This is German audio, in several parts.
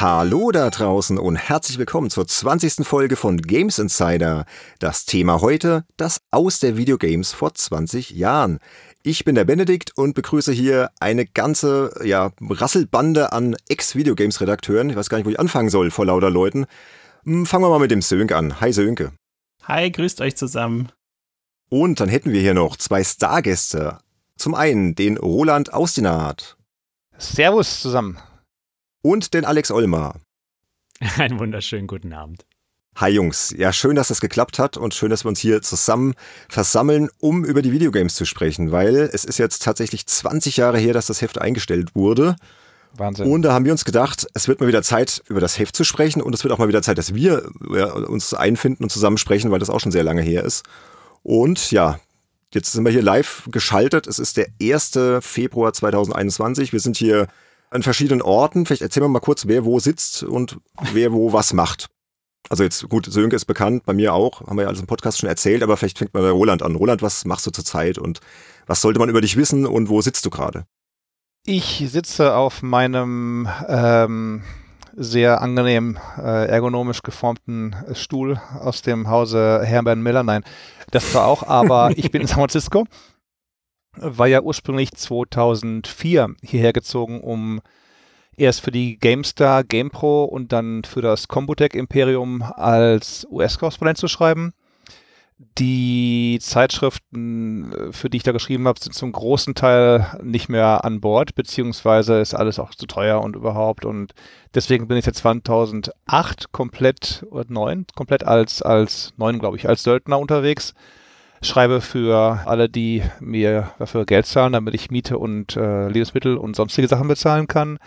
Hallo da draußen und herzlich willkommen zur 20. Folge von Games Insider. Das Thema heute, das Aus der Videogames vor 20 Jahren. Ich bin der Benedikt und begrüße hier eine ganze ja, Rasselbande an Ex-Videogames-Redakteuren. Ich weiß gar nicht, wo ich anfangen soll vor lauter Leuten. Hm, fangen wir mal mit dem Sönke an. Hi Sönke. Hi, grüßt euch zusammen. Und dann hätten wir hier noch zwei Stargäste. Zum einen den Roland Austinat. Servus zusammen und den Alex Olmar. Einen wunderschönen guten Abend. Hi Jungs, ja schön, dass das geklappt hat und schön, dass wir uns hier zusammen versammeln, um über die Videogames zu sprechen, weil es ist jetzt tatsächlich 20 Jahre her, dass das Heft eingestellt wurde. Wahnsinn. Und da haben wir uns gedacht, es wird mal wieder Zeit, über das Heft zu sprechen und es wird auch mal wieder Zeit, dass wir uns einfinden und zusammen sprechen, weil das auch schon sehr lange her ist. Und ja, jetzt sind wir hier live geschaltet. Es ist der 1. Februar 2021. Wir sind hier an verschiedenen Orten. Vielleicht erzählen wir mal kurz, wer wo sitzt und wer wo was macht. Also jetzt gut, Sönke ist bekannt, bei mir auch, haben wir ja alles im Podcast schon erzählt, aber vielleicht fängt man bei Roland an. Roland, was machst du zurzeit und was sollte man über dich wissen und wo sitzt du gerade? Ich sitze auf meinem ähm, sehr angenehm äh, ergonomisch geformten Stuhl aus dem Hause Hermann Miller. Nein, das war auch, aber ich bin in San Francisco war ja ursprünglich 2004 hierher gezogen, um erst für die GameStar, GamePro und dann für das Combotech Imperium als US-Korrespondent zu schreiben. Die Zeitschriften, äh, für die ich da geschrieben habe, sind zum großen Teil nicht mehr an Bord, beziehungsweise ist alles auch zu teuer und überhaupt. Und deswegen bin ich seit 2008 komplett, oder 9, komplett als, als 9, glaube ich, als Söldner unterwegs schreibe für alle, die mir dafür Geld zahlen, damit ich Miete und äh, Lebensmittel und sonstige Sachen bezahlen kann.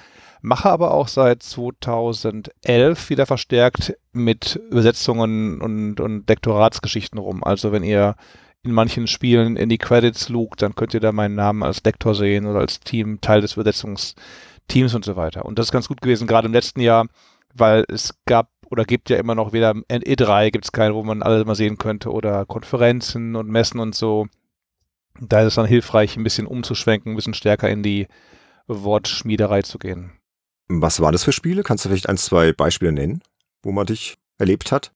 Mache aber auch seit 2011 wieder verstärkt mit Übersetzungen und, und Lektoratsgeschichten rum. Also wenn ihr in manchen Spielen in die Credits lugt, dann könnt ihr da meinen Namen als Lektor sehen oder als Team, Teil des Übersetzungsteams und so weiter. Und das ist ganz gut gewesen, gerade im letzten Jahr, weil es gab oder gibt ja immer noch weder E3 gibt es keinen, wo man alles mal sehen könnte oder Konferenzen und Messen und so. Da ist es dann hilfreich, ein bisschen umzuschwenken, ein bisschen stärker in die Wortschmiederei zu gehen. Was waren das für Spiele? Kannst du vielleicht ein, zwei Beispiele nennen, wo man dich erlebt hat?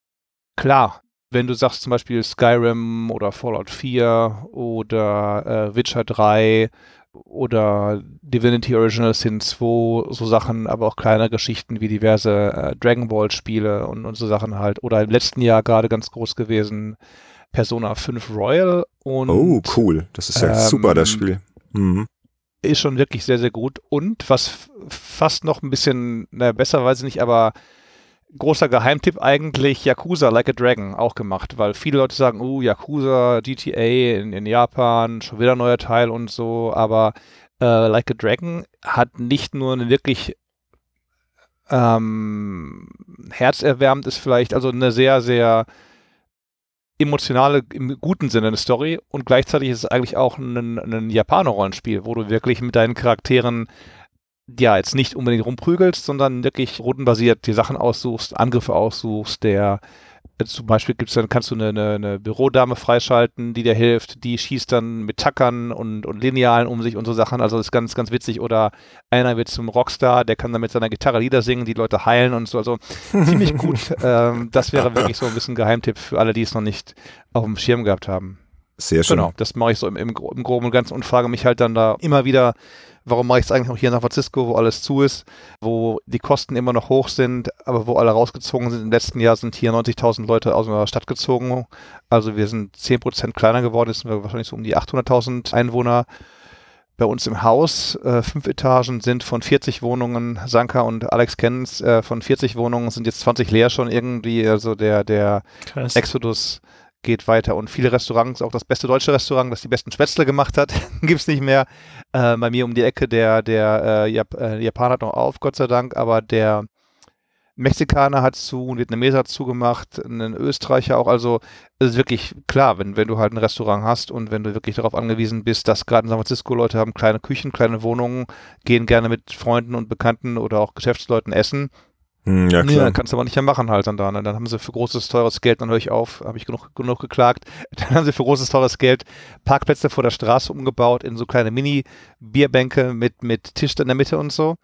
Klar, wenn du sagst zum Beispiel Skyrim oder Fallout 4 oder äh, Witcher 3, oder Divinity Original Sin 2, so Sachen, aber auch kleine Geschichten wie diverse äh, Dragon Ball Spiele und, und so Sachen halt. Oder im letzten Jahr gerade ganz groß gewesen Persona 5 Royal und. Oh, cool. Das ist ja ähm, super, das Spiel. Mhm. Ist schon wirklich sehr, sehr gut. Und was fast noch ein bisschen, naja, besser weiß ich nicht, aber großer Geheimtipp eigentlich Yakuza Like a Dragon auch gemacht, weil viele Leute sagen, uh, Yakuza, GTA in, in, Japan, schon wieder ein neuer Teil und so, aber äh, Like a Dragon hat nicht nur eine wirklich ähm, herzerwärmend ist vielleicht, also eine sehr, sehr emotionale, im guten Sinne eine Story und gleichzeitig ist es eigentlich auch ein, ein Japaner-Rollenspiel, wo du wirklich mit deinen Charakteren ja, jetzt nicht unbedingt rumprügelst, sondern wirklich rundenbasiert die Sachen aussuchst, Angriffe aussuchst, der äh, zum Beispiel gibt's dann, kannst du eine, eine, eine, Bürodame freischalten, die dir hilft, die schießt dann mit Tackern und, und Linealen um sich und so Sachen. Also das ist ganz, ganz witzig. Oder einer wird zum Rockstar, der kann dann mit seiner Gitarre Lieder singen, die Leute heilen und so. Also ziemlich gut. ähm, das wäre wirklich so ein bisschen Geheimtipp für alle, die es noch nicht auf dem Schirm gehabt haben. Sehr schön. Genau, das mache ich so im, im, im Groben und Ganzen und frage mich halt dann da immer wieder, Warum mache ich es eigentlich noch hier in San Francisco, wo alles zu ist, wo die Kosten immer noch hoch sind, aber wo alle rausgezogen sind? Im letzten Jahr sind hier 90.000 Leute aus unserer Stadt gezogen. Also wir sind 10% kleiner geworden, jetzt sind wir wahrscheinlich so um die 800.000 Einwohner. Bei uns im Haus, äh, fünf Etagen sind von 40 Wohnungen, Sanka und Alex kennen es, äh, von 40 Wohnungen sind jetzt 20 leer schon irgendwie, also der, der Krass. Exodus geht weiter. Und viele Restaurants, auch das beste deutsche Restaurant, das die besten Schwätzle gemacht hat, gibt es nicht mehr. Äh, bei mir um die Ecke, der, der äh, Jap äh, Japaner hat noch auf, Gott sei Dank, aber der Mexikaner hat zu, ein Vietnameser hat zugemacht, ein Österreicher auch. Also es ist wirklich klar, wenn, wenn du halt ein Restaurant hast und wenn du wirklich darauf angewiesen bist, dass gerade in San Francisco Leute haben kleine Küchen, kleine Wohnungen, gehen gerne mit Freunden und Bekannten oder auch Geschäftsleuten essen, hm, ja, klar. Ja, kannst du aber nicht mehr machen halt dann da. Ne? Dann haben sie für großes, teures Geld, dann höre ich auf, habe ich genug, genug geklagt, dann haben sie für großes, teures Geld Parkplätze vor der Straße umgebaut in so kleine Mini-Bierbänke mit, mit Tisch in der Mitte und so.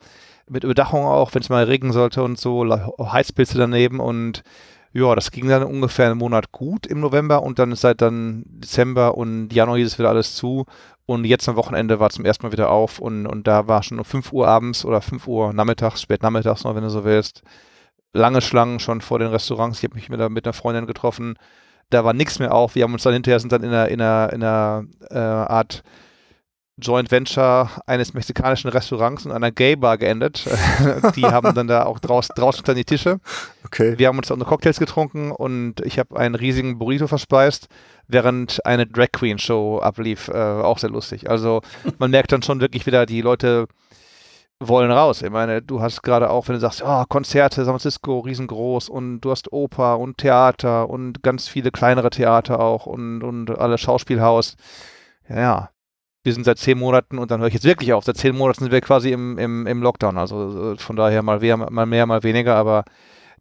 Mit Überdachung auch, wenn es mal regnen sollte und so, Heizpilze daneben und ja, das ging dann ungefähr einen Monat gut im November und dann seit halt dann Dezember und Januar hieß es wieder alles zu. Und jetzt am Wochenende war zum ersten Mal wieder auf und, und da war schon um 5 Uhr abends oder 5 Uhr nachmittags, spät nachmittags noch, wenn du so willst, lange Schlangen schon vor den Restaurants. Ich habe mich mit einer, mit einer Freundin getroffen. Da war nichts mehr auf. Wir haben uns dann hinterher sind dann in einer, in einer, in einer äh, Art Joint Venture eines mexikanischen Restaurants und einer Gay Bar geendet. die haben dann da auch draußen, draußen kleine Tische. Okay. Wir haben uns unsere Cocktails getrunken und ich habe einen riesigen Burrito verspeist, während eine Drag Queen Show ablief. Äh, auch sehr lustig. Also man merkt dann schon wirklich wieder, die Leute wollen raus. Ich meine, du hast gerade auch, wenn du sagst, oh, Konzerte, San Francisco, riesengroß und du hast Oper und Theater und ganz viele kleinere Theater auch und, und alle Schauspielhaus. Ja, wir sind seit zehn Monaten und dann höre ich jetzt wirklich auf. Seit zehn Monaten sind wir quasi im, im, im Lockdown. Also äh, von daher mal, mehr, mal, mehr, mal weniger, aber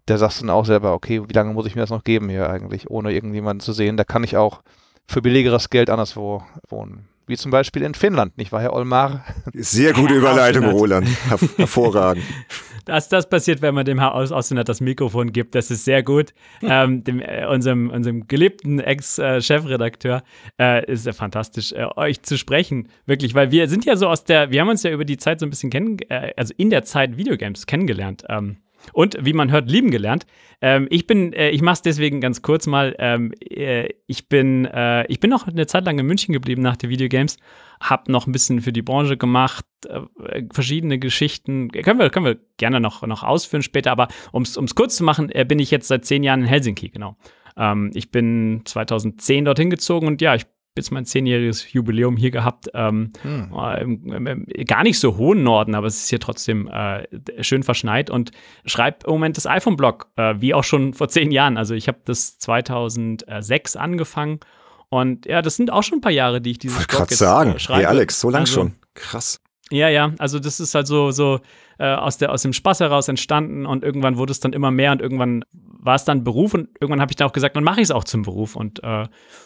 der sagt dann auch selber, okay, wie lange muss ich mir das noch geben hier eigentlich, ohne irgendjemanden zu sehen? Da kann ich auch für billigeres Geld anderswo wohnen. Wie zum Beispiel in Finnland, nicht wahr, Herr Olmar? Sehr gute Überleitung, Roland. Hervorragend. dass das passiert, wenn man dem Herrn Ausländer das Mikrofon gibt. Das ist sehr gut. Ähm, dem, äh, unserem, unserem geliebten Ex-Chefredakteur äh, ist ja fantastisch, äh, euch zu sprechen. Wirklich, weil wir sind ja so aus der, wir haben uns ja über die Zeit so ein bisschen kennen, äh, also in der Zeit Videogames kennengelernt. Ähm, und wie man hört, lieben gelernt. Ähm, ich bin, äh, ich mache es deswegen ganz kurz mal. Ähm, äh, ich bin, äh, ich bin noch eine Zeit lang in München geblieben nach den Videogames, habe noch ein bisschen für die Branche gemacht, äh, verschiedene Geschichten. Können wir, können wir gerne noch, noch ausführen später, aber um es kurz zu machen, äh, bin ich jetzt seit zehn Jahren in Helsinki, genau. Ähm, ich bin 2010 dorthin gezogen und ja, ich jetzt mein zehnjähriges Jubiläum hier gehabt. Ähm, hm. äh, im, im, im, gar nicht so hohen Norden, aber es ist hier trotzdem äh, schön verschneit und schreibe im Moment das iPhone-Blog, äh, wie auch schon vor zehn Jahren. Also ich habe das 2006 angefangen und ja, das sind auch schon ein paar Jahre, die ich dieses Blog jetzt sagen. Äh, schreibe. Hey Alex, so lange also, schon. Krass. Ja, ja, also das ist halt so, so äh, aus, der, aus dem Spaß heraus entstanden und irgendwann wurde es dann immer mehr und irgendwann war es dann Beruf und irgendwann habe ich dann auch gesagt, dann mache ich es auch zum Beruf und äh,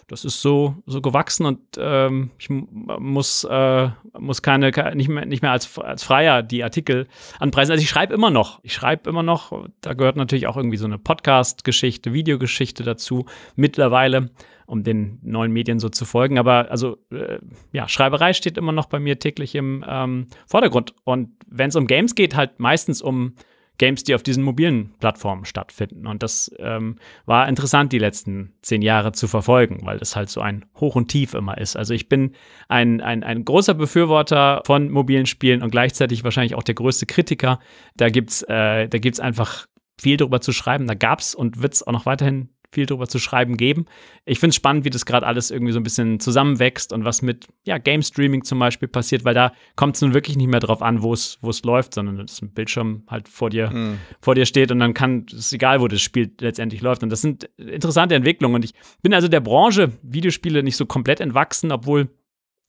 das ist so, so gewachsen und ähm, ich muss, äh, muss keine, nicht mehr, nicht mehr als, als Freier die Artikel anpreisen. Also ich schreibe immer noch, ich schreibe immer noch, da gehört natürlich auch irgendwie so eine Podcast-Geschichte, Videogeschichte dazu mittlerweile um den neuen Medien so zu folgen. Aber also äh, ja, Schreiberei steht immer noch bei mir täglich im ähm, Vordergrund. Und wenn es um Games geht, halt meistens um Games, die auf diesen mobilen Plattformen stattfinden. Und das ähm, war interessant, die letzten zehn Jahre zu verfolgen, weil es halt so ein Hoch und Tief immer ist. Also ich bin ein, ein, ein großer Befürworter von mobilen Spielen und gleichzeitig wahrscheinlich auch der größte Kritiker. Da gibt es äh, einfach viel darüber zu schreiben. Da gab es und wird es auch noch weiterhin viel drüber zu schreiben geben. Ich finde es spannend, wie das gerade alles irgendwie so ein bisschen zusammenwächst und was mit ja, Game Streaming zum Beispiel passiert, weil da kommt es nun wirklich nicht mehr drauf an, wo es läuft, sondern es ist ein Bildschirm halt vor dir, mhm. vor dir steht und dann kann es egal, wo das Spiel letztendlich läuft. Und das sind interessante Entwicklungen. Und ich bin also der Branche Videospiele nicht so komplett entwachsen, obwohl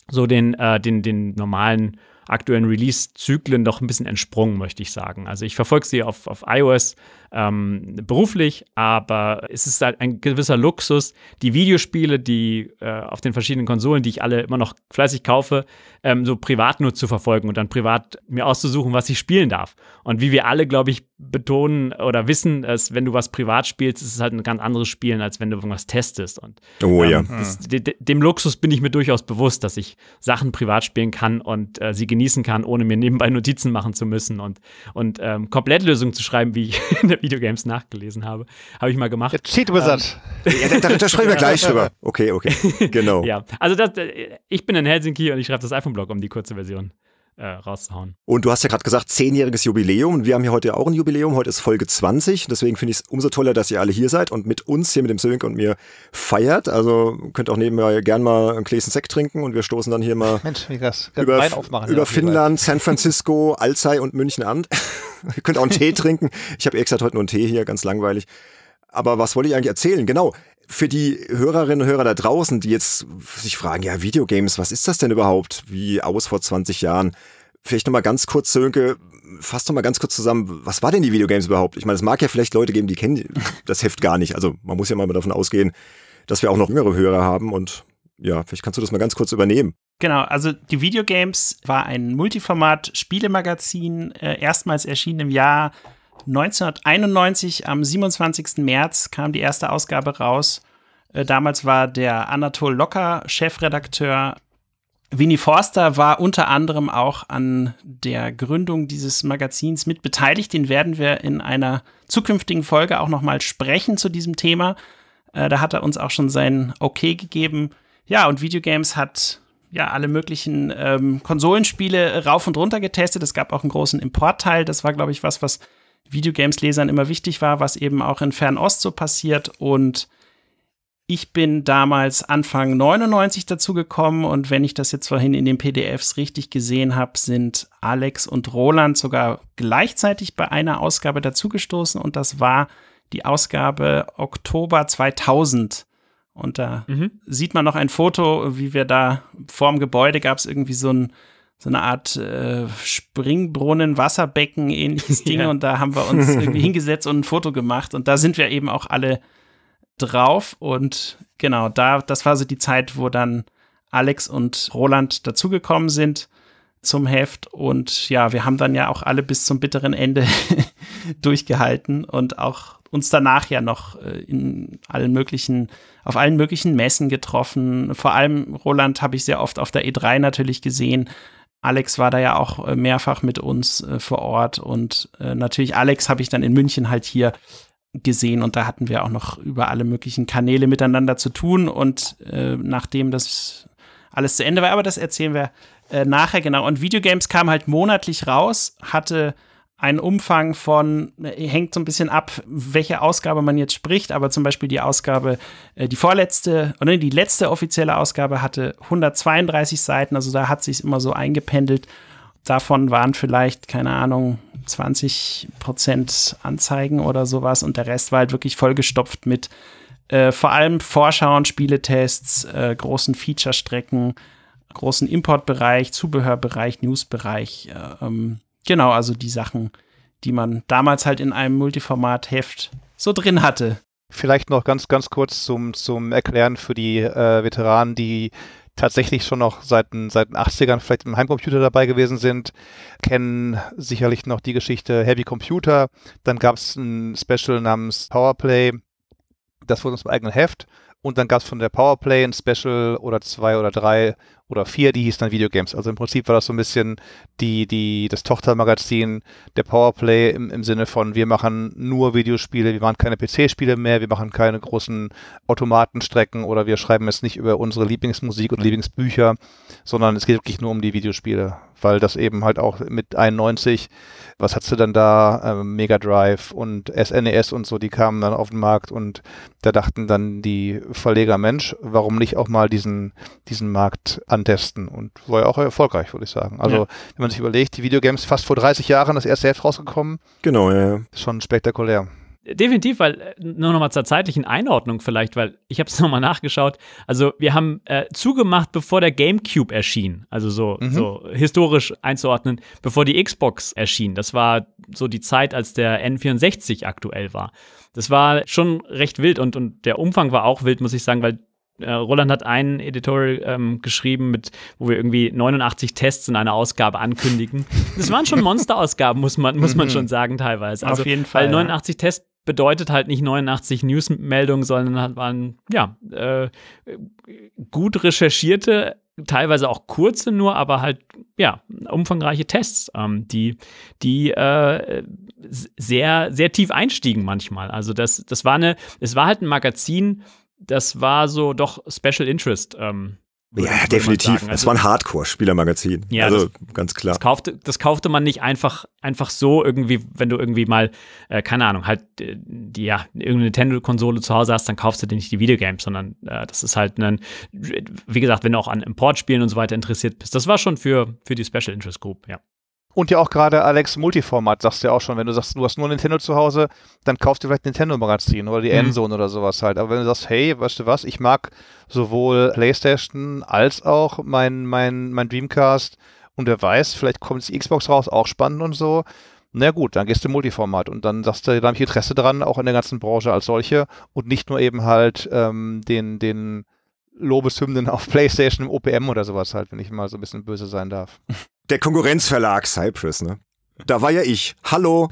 so den, äh, den, den normalen aktuellen Release-Zyklen doch ein bisschen entsprungen, möchte ich sagen. Also ich verfolge sie auf, auf iOS ähm, beruflich, aber es ist halt ein gewisser Luxus, die Videospiele, die äh, auf den verschiedenen Konsolen, die ich alle immer noch fleißig kaufe, ähm, so privat nur zu verfolgen und dann privat mir auszusuchen, was ich spielen darf. Und wie wir alle, glaube ich, betonen oder wissen, dass wenn du was privat spielst, ist es halt ein ganz anderes Spielen, als wenn du irgendwas testest. Und oh, ähm, ja. das, de, de, dem Luxus bin ich mir durchaus bewusst, dass ich Sachen privat spielen kann und äh, sie genießen genießen kann, ohne mir nebenbei Notizen machen zu müssen und, und ähm, Komplettlösungen zu schreiben, wie ich in der Videogames nachgelesen habe. Habe ich mal gemacht. Der Cheat Wizard. Ähm, ja, da, da schreiben wir gleich drüber. Okay, okay. Genau. ja, also das, äh, ich bin in Helsinki und ich schreibe das iPhone-Blog um die kurze Version äh, rauszuhauen. Und du hast ja gerade gesagt, zehnjähriges Jubiläum. wir haben hier heute auch ein Jubiläum. Heute ist Folge 20. Deswegen finde ich es umso toller, dass ihr alle hier seid und mit uns hier mit dem Sönk und mir feiert. Also könnt auch nebenbei gern mal ein Gläschen Sekt trinken und wir stoßen dann hier mal Mensch, über, über Finnland, San Francisco, Alzey und München an. ihr könnt auch einen Tee trinken. Ich habe extra heute nur einen Tee hier, ganz langweilig. Aber was wollte ich eigentlich erzählen? Genau, für die Hörerinnen und Hörer da draußen, die jetzt sich fragen, ja, Videogames, was ist das denn überhaupt? Wie aus vor 20 Jahren? Vielleicht nochmal ganz kurz, Sönke, fass doch mal ganz kurz zusammen, was war denn die Videogames überhaupt? Ich meine, es mag ja vielleicht Leute geben, die kennen das Heft gar nicht. Also man muss ja mal davon ausgehen, dass wir auch noch jüngere Hörer haben und ja, vielleicht kannst du das mal ganz kurz übernehmen. Genau, also die Videogames war ein Multiformat-Spielemagazin, äh, erstmals erschienen im Jahr 1991, am 27. März, kam die erste Ausgabe raus. Äh, damals war der Anatol Locker Chefredakteur. Winnie Forster war unter anderem auch an der Gründung dieses Magazins mit beteiligt. Den werden wir in einer zukünftigen Folge auch nochmal sprechen zu diesem Thema. Äh, da hat er uns auch schon sein Okay gegeben. Ja, und Videogames hat ja, alle möglichen ähm, Konsolenspiele rauf und runter getestet. Es gab auch einen großen Importteil. Das war, glaube ich, was, was Videogames-Lesern immer wichtig war, was eben auch in Fernost so passiert. Und ich bin damals Anfang 99 dazugekommen und wenn ich das jetzt vorhin in den PDFs richtig gesehen habe, sind Alex und Roland sogar gleichzeitig bei einer Ausgabe dazugestoßen und das war die Ausgabe Oktober 2000. Und da mhm. sieht man noch ein Foto, wie wir da vorm Gebäude gab es irgendwie so ein so eine Art äh, Springbrunnen, Wasserbecken, ähnliches Ding. Ja. Und da haben wir uns irgendwie hingesetzt und ein Foto gemacht. Und da sind wir eben auch alle drauf. Und genau, da, das war so die Zeit, wo dann Alex und Roland dazugekommen sind zum Heft. Und ja, wir haben dann ja auch alle bis zum bitteren Ende durchgehalten und auch uns danach ja noch äh, in allen möglichen, auf allen möglichen Messen getroffen. Vor allem Roland habe ich sehr oft auf der E3 natürlich gesehen Alex war da ja auch äh, mehrfach mit uns äh, vor Ort und äh, natürlich Alex habe ich dann in München halt hier gesehen und da hatten wir auch noch über alle möglichen Kanäle miteinander zu tun und äh, nachdem das alles zu Ende war, aber das erzählen wir äh, nachher genau. Und Videogames kam halt monatlich raus, hatte ein Umfang von, äh, hängt so ein bisschen ab, welche Ausgabe man jetzt spricht, aber zum Beispiel die Ausgabe, äh, die vorletzte, oder oh die letzte offizielle Ausgabe hatte 132 Seiten, also da hat sich immer so eingependelt. Davon waren vielleicht, keine Ahnung, 20 Prozent Anzeigen oder sowas und der Rest war halt wirklich vollgestopft mit äh, vor allem Vorschauen, Spieletests, äh, großen Feature-Strecken, großen Importbereich, Zubehörbereich, Newsbereich. Äh, ähm, Genau, also die Sachen, die man damals halt in einem Multiformat-Heft so drin hatte. Vielleicht noch ganz, ganz kurz zum, zum Erklären für die äh, Veteranen, die tatsächlich schon noch seit, seit den 80ern vielleicht im Heimcomputer dabei gewesen sind, kennen sicherlich noch die Geschichte Heavy Computer. Dann gab es ein Special namens Powerplay. Das wurde uns im eigenen Heft. Und dann gab es von der Powerplay ein Special oder zwei oder drei oder vier, die hieß dann Videogames. Also im Prinzip war das so ein bisschen die, die, das Tochtermagazin der Powerplay im, im Sinne von, wir machen nur Videospiele, wir machen keine PC-Spiele mehr, wir machen keine großen Automatenstrecken oder wir schreiben jetzt nicht über unsere Lieblingsmusik und Lieblingsbücher, sondern es geht wirklich nur um die Videospiele. Weil das eben halt auch mit 91, was hattest du denn da? Ähm, Mega Drive und SNES e und so, die kamen dann auf den Markt und da dachten dann die Verleger, Mensch, warum nicht auch mal diesen, diesen Markt an antesten und war ja auch erfolgreich, würde ich sagen. Also, ja. wenn man sich überlegt, die Videogames fast vor 30 Jahren das erste Heft rausgekommen. Genau, ja. Ist schon spektakulär. Definitiv, weil äh, nur nochmal zur zeitlichen Einordnung vielleicht, weil ich habe es nochmal nachgeschaut. Also wir haben äh, zugemacht, bevor der GameCube erschien, also so, mhm. so historisch einzuordnen, bevor die Xbox erschien. Das war so die Zeit, als der N64 aktuell war. Das war schon recht wild und, und der Umfang war auch wild, muss ich sagen, weil äh, Roland hat einen Editorial ähm, geschrieben, mit, wo wir irgendwie 89 Tests in einer Ausgabe ankündigen. Das waren schon Monsterausgaben, muss man, muss man mhm. schon sagen, teilweise. Also, Auf jeden Fall. Weil 89 ja. Tests bedeutet halt nicht 89 Newsmeldungen, sondern halt waren, ja, äh, gut recherchierte, teilweise auch kurze nur, aber halt, ja, umfangreiche Tests, ähm, die, die äh, sehr, sehr tief einstiegen manchmal. Also, das, das war eine, es war halt ein Magazin, das war so doch Special Interest. Ähm, ja, definitiv. Also, es war ein Hardcore-Spielermagazin. Ja, also das, ganz klar. Das kaufte, das kaufte man nicht einfach, einfach so irgendwie, wenn du irgendwie mal, äh, keine Ahnung, halt äh, die, ja, irgendeine Nintendo-Konsole zu Hause hast, dann kaufst du dir nicht die Videogames, sondern äh, das ist halt ein, wie gesagt, wenn du auch an Importspielen und so weiter interessiert bist. Das war schon für, für die Special Interest Group, ja. Und ja auch gerade Alex Multiformat, sagst du ja auch schon, wenn du sagst, du hast nur Nintendo zu Hause, dann kaufst du vielleicht Nintendo-Magazin oder die mhm. Endzone oder sowas halt. Aber wenn du sagst, hey, weißt du was, ich mag sowohl Playstation als auch mein, mein, mein Dreamcast und wer weiß, vielleicht kommt die Xbox raus, auch spannend und so. Na gut, dann gehst du Multiformat und dann sagst du, da habe ich Interesse dran, auch in der ganzen Branche als solche und nicht nur eben halt ähm, den, den Lobeshymnen auf PlayStation im OPM oder sowas halt, wenn ich mal so ein bisschen böse sein darf. der Konkurrenzverlag Cypress, ne? Da war ja ich. Hallo.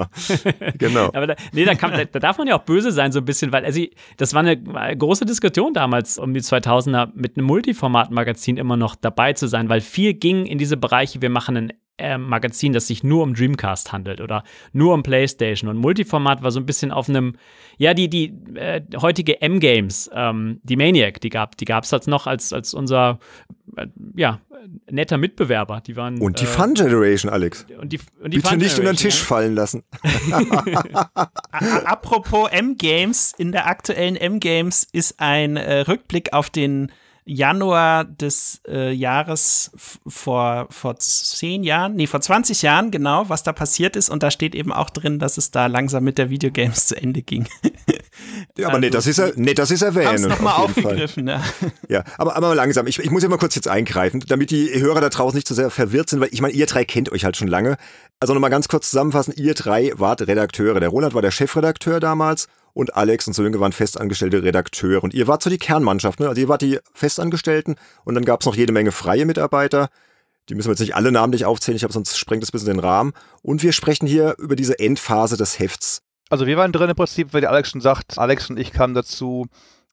genau. Aber da, nee, da, kann, da, da, darf man ja auch böse sein, so ein bisschen, weil also, das war eine große Diskussion damals um die 2000er mit einem Multiformat-Magazin immer noch dabei zu sein, weil viel ging in diese Bereiche, wir machen ein äh, Magazin, das sich nur um Dreamcast handelt oder nur um PlayStation. Und Multiformat war so ein bisschen auf einem, ja, die, die äh, heutige M-Games, ähm, die Maniac, die gab es die halt noch als, als unser, äh, ja, netter Mitbewerber. Die waren, und die äh, Fun Generation, Alex. Und die, und die Bitte Fun nicht unter den Tisch ja. fallen lassen. Apropos M-Games, in der aktuellen M-Games ist ein äh, Rückblick auf den Januar des äh, Jahres vor, vor zehn Jahren, nee, vor 20 Jahren, genau, was da passiert ist. Und da steht eben auch drin, dass es da langsam mit der Videogames zu Ende ging. Ja, aber also, nee, das ist, er, nee, das ist erwähnt. nochmal auf aufgegriffen, ja. ja. aber, aber langsam. Ich, ich muss ja mal kurz jetzt eingreifen, damit die Hörer da draußen nicht so sehr verwirrt sind, weil ich meine, ihr drei kennt euch halt schon lange. Also nochmal ganz kurz zusammenfassen, ihr drei wart Redakteure. Der Roland war der Chefredakteur damals und Alex und Sönke waren festangestellte Redakteure. Und ihr wart so die Kernmannschaft, ne? Also ihr wart die Festangestellten und dann gab es noch jede Menge freie Mitarbeiter. Die müssen wir jetzt nicht alle namentlich aufzählen, ich habe sonst sprengt das ein bisschen den Rahmen. Und wir sprechen hier über diese Endphase des Hefts. Also wir waren drin im Prinzip, weil Alex schon sagt, Alex und ich kamen dazu,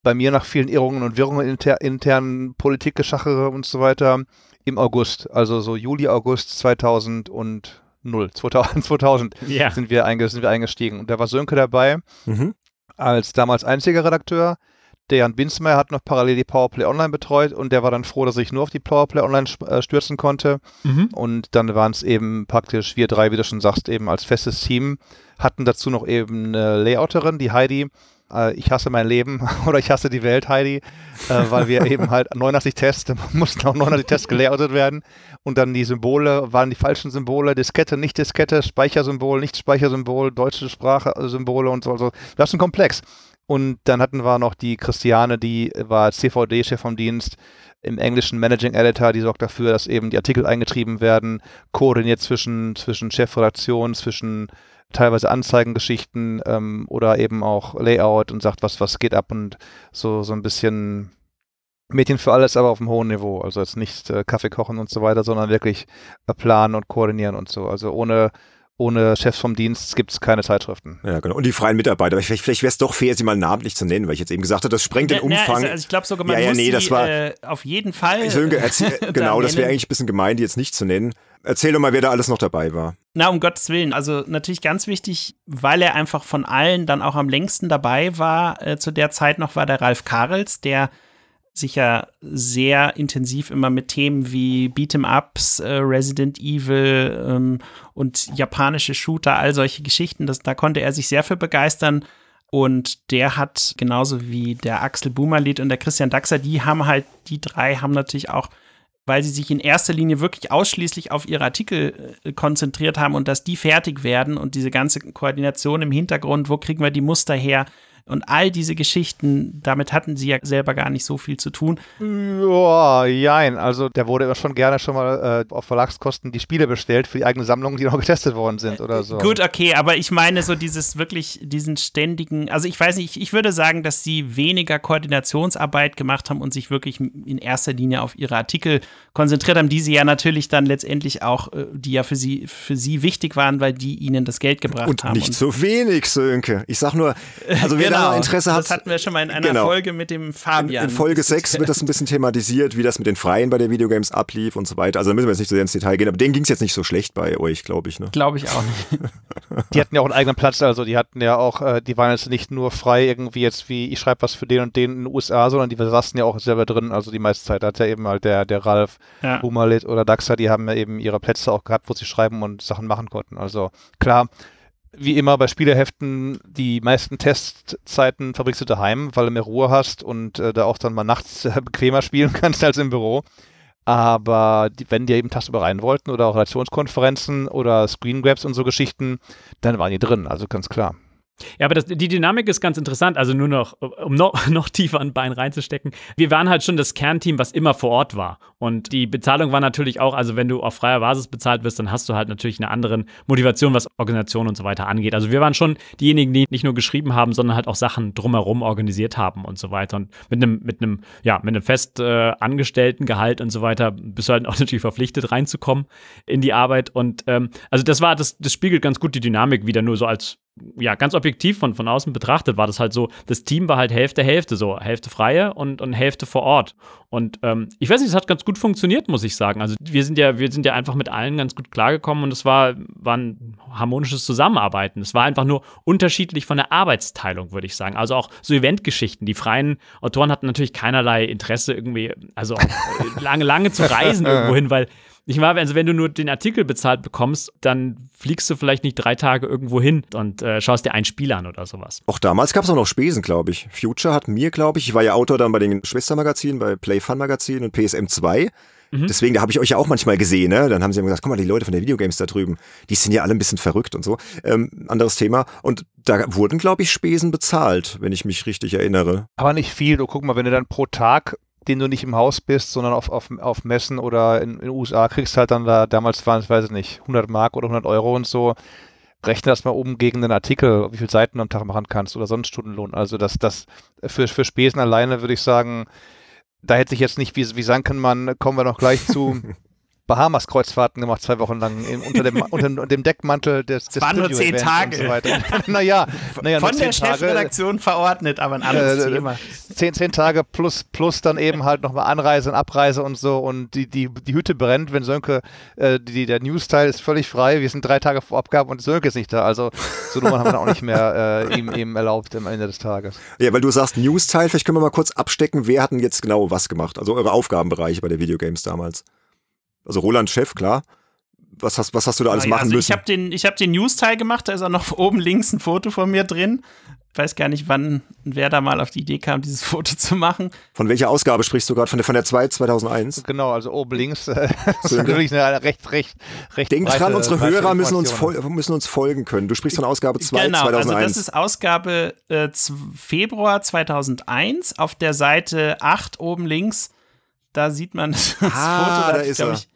bei mir nach vielen Irrungen und Wirrungen inter, internen Politikgeschachere und so weiter im August, also so Juli, August 2000 und 0, 2000, 2000 yeah. sind, wir sind wir eingestiegen. Und da war Sönke dabei. Mhm als damals einziger Redakteur. Der Jan Binsmeier hat noch parallel die Powerplay Online betreut und der war dann froh, dass ich nur auf die Powerplay Online äh, stürzen konnte. Mhm. Und dann waren es eben praktisch wir drei, wie du schon sagst, eben als festes Team, hatten dazu noch eben eine Layouterin, die Heidi, äh, ich hasse mein Leben oder ich hasse die Welt, Heidi, äh, weil wir eben halt 89 Tests, mussten auch 89 Tests gelertet werden und dann die Symbole waren die falschen Symbole, Diskette, nicht Diskette, Speichersymbol, nicht Speichersymbol, deutsche Sprache, Symbole und so. Also, das ist ein Komplex. Und dann hatten wir noch die Christiane, die war CVD-Chef vom Dienst, im englischen Managing Editor, die sorgt dafür, dass eben die Artikel eingetrieben werden, koordiniert zwischen, zwischen Chefredaktion, zwischen teilweise Anzeigengeschichten ähm, oder eben auch Layout und sagt, was, was geht ab und so, so ein bisschen Mädchen für alles, aber auf einem hohen Niveau. Also jetzt nicht äh, Kaffee kochen und so weiter, sondern wirklich äh, planen und koordinieren und so. Also ohne ohne Chefs vom Dienst gibt es keine Zeitschriften. Ja, genau. Und die freien Mitarbeiter. Vielleicht, vielleicht wäre es doch fair, sie mal namentlich zu nennen, weil ich jetzt eben gesagt habe, das sprengt den Umfang. Na, also, also ich glaube sogar, man ja, ja, nee, das die, war, äh, auf jeden Fall. Äh, äh, genau, das wäre eigentlich ein bisschen gemein, die jetzt nicht zu nennen. Erzähl doch mal, wer da alles noch dabei war. Na, um Gottes Willen. Also natürlich ganz wichtig, weil er einfach von allen dann auch am längsten dabei war. Äh, zu der Zeit noch war der Ralf Karels, der sich ja sehr intensiv immer mit Themen wie Beat'em-Ups, äh, Resident Evil ähm, und japanische Shooter, all solche Geschichten, das, da konnte er sich sehr für begeistern. Und der hat, genauso wie der Axel Boomerlied und der Christian Daxer, die haben halt, die drei haben natürlich auch, weil sie sich in erster Linie wirklich ausschließlich auf ihre Artikel äh, konzentriert haben und dass die fertig werden und diese ganze Koordination im Hintergrund, wo kriegen wir die Muster her, und all diese Geschichten, damit hatten sie ja selber gar nicht so viel zu tun. Ja, jein. Also der wurde immer schon gerne schon mal äh, auf Verlagskosten die Spiele bestellt für die eigene Sammlung, die noch getestet worden sind oder so. Gut, okay, aber ich meine so dieses wirklich, diesen ständigen, also ich weiß nicht, ich, ich würde sagen, dass sie weniger Koordinationsarbeit gemacht haben und sich wirklich in erster Linie auf ihre Artikel konzentriert haben, die sie ja natürlich dann letztendlich auch, äh, die ja für sie, für sie wichtig waren, weil die ihnen das Geld gebracht und haben. Nicht und nicht so wenig, Sönke. Ich sag nur, also wir genau. genau, Interesse hat. Das hatten wir schon mal in einer genau. Folge mit dem Fabian. In, in Folge 6 wird das ein bisschen thematisiert, wie das mit den Freien bei den Videogames ablief und so weiter. Also da müssen wir jetzt nicht so sehr ins Detail gehen, aber denen ging es jetzt nicht so schlecht bei euch, glaube ich. Ne? Glaube ich auch nicht. die hatten ja auch einen eigenen Platz, also die hatten ja auch, äh, die waren jetzt nicht nur frei irgendwie jetzt wie, ich schreibe was für den und den in den USA, sondern die saßen ja auch selber drin, also die meiste Zeit hat ja eben halt der, der Ralf, ja. Humalit oder Daxa, die haben ja eben ihre Plätze auch gehabt, wo sie schreiben und Sachen machen konnten. Also klar, wie immer bei Spieleheften die meisten Testzeiten verbringst du daheim, weil du mehr Ruhe hast und äh, da auch dann mal nachts äh, bequemer spielen kannst als im Büro. Aber die, wenn die eben tagsüber rein wollten oder auch Relationskonferenzen oder Screengrabs und so Geschichten, dann waren die drin, also ganz klar. Ja, aber das, die Dynamik ist ganz interessant. Also nur noch, um noch, noch tiefer ein Bein reinzustecken. Wir waren halt schon das Kernteam, was immer vor Ort war. Und die Bezahlung war natürlich auch, also wenn du auf freier Basis bezahlt wirst, dann hast du halt natürlich eine andere Motivation, was Organisation und so weiter angeht. Also wir waren schon diejenigen, die nicht nur geschrieben haben, sondern halt auch Sachen drumherum organisiert haben und so weiter. Und mit einem, mit einem, ja, mit einem fest äh, angestellten Gehalt und so weiter bist du halt auch natürlich verpflichtet, reinzukommen in die Arbeit. Und ähm, also das war, das, das spiegelt ganz gut die Dynamik wieder, nur so als ja, ganz objektiv von, von außen betrachtet war das halt so, das Team war halt Hälfte, Hälfte so, Hälfte freie und, und Hälfte vor Ort. Und ähm, ich weiß nicht, es hat ganz gut funktioniert, muss ich sagen. Also wir sind ja, wir sind ja einfach mit allen ganz gut klargekommen und es war, war ein harmonisches Zusammenarbeiten. Es war einfach nur unterschiedlich von der Arbeitsteilung, würde ich sagen. Also auch so Eventgeschichten. Die freien Autoren hatten natürlich keinerlei Interesse irgendwie, also äh, lange, lange zu reisen irgendwohin, weil ich meine, also wenn du nur den Artikel bezahlt bekommst, dann fliegst du vielleicht nicht drei Tage irgendwo hin und äh, schaust dir ein Spiel an oder sowas. Auch damals gab es auch noch Spesen, glaube ich. Future hat mir, glaube ich, ich war ja Autor dann bei den Schwestermagazinen, bei Playfun Fun Magazin und PSM 2. Mhm. Deswegen, da habe ich euch ja auch manchmal gesehen, ne? Dann haben sie immer gesagt, guck mal, die Leute von der Videogames da drüben, die sind ja alle ein bisschen verrückt und so. Ähm, anderes Thema. Und da wurden, glaube ich, Spesen bezahlt, wenn ich mich richtig erinnere. Aber nicht viel. Du guck mal, wenn du dann pro Tag den du nicht im Haus bist, sondern auf, auf, auf Messen oder in, in den USA kriegst halt dann da damals waren es, weiß ich nicht, 100 Mark oder 100 Euro und so. Rechne das mal oben gegen einen Artikel, wie viele Seiten du am Tag machen kannst oder sonst Stundenlohn. Also das, das für, für Spesen alleine würde ich sagen, da hätte ich jetzt nicht, wie, wie Sankenmann, kommen wir noch gleich zu, Bahamas-Kreuzfahrten gemacht, zwei Wochen lang in, unter, dem, unter dem Deckmantel des, des waren Studio nur zehn Tage. Und so weiter. naja, naja, von der Chefredaktion verordnet, aber ein anderes äh, Thema. Zehn, zehn Tage plus, plus dann eben halt nochmal Anreise und Abreise und so und die, die, die Hütte brennt, wenn Sönke, äh, die, der News-Teil ist völlig frei, wir sind drei Tage vor Abgabe und Sönke ist nicht da, also so Nummern haben wir auch nicht mehr äh, ihm eben erlaubt am Ende des Tages. Ja, weil du sagst News-Teil, vielleicht können wir mal kurz abstecken, wer hat denn jetzt genau was gemacht, also eure Aufgabenbereiche bei der Videogames damals. Also Roland Chef, klar. Was hast, was hast du da alles ah, ja, machen also müssen? Ich habe den, hab den News-Teil gemacht, da ist auch noch oben links ein Foto von mir drin. Ich weiß gar nicht, wann wer da mal auf die Idee kam, dieses Foto zu machen. Von welcher Ausgabe sprichst du gerade? Von der, von der 2 2001? Genau, also oben links. Äh, das ist natürlich eine recht, recht, recht Denk dran, unsere Hörer müssen uns, müssen uns folgen können. Du sprichst von Ausgabe 2 genau, 2001. Genau, also das ist Ausgabe äh, Februar 2001. Auf der Seite 8 oben links, da sieht man das ah, Foto. Da, da ist ich, er. Ich,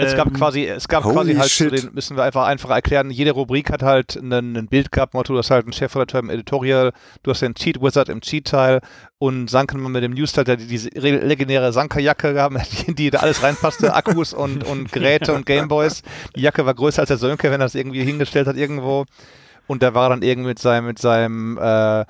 ähm, es gab quasi, es gab Holy quasi halt, shit. den müssen wir einfach einfach erklären, jede Rubrik hat halt ein Bild gehabt, Motto, du hast halt einen Chefredakteur im Editorial, du hast den Cheat Wizard im Cheat-Teil und Sankenmann mit dem News-Teil, der diese legendäre Sanka-Jacke gab, in die da alles reinpasste, Akkus und, und Geräte und Gameboys. Die Jacke war größer als der Sönke, wenn er das irgendwie hingestellt hat irgendwo. Und da war dann irgendwie mit seinem, mit seinem äh,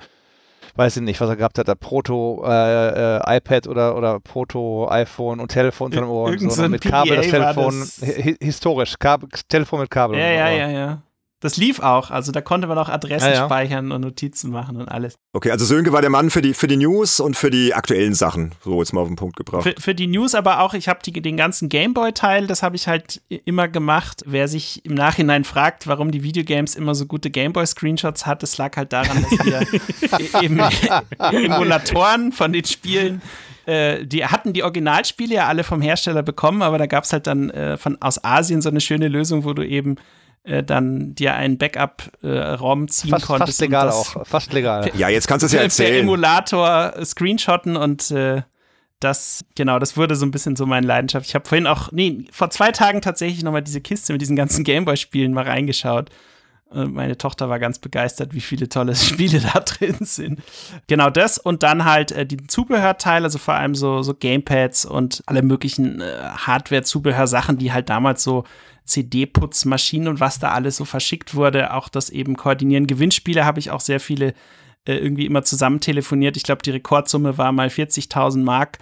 weiß ich nicht, was er gehabt hat, da Proto äh, äh, iPad oder, oder Proto iPhone und Telefon von Ohr und so, ne? mit PDA Kabel das Telefon, das... historisch, Kabel, Telefon mit Kabel. Ja, ja, ja, ja. Das lief auch, also da konnte man auch Adressen ja, ja. speichern und Notizen machen und alles. Okay, also Sönke war der Mann für die, für die News und für die aktuellen Sachen, so jetzt mal auf den Punkt gebracht. Für, für die News aber auch, ich habe den ganzen Gameboy-Teil, das habe ich halt immer gemacht. Wer sich im Nachhinein fragt, warum die Videogames immer so gute Gameboy-Screenshots hat, das lag halt daran, dass wir eben Emulatoren von den Spielen äh, die hatten die Originalspiele ja alle vom Hersteller bekommen, aber da gab es halt dann äh, von aus Asien so eine schöne Lösung, wo du eben äh, dann dir einen Backup-ROM äh, ziehen fast, konntest. Fast legal auch, fast legal. Ja, jetzt kannst du es ja erzählen. Per Emulator äh, screenshotten und äh, das, genau, das wurde so ein bisschen so meine Leidenschaft. Ich habe vorhin auch, nee, vor zwei Tagen tatsächlich nochmal diese Kiste mit diesen ganzen Gameboy-Spielen mal reingeschaut. Äh, meine Tochter war ganz begeistert, wie viele tolle Spiele da drin sind. Genau das und dann halt äh, die Zubehörteile, also vor allem so, so Gamepads und alle möglichen äh, Hardware-Zubehörsachen, die halt damals so CD-Putzmaschinen und was da alles so verschickt wurde, auch das eben koordinieren. Gewinnspiele habe ich auch sehr viele äh, irgendwie immer zusammen telefoniert. Ich glaube, die Rekordsumme war mal 40.000 Mark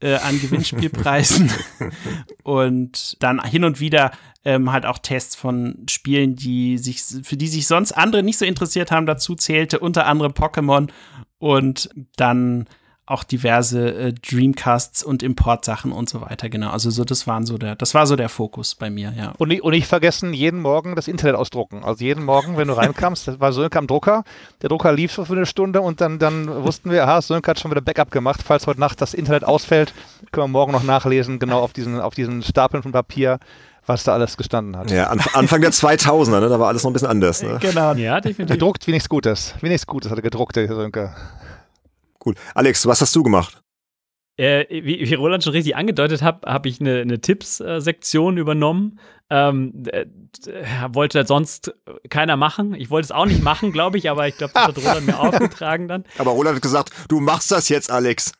äh, an Gewinnspielpreisen. und dann hin und wieder ähm, halt auch Tests von Spielen, die sich, für die sich sonst andere nicht so interessiert haben. Dazu zählte unter anderem Pokémon und dann auch diverse äh, Dreamcasts und Importsachen und so weiter, genau. Also so, das waren so der, das war so der Fokus bei mir, ja. Und nicht, und nicht vergessen, jeden Morgen das Internet ausdrucken. Also jeden Morgen, wenn du reinkamst, das war Sönke am Drucker, der Drucker lief so für eine Stunde und dann, dann wussten wir, aha, Sönke hat schon wieder Backup gemacht, falls heute Nacht das Internet ausfällt, können wir morgen noch nachlesen, genau auf diesen, auf diesen Stapeln von Papier was da alles gestanden hat. Ja, Anfang der 2000er, ne? da war alles noch ein bisschen anders. Ne? Genau. Ja, definitiv. Gedruckt wie nichts Gutes. Wie nichts Gutes hatte gedruckt, der Sönke. Cool. Alex, was hast du gemacht? Äh, wie, wie, Roland schon richtig angedeutet hat, habe ich eine, eine Tipps-Sektion äh, übernommen ähm, äh, wollte das sonst keiner machen. Ich wollte es auch nicht machen, glaube ich, aber ich glaube, das hat Roland mir aufgetragen dann. Aber Roland hat gesagt, du machst das jetzt, Alex.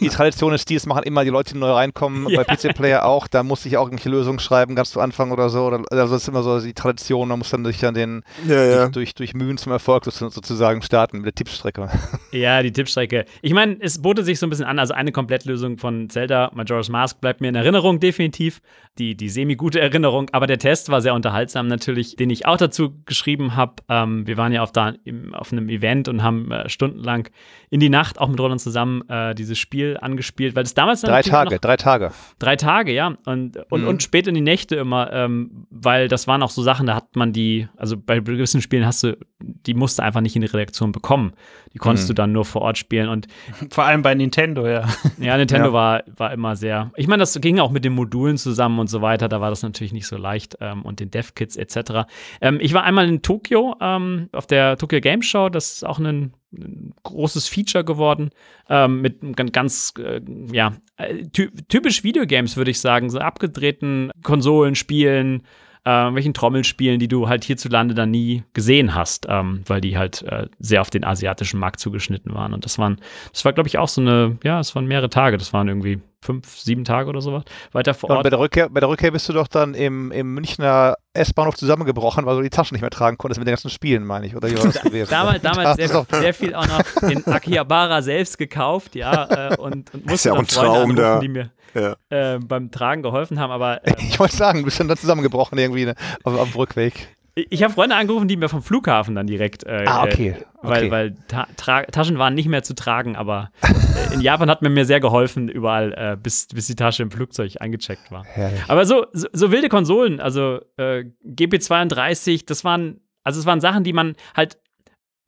die Tradition ist die, es machen immer die Leute, die neu reinkommen, ja. bei PC Player auch, da musste ich auch irgendwelche Lösungen schreiben, ganz zu Anfang oder so. also das ist immer so die Tradition, man muss dann durch dann den ja, ja. Durch, durch Mühen zum Erfolg sozusagen starten mit der Tippstrecke. Ja, die Tippstrecke. Ich meine, es bot sich so ein bisschen an, also eine Komplettlösung von Zelda, Majora's Mask bleibt mir in Erinnerung, definitiv. Die, die semi-gute Erinnerung Erinnerung. Aber der Test war sehr unterhaltsam natürlich, den ich auch dazu geschrieben habe. Ähm, wir waren ja auf, da, im, auf einem Event und haben äh, stundenlang in die Nacht auch mit Roland zusammen äh, dieses Spiel angespielt, weil es damals drei Tage, drei Tage, drei Tage, ja und und, mhm. und spät in die Nächte immer, ähm, weil das waren auch so Sachen, da hat man die, also bei gewissen Spielen hast du, die musst du einfach nicht in die Redaktion bekommen, die konntest mhm. du dann nur vor Ort spielen und vor allem bei Nintendo, ja. Ja, Nintendo ja. war war immer sehr. Ich meine, das ging auch mit den Modulen zusammen und so weiter. Da war das natürlich nicht so leicht ähm, und den Dev Kits etc. Ähm, ich war einmal in Tokio ähm, auf der Tokyo Game Show. Das ist auch ein ein großes Feature geworden. Ähm, mit ganz, äh, ja, äh, typisch Videogames, würde ich sagen. So abgedrehten Konsolen, Spielen, äh, welchen Trommelspielen, die du halt hierzulande dann nie gesehen hast, ähm, weil die halt äh, sehr auf den asiatischen Markt zugeschnitten waren. Und das waren, das war, glaube ich, auch so eine, ja, es waren mehrere Tage, das waren irgendwie fünf, sieben Tage oder sowas, weiter vor Ort. Und bei der Rückkehr, bei der Rückkehr bist du doch dann im, im Münchner S-Bahnhof zusammengebrochen, weil du die Taschen nicht mehr tragen konntest mit den ganzen Spielen, meine ich, oder wie damals damals sehr, sehr, viel auch noch in Akihabara selbst gekauft, ja, äh, und, und musste ja auch ein Traum, da, die mir äh, beim Tragen geholfen haben, aber. Ähm, ich wollte sagen, du bist dann da zusammengebrochen irgendwie ne, auf, auf dem Rückweg. Ich habe Freunde angerufen, die mir vom Flughafen dann direkt. Äh, ah, okay. Äh, okay. Weil, weil Ta Taschen waren nicht mehr zu tragen, aber äh, in Japan hat man mir sehr geholfen, überall, äh, bis, bis die Tasche im Flugzeug eingecheckt war. Herrlich. Aber so, so, so, wilde Konsolen, also äh, GP32, das waren, also es waren Sachen, die man halt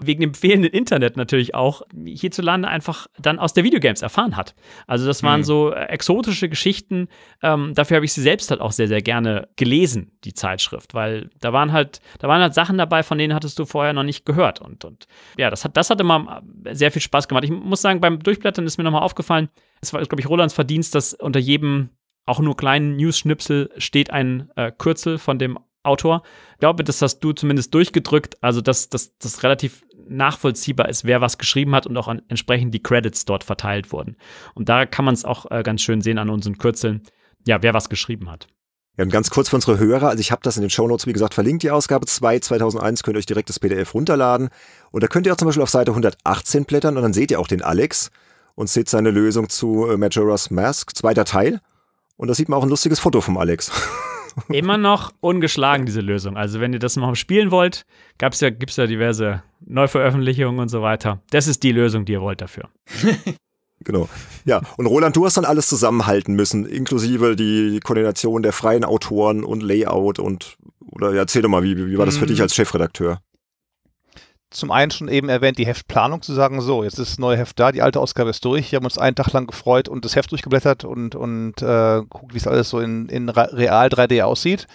wegen dem fehlenden Internet natürlich auch hierzulande einfach dann aus der Videogames erfahren hat. Also das waren mhm. so äh, exotische Geschichten. Ähm, dafür habe ich sie selbst halt auch sehr, sehr gerne gelesen, die Zeitschrift, weil da waren halt, da waren halt Sachen dabei, von denen hattest du vorher noch nicht gehört. Und, und ja, das hat, das hat immer äh, sehr viel Spaß gemacht. Ich muss sagen, beim Durchblättern ist mir nochmal aufgefallen, es war, glaube ich, Rolands Verdienst, dass unter jedem auch nur kleinen News-Schnipsel steht ein äh, Kürzel von dem Autor. Ich glaube, das hast du zumindest durchgedrückt, also dass das relativ nachvollziehbar ist, wer was geschrieben hat und auch an, entsprechend die Credits dort verteilt wurden. Und da kann man es auch äh, ganz schön sehen an unseren Kürzeln, ja, wer was geschrieben hat. Ja, und ganz kurz für unsere Hörer, also ich habe das in den Show Notes wie gesagt, verlinkt die Ausgabe 2 2001, könnt ihr euch direkt das PDF runterladen. Und da könnt ihr auch zum Beispiel auf Seite 118 blättern und dann seht ihr auch den Alex und seht seine Lösung zu äh, Majora's Mask, zweiter Teil. Und da sieht man auch ein lustiges Foto vom Alex. immer noch ungeschlagen, diese Lösung. Also, wenn ihr das noch spielen wollt, ja, gibt es ja diverse Neuveröffentlichungen und so weiter. Das ist die Lösung, die ihr wollt dafür. Genau. Ja, und Roland, du hast dann alles zusammenhalten müssen, inklusive die Koordination der freien Autoren und Layout und oder erzähl doch mal, wie, wie war das für dich mhm. als Chefredakteur? zum einen schon eben erwähnt, die Heftplanung zu sagen, so, jetzt ist das neue Heft da, die alte Ausgabe ist durch. Wir haben uns einen Tag lang gefreut und das Heft durchgeblättert und, und äh, guckt, wie es alles so in, in real 3D aussieht.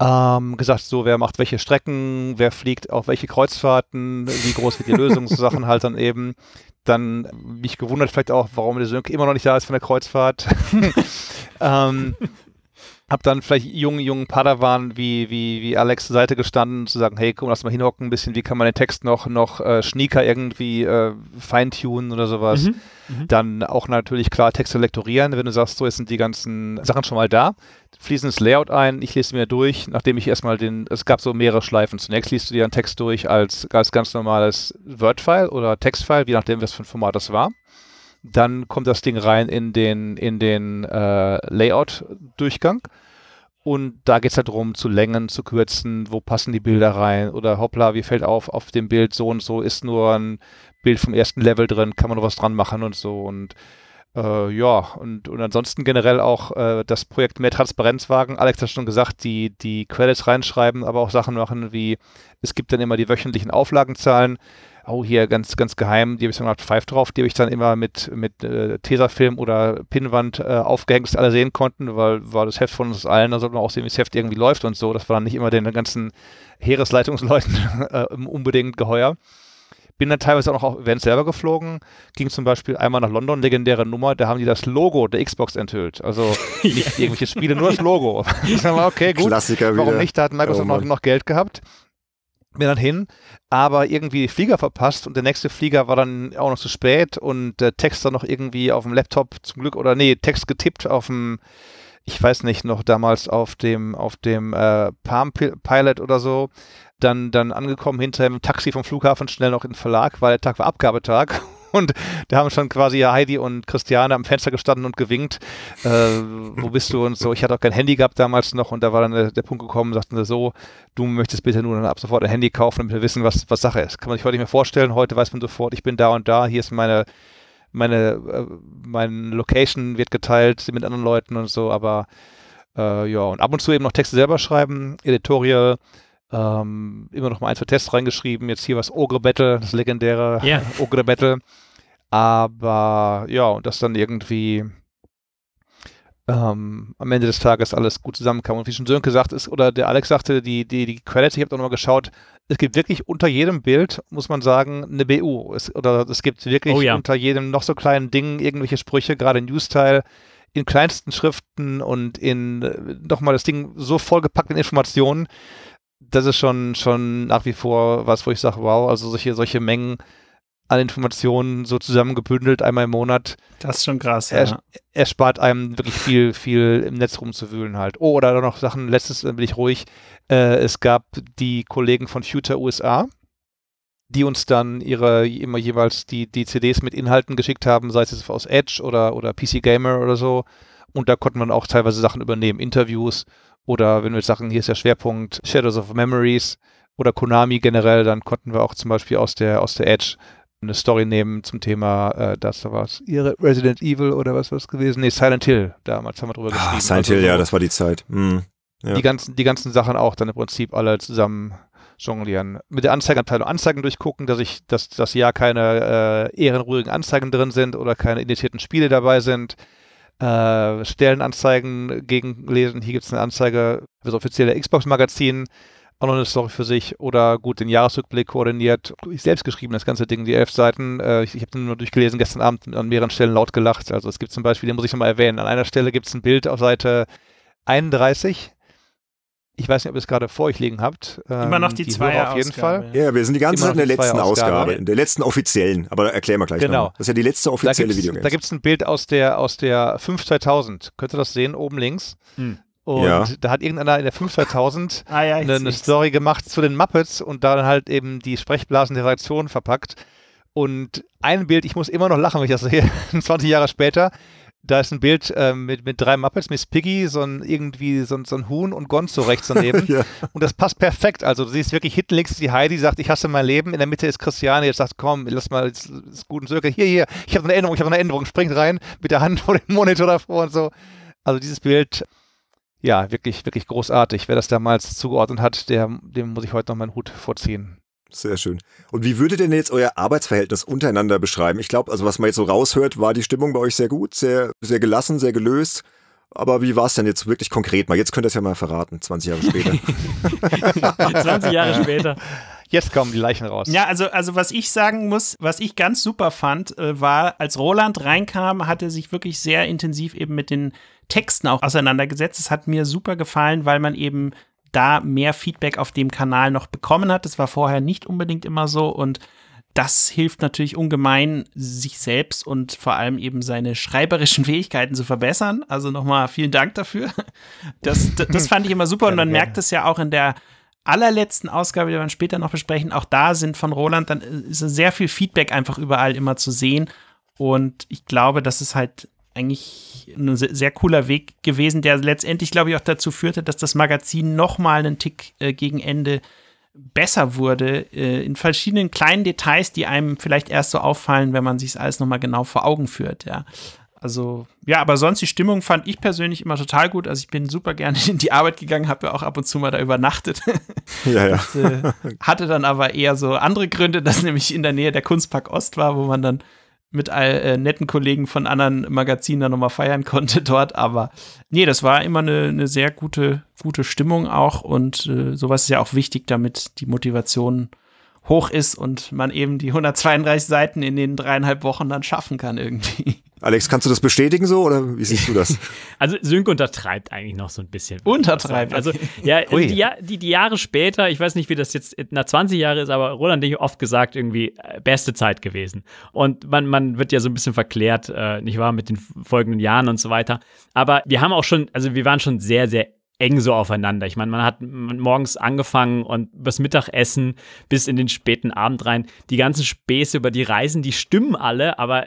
Ähm, gesagt, so, wer macht welche Strecken, wer fliegt auf welche Kreuzfahrten, wie groß wird die Lösung, so Sachen halt dann eben. Dann mich gewundert vielleicht auch, warum der Sönke immer noch nicht da ist von der Kreuzfahrt. ähm, habe dann vielleicht jungen, jungen Padawan wie, wie, wie Alex zur Seite gestanden, zu sagen, hey, komm, lass mal hinhocken ein bisschen, wie kann man den Text noch, noch äh, schnieker irgendwie äh, feintunen oder sowas. Mhm. mhm. Dann auch natürlich klar Texte lektorieren, wenn du sagst, so jetzt sind die ganzen Sachen schon mal da. Fließendes Layout ein, ich lese mir durch, nachdem ich erstmal den, es gab so mehrere Schleifen. Zunächst liest du dir einen Text durch als, als ganz normales Word-File oder Text-File, je nachdem, was für ein Format das war. Dann kommt das Ding rein in den, in den äh, Layout-Durchgang. Und da geht es halt darum, zu längen, zu kürzen, wo passen die Bilder rein oder hoppla, wie fällt auf, auf dem Bild so und so ist nur ein Bild vom ersten Level drin, kann man noch was dran machen und so. Und äh, ja, und, und ansonsten generell auch äh, das Projekt mehr Transparenz wagen. Alex hat schon gesagt, die, die Credits reinschreiben, aber auch Sachen machen wie, es gibt dann immer die wöchentlichen Auflagenzahlen oh hier ganz, ganz geheim, die habe ich dann gemacht, Five drauf, die habe ich dann immer mit, mit äh, Tesafilm oder Pinnwand äh, aufgehängt, dass alle sehen konnten, weil war das Heft von uns allen, da sollte man auch sehen, wie das Heft irgendwie läuft und so. Das war dann nicht immer den ganzen Heeresleitungsleuten äh, unbedingt geheuer. Bin dann teilweise auch noch auf Events selber geflogen. Ging zum Beispiel einmal nach London, legendäre Nummer, da haben die das Logo der Xbox enthüllt. Also nicht irgendwelche Spiele, nur das Logo. okay, gut. Klassiker Warum wieder. nicht? Da hat Microsoft oh noch, noch Geld gehabt bin dann hin, aber irgendwie Flieger verpasst und der nächste Flieger war dann auch noch zu spät und der Text dann noch irgendwie auf dem Laptop zum Glück oder nee, Text getippt auf dem, ich weiß nicht, noch damals auf dem, auf dem äh, Palm Pilot oder so. Dann, dann angekommen hinter dem Taxi vom Flughafen, schnell noch in den Verlag, weil der Tag war Abgabetag und da haben schon quasi Heidi und Christiane am Fenster gestanden und gewinkt, äh, wo bist du und so. Ich hatte auch kein Handy gehabt damals noch und da war dann der, der Punkt gekommen, sagten sie so, du möchtest bitte nur dann ab sofort ein Handy kaufen, damit wir wissen, was, was Sache ist. Kann man sich heute nicht mehr vorstellen, heute weiß man sofort, ich bin da und da, hier ist meine meine, äh, meine Location wird geteilt mit anderen Leuten und so, aber äh, ja, und ab und zu eben noch Texte selber schreiben, Editorial, ähm, immer noch mal ein, zwei Tests reingeschrieben. Jetzt hier was Ogre Battle, das legendäre yeah. Ogre Battle. Aber ja, und das dann irgendwie ähm, am Ende des Tages alles gut zusammenkam. Und wie schon Sönke sagt, ist, oder der Alex sagte, die, die, die Credits, ich habe da nochmal geschaut, es gibt wirklich unter jedem Bild, muss man sagen, eine BU. Es, oder es gibt wirklich oh, ja. unter jedem noch so kleinen Ding irgendwelche Sprüche, gerade in News-Teil, in kleinsten Schriften und in äh, nochmal das Ding so vollgepackt in Informationen das ist schon, schon nach wie vor was, wo ich sage, wow, also solche, solche Mengen an Informationen so zusammengebündelt einmal im Monat. Das ist schon krass, er, ja. Erspart einem wirklich viel, viel im Netz rumzuwühlen halt. Oh, oder noch Sachen, letztes bin ich ruhig, äh, es gab die Kollegen von Future USA, die uns dann ihre immer jeweils die, die CDs mit Inhalten geschickt haben, sei es aus Edge oder, oder PC Gamer oder so. Und da konnte man auch teilweise Sachen übernehmen, Interviews oder wenn wir sagen, hier ist der Schwerpunkt Shadows of Memories oder Konami generell, dann konnten wir auch zum Beispiel aus der, aus der Edge eine Story nehmen zum Thema, äh, das war es, ihre Resident Evil oder was war es gewesen? Nee, Silent Hill, damals haben wir drüber ah, Silent also Hill, so ja, das war die Zeit. Mhm. Ja. Die, ganzen, die ganzen Sachen auch dann im Prinzip alle zusammen jonglieren. Mit der Anzeigenabteilung Anzeigen durchgucken, dass ich, dass das Jahr keine äh, ehrenrührigen Anzeigen drin sind oder keine indizierten Spiele dabei sind äh, Stellenanzeigen gegenlesen. Hier gibt es eine Anzeige für das offizielle Xbox-Magazin, auch noch eine Story für sich oder gut den Jahresrückblick koordiniert. Ich selbst geschrieben, das ganze Ding, die elf Seiten. Äh, ich ich habe den nur durchgelesen, gestern Abend an mehreren Stellen laut gelacht. Also es gibt zum Beispiel, den muss ich nochmal erwähnen, an einer Stelle gibt es ein Bild auf Seite 31 ich weiß nicht, ob ihr es gerade vor euch liegen habt. Ähm, Immer noch ähm, die, die zwei auf jeden Fall. Ja, wir sind die ganze Zeit in der letzten Ausgabe, in der letzten offiziellen, aber erklären wir gleich genau. Noch. Das ist ja die letzte offizielle Video. Da gibt es ein Bild aus der, aus der 5 Könnt ihr das sehen, oben links? Hm. Und ja. da hat irgendeiner in der 5 ah, ja, eine, eine Story gemacht zu den Muppets und da dann halt eben die Sprechblasen der Reaktion verpackt. Und ein Bild, ich muss immer noch lachen, wenn ich das sehe, 20 Jahre später, da ist ein Bild äh, mit, mit drei Muppets, Miss Piggy, so ein, irgendwie so so ein Huhn und Gonzo rechts daneben. ja. Und das passt perfekt. Also du siehst wirklich hinten links die Heidi, sagt, ich hasse mein Leben. In der Mitte ist Christiane, jetzt sagt, komm, lass mal, das guten gut Hier, hier, ich habe eine Änderung, ich habe eine Änderung. Springt rein mit der Hand vor dem Monitor davor und so. Also dieses Bild, ja, wirklich, wirklich großartig. Wer das damals zugeordnet hat, der, dem muss ich heute noch meinen Hut vorziehen. Sehr schön. Und wie würdet ihr denn jetzt euer Arbeitsverhältnis untereinander beschreiben? Ich glaube, also was man jetzt so raushört, war die Stimmung bei euch sehr gut, sehr, sehr gelassen, sehr gelöst. Aber wie war es denn jetzt wirklich konkret mal? Jetzt könnt ihr es ja mal verraten, 20 Jahre später. 20 Jahre später. Jetzt kommen die Leichen raus. Ja, also, also was ich sagen muss, was ich ganz super fand, äh, war, als Roland reinkam, hat er sich wirklich sehr intensiv eben mit den Texten auch auseinandergesetzt. Es hat mir super gefallen, weil man eben da mehr Feedback auf dem Kanal noch bekommen hat. Das war vorher nicht unbedingt immer so und das hilft natürlich ungemein, sich selbst und vor allem eben seine schreiberischen Fähigkeiten zu verbessern. Also nochmal vielen Dank dafür. Das, das, das fand ich immer super und man merkt es ja auch in der allerletzten Ausgabe, die wir dann später noch besprechen. Auch da sind von Roland dann ist sehr viel Feedback einfach überall immer zu sehen und ich glaube, das ist halt eigentlich ein sehr cooler Weg gewesen, der letztendlich, glaube ich, auch dazu führte, dass das Magazin nochmal einen Tick äh, gegen Ende besser wurde, äh, in verschiedenen kleinen Details, die einem vielleicht erst so auffallen, wenn man sich alles nochmal genau vor Augen führt, ja. Also, ja, aber sonst die Stimmung fand ich persönlich immer total gut. Also, ich bin super gerne in die Arbeit gegangen, habe ja auch ab und zu mal da übernachtet. Ja, ja. Und, äh, hatte dann aber eher so andere Gründe, dass nämlich in der Nähe der Kunstpark Ost war, wo man dann mit all, äh, netten Kollegen von anderen Magazinen dann nochmal feiern konnte dort. Aber nee, das war immer eine, eine sehr gute, gute Stimmung auch. Und äh, sowas ist ja auch wichtig, damit die Motivation hoch ist und man eben die 132 Seiten in den dreieinhalb Wochen dann schaffen kann irgendwie. Alex, kannst du das bestätigen so oder wie siehst du das? also Sönke untertreibt eigentlich noch so ein bisschen. Untertreibt. Also ja, also die, die, die, Jahre später, ich weiß nicht, wie das jetzt nach 20 Jahren ist, aber Roland Dinge oft gesagt, irgendwie äh, beste Zeit gewesen. Und man, man wird ja so ein bisschen verklärt, äh, nicht wahr, mit den folgenden Jahren und so weiter. Aber wir haben auch schon, also wir waren schon sehr, sehr eng so aufeinander. Ich meine, man hat morgens angefangen und übers Mittagessen bis in den späten Abend rein. Die ganzen Späße über die Reisen, die stimmen alle, aber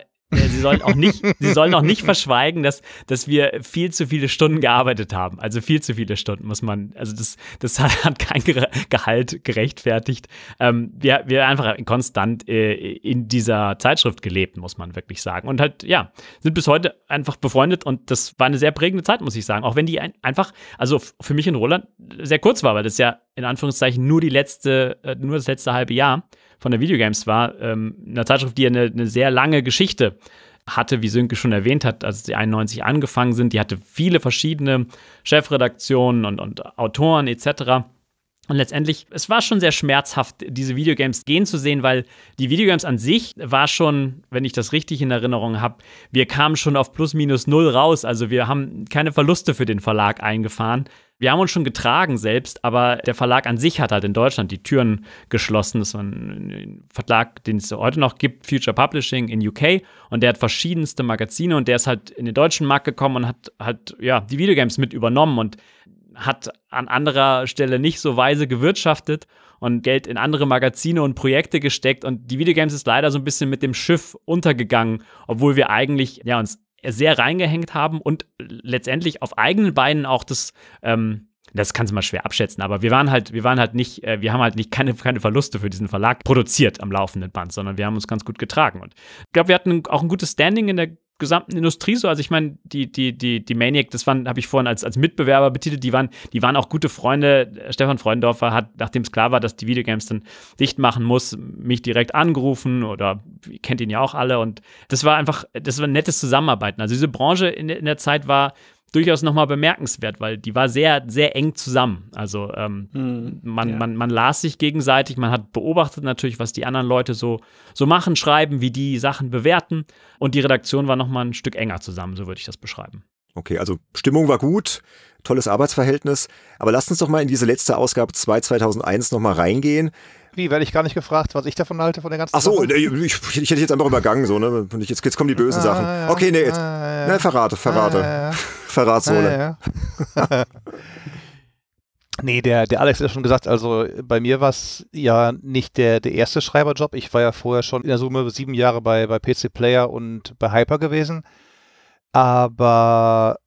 sollen auch nicht, sie sollen auch nicht verschweigen, dass, dass wir viel zu viele Stunden gearbeitet haben. Also viel zu viele Stunden muss man, also das, das hat kein Gehalt gerechtfertigt. Ähm, wir, wir einfach konstant äh, in dieser Zeitschrift gelebt, muss man wirklich sagen. Und halt, ja, sind bis heute einfach befreundet und das war eine sehr prägende Zeit, muss ich sagen. Auch wenn die ein, einfach, also für mich in Roland sehr kurz war, weil das ja in Anführungszeichen nur die letzte, äh, nur das letzte halbe Jahr von der Videogames war. Ähm, eine Zeitschrift, die ja eine, eine sehr lange Geschichte äh, hatte, wie Sönke schon erwähnt hat, als die 91 angefangen sind, die hatte viele verschiedene Chefredaktionen und, und Autoren etc. Und letztendlich, es war schon sehr schmerzhaft, diese Videogames gehen zu sehen, weil die Videogames an sich war schon, wenn ich das richtig in Erinnerung habe, wir kamen schon auf plus minus null raus. Also wir haben keine Verluste für den Verlag eingefahren. Wir haben uns schon getragen selbst, aber der Verlag an sich hat halt in Deutschland die Türen geschlossen. Das war ein Verlag, den es heute noch gibt, Future Publishing in UK. Und der hat verschiedenste Magazine und der ist halt in den deutschen Markt gekommen und hat halt, ja, die Videogames mit übernommen und hat an anderer Stelle nicht so weise gewirtschaftet und Geld in andere Magazine und Projekte gesteckt und die Videogames ist leider so ein bisschen mit dem Schiff untergegangen, obwohl wir eigentlich ja uns sehr reingehängt haben und letztendlich auf eigenen Beinen auch das, ähm, das kannst du mal schwer abschätzen, aber wir waren halt, wir waren halt nicht, äh, wir haben halt nicht keine, keine Verluste für diesen Verlag produziert am laufenden Band, sondern wir haben uns ganz gut getragen. Und ich glaube, wir hatten auch ein gutes Standing in der gesamten Industrie so. Also ich meine, die, die, die, die Maniac, das waren, habe ich vorhin als, als Mitbewerber betitelt, die waren, die waren auch gute Freunde. Stefan Freundorfer hat, nachdem es klar war, dass die Videogames dann dicht machen muss, mich direkt angerufen oder ihr kennt ihn ja auch alle. Und das war einfach, das war ein nettes Zusammenarbeiten. Also diese Branche in, in der Zeit war, durchaus nochmal bemerkenswert, weil die war sehr, sehr eng zusammen. Also ähm, hm, man, ja. man, man las sich gegenseitig, man hat beobachtet natürlich, was die anderen Leute so, so machen, schreiben, wie die Sachen bewerten. Und die Redaktion war nochmal ein Stück enger zusammen, so würde ich das beschreiben. Okay, also Stimmung war gut, tolles Arbeitsverhältnis. Aber lasst uns doch mal in diese letzte Ausgabe 2 2001 nochmal reingehen. Wie, werde ich gar nicht gefragt, was ich davon halte von der ganzen Ach so, ich, ne, ich, ich, hätte jetzt einfach übergangen, so, ne? Jetzt, jetzt kommen die bösen ah, Sachen. Okay, nee, jetzt. Ah, ja. Na, ne, verrate, verrate. Ah, ja, ja. Verratssohle. Ah, ja, nee, der, der Alex hat ja schon gesagt, also bei mir war es ja nicht der, der erste Schreiberjob. Ich war ja vorher schon in der Summe sieben Jahre bei, bei PC Player und bei Hyper gewesen. Aber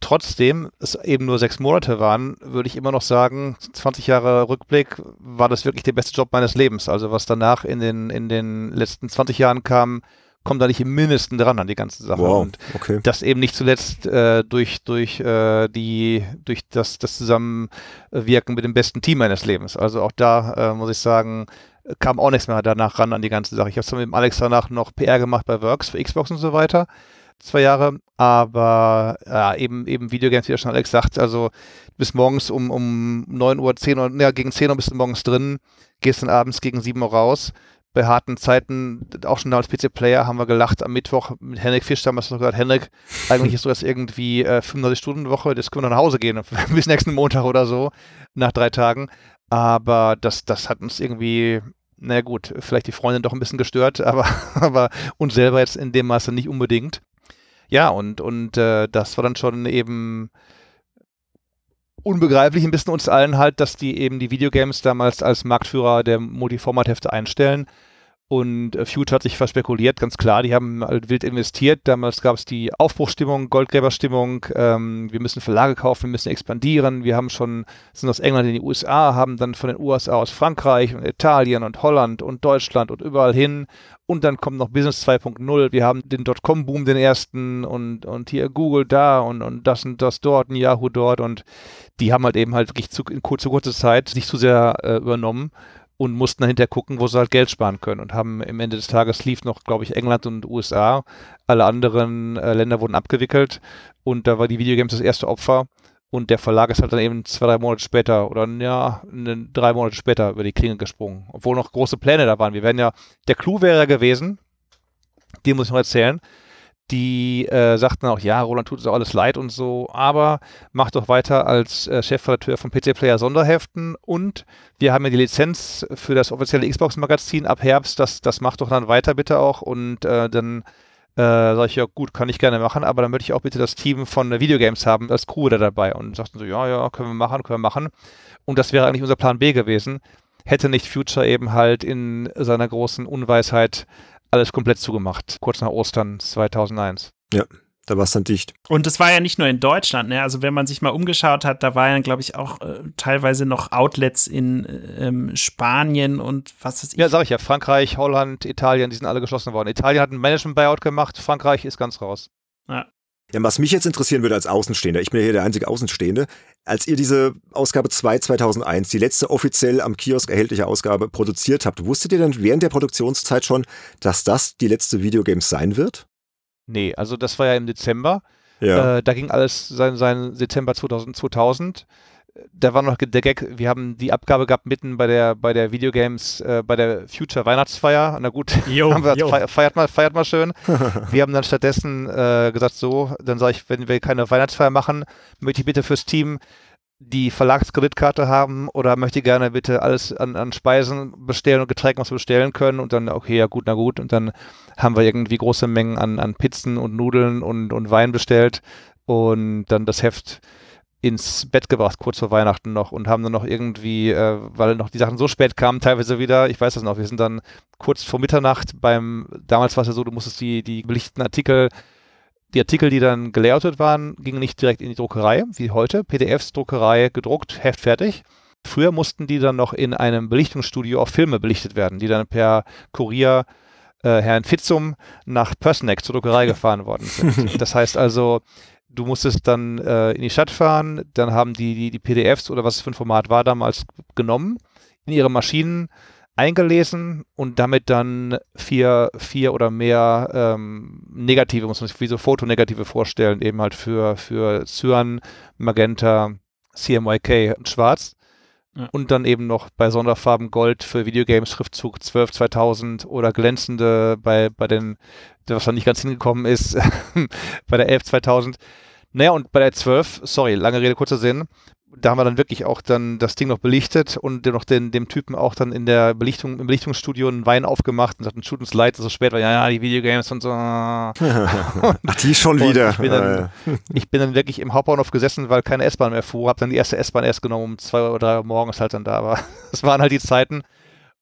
trotzdem es eben nur sechs Monate waren, würde ich immer noch sagen, 20 Jahre Rückblick, war das wirklich der beste Job meines Lebens. Also was danach in den, in den letzten 20 Jahren kam, kommt da nicht im Mindesten dran an die ganze Sache. Wow, und okay. das eben nicht zuletzt äh, durch, durch, äh, die, durch das, das Zusammenwirken mit dem besten Team meines Lebens. Also auch da äh, muss ich sagen, kam auch nichts mehr danach ran an die ganze Sache. Ich habe es mit dem Alex danach noch PR gemacht bei Works für Xbox und so weiter. Zwei Jahre, aber ja, eben, eben Videogames, wie ja schon Alex sagt, also bis morgens um, um 9 Uhr, 10 Uhr, ja, gegen 10 Uhr bist du morgens drin, gehst dann abends gegen 7 Uhr raus, bei harten Zeiten, auch schon damals PC-Player, haben wir gelacht am Mittwoch mit Henrik Fisch, haben wir gesagt, Henrik, eigentlich ist sowas irgendwie äh, 35-Stunden-Woche, das können wir nach Hause gehen, bis nächsten Montag oder so, nach drei Tagen. Aber das, das hat uns irgendwie, naja gut, vielleicht die Freundin doch ein bisschen gestört, aber, aber uns selber jetzt in dem Maße nicht unbedingt. Ja, und, und äh, das war dann schon eben unbegreiflich ein bisschen uns allen halt, dass die eben die Videogames damals als Marktführer der Multiformat-Hefte einstellen und äh, Future hat sich verspekuliert, ganz klar. Die haben halt wild investiert. Damals gab es die Aufbruchstimmung, Goldgräberstimmung. Ähm, wir müssen Verlage kaufen, wir müssen expandieren. Wir haben schon, sind aus England in die USA, haben dann von den USA aus Frankreich und Italien und Holland und Deutschland und überall hin. Und dann kommt noch Business 2.0. Wir haben den Dotcom-Boom, den ersten und, und hier Google da und, und das und das dort, ein Yahoo dort. Und die haben halt eben halt wirklich zu, in, kur zu kurzer Zeit sich zu sehr äh, übernommen und mussten dahinter gucken, wo sie halt Geld sparen können und haben im Ende des Tages lief noch, glaube ich, England und USA. Alle anderen äh, Länder wurden abgewickelt und da war die Videogames das erste Opfer und der Verlag ist halt dann eben zwei, drei Monate später oder ja, ne, drei Monate später über die Klinge gesprungen, obwohl noch große Pläne da waren. Wir wären ja, der Clou wäre ja gewesen, den muss ich noch erzählen, die äh, sagten auch, ja, Roland tut es auch alles leid und so, aber mach doch weiter als äh, Chefredakteur von PC Player Sonderheften und wir haben ja die Lizenz für das offizielle Xbox-Magazin ab Herbst, das, das macht doch dann weiter bitte auch und äh, dann äh, sage ich, ja gut, kann ich gerne machen, aber dann würde ich auch bitte das Team von Videogames haben, das Crew da dabei und sagten so, ja, ja, können wir machen, können wir machen und das wäre eigentlich unser Plan B gewesen, hätte nicht Future eben halt in seiner großen Unweisheit alles komplett zugemacht, kurz nach Ostern 2001. Ja, da war es dann dicht. Und das war ja nicht nur in Deutschland, ne? Also wenn man sich mal umgeschaut hat, da waren, glaube ich, auch äh, teilweise noch Outlets in äh, ähm, Spanien und was ist Ja, sage ich ja, Frankreich, Holland, Italien, die sind alle geschlossen worden. Italien hat ein Management-Buyout gemacht, Frankreich ist ganz raus. Ja. Ja, was mich jetzt interessieren würde als Außenstehender, ich bin ja hier der einzige Außenstehende, als ihr diese Ausgabe 2 2001, die letzte offiziell am Kiosk erhältliche Ausgabe, produziert habt, wusstet ihr dann während der Produktionszeit schon, dass das die letzte Videogames sein wird? Nee, also das war ja im Dezember. Ja. Äh, da ging alles sein, sein Dezember 2000. 2000 da war noch der Gag, wir haben die Abgabe gehabt mitten bei der bei der Videogames, äh, bei der Future Weihnachtsfeier. Na gut, yo, wir, feiert mal, feiert mal schön. wir haben dann stattdessen äh, gesagt, so, dann sage ich, wenn wir keine Weihnachtsfeier machen, möchte ich bitte fürs Team die Verlagskreditkarte haben oder möchte ich gerne bitte alles an, an Speisen bestellen und Getränken, was wir bestellen können und dann, okay, ja gut, na gut. Und dann haben wir irgendwie große Mengen an, an Pizzen und Nudeln und, und Wein bestellt und dann das Heft ins Bett gebracht, kurz vor Weihnachten noch und haben dann noch irgendwie, äh, weil noch die Sachen so spät kamen, teilweise wieder, ich weiß das noch, wir sind dann kurz vor Mitternacht beim, damals war es ja so, du musstest die, die belichteten Artikel, die Artikel, die dann gelayoutet waren, gingen nicht direkt in die Druckerei, wie heute, PDFs, Druckerei, gedruckt, Heft fertig. Früher mussten die dann noch in einem Belichtungsstudio auf Filme belichtet werden, die dann per Kurier äh, Herrn Fitzum nach Pössneck zur Druckerei gefahren worden sind. das heißt also, du musstest dann äh, in die Stadt fahren, dann haben die, die, die PDFs oder was für ein Format war damals genommen, in ihre Maschinen eingelesen und damit dann vier, vier oder mehr ähm, negative, muss man sich wie so Fotonegative vorstellen, eben halt für, für Cyan, Magenta, CMYK und Schwarz. Ja. Und dann eben noch bei Sonderfarben Gold für Videogames Schriftzug 12 2000 oder glänzende bei, bei den, was da nicht ganz hingekommen ist, bei der 11 2000. Naja, und bei der 12, sorry, lange Rede, kurzer Sinn, da haben wir dann wirklich auch dann das Ding noch belichtet und noch den, dem Typen auch dann in der Belichtung, im Belichtungsstudio einen Wein aufgemacht und sagten, tut uns leid, dass es so spät war, ja, ja, die Videogames und so. Ach, die schon wieder. Ich bin, dann, ich bin, dann, wirklich im Hauptbahnhof gesessen, weil keine S-Bahn mehr fuhr, habe dann die erste S-Bahn erst genommen um zwei oder drei Uhr morgens halt dann da war. Das waren halt die Zeiten.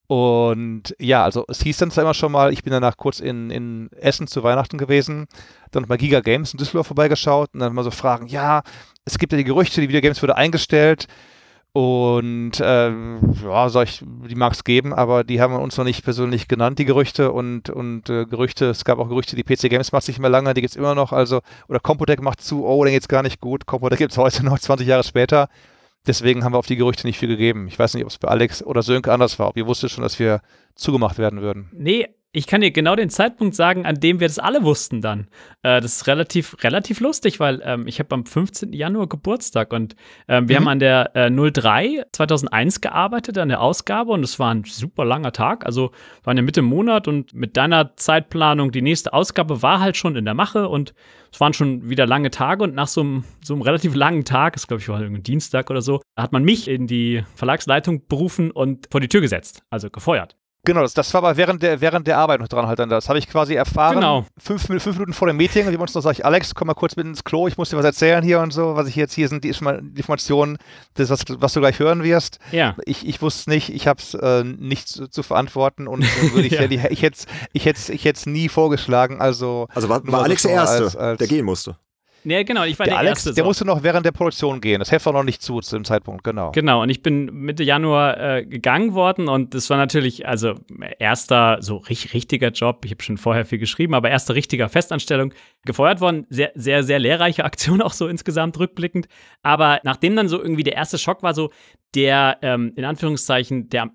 Und ja, also es hieß dann zwar immer schon mal, ich bin danach kurz in, in Essen zu Weihnachten gewesen, dann bei Giga Games in Düsseldorf vorbeigeschaut und dann mal so Fragen, ja, es gibt ja die Gerüchte, die Videogames würde eingestellt und ähm, ja, soll ich, die mag es geben, aber die haben uns noch nicht persönlich genannt, die Gerüchte und, und äh, Gerüchte, es gab auch Gerüchte, die PC Games macht nicht mehr lange, die gibt es immer noch, also, oder Compotech macht zu, oh, dann geht's gar nicht gut, Compotech gibt es heute noch, 20 Jahre später, Deswegen haben wir auf die Gerüchte nicht viel gegeben. Ich weiß nicht, ob es bei Alex oder Sönke anders war. Ob Ihr wusstet schon, dass wir zugemacht werden würden. Nee, ich kann dir genau den Zeitpunkt sagen, an dem wir das alle wussten dann. Äh, das ist relativ, relativ lustig, weil ähm, ich habe am 15. Januar Geburtstag und ähm, wir mhm. haben an der äh, 03 2001 gearbeitet, an der Ausgabe und es war ein super langer Tag. Also waren ja Mitte im Monat und mit deiner Zeitplanung, die nächste Ausgabe war halt schon in der Mache und es waren schon wieder lange Tage und nach so einem, so einem relativ langen Tag, das glaube ich war irgendein Dienstag oder so, hat man mich in die Verlagsleitung berufen und vor die Tür gesetzt, also gefeuert. Genau, das, das war aber während der, während der Arbeit noch dran halt dann. Das habe ich quasi erfahren. Genau. Fünf, fünf Minuten vor dem Meeting. wie man uns noch sagt, Alex, komm mal kurz mit ins Klo, ich muss dir was erzählen hier und so, was ich jetzt hier sind, die Informationen, das, was, was du gleich hören wirst. Ja. Ich, ich wusste es nicht, ich habe es äh, nicht zu, zu, verantworten und würde ich, ja. ich, ich hätte es ich hätt's, ich nie vorgeschlagen. Also, also war, war Alex der Erste, als, als, der gehen musste. Ja, genau, ich war der, der Alex, Erste, so. musste noch während der Produktion gehen. Das Heft auch noch nicht zu zu dem Zeitpunkt, genau. Genau, und ich bin Mitte Januar äh, gegangen worden und das war natürlich, also erster so richtig, richtiger Job. Ich habe schon vorher viel geschrieben, aber erste richtiger Festanstellung gefeuert worden. Sehr, sehr, sehr lehrreiche Aktion auch so insgesamt rückblickend. Aber nachdem dann so irgendwie der erste Schock war, so, der ähm, in Anführungszeichen der,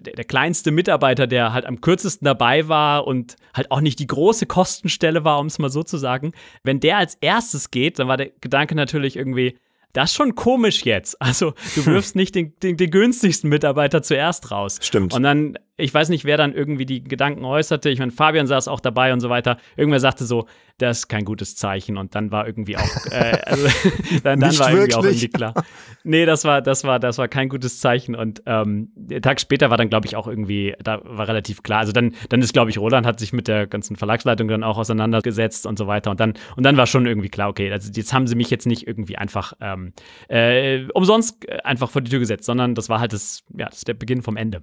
der, der, kleinste Mitarbeiter, der halt am kürzesten dabei war und halt auch nicht die große Kostenstelle war, um es mal so zu sagen, wenn der als erstes geht, dann war der Gedanke natürlich irgendwie, das ist schon komisch jetzt. Also du hm. wirfst nicht den, den, den günstigsten Mitarbeiter zuerst raus. Stimmt. Und dann ich weiß nicht, wer dann irgendwie die Gedanken äußerte. Ich meine, Fabian saß auch dabei und so weiter. Irgendwer sagte so, das ist kein gutes Zeichen. Und dann war irgendwie auch, äh, also, dann, dann war irgendwie auch irgendwie klar. Nee, das war, das war, das war kein gutes Zeichen. Und ähm, einen Tag später war dann, glaube ich, auch irgendwie, da war relativ klar. Also dann, dann ist, glaube ich, Roland hat sich mit der ganzen Verlagsleitung dann auch auseinandergesetzt und so weiter. Und dann, und dann war schon irgendwie klar, okay, also jetzt haben sie mich jetzt nicht irgendwie einfach ähm, äh, umsonst einfach vor die Tür gesetzt, sondern das war halt das, ja, das ist der Beginn vom Ende.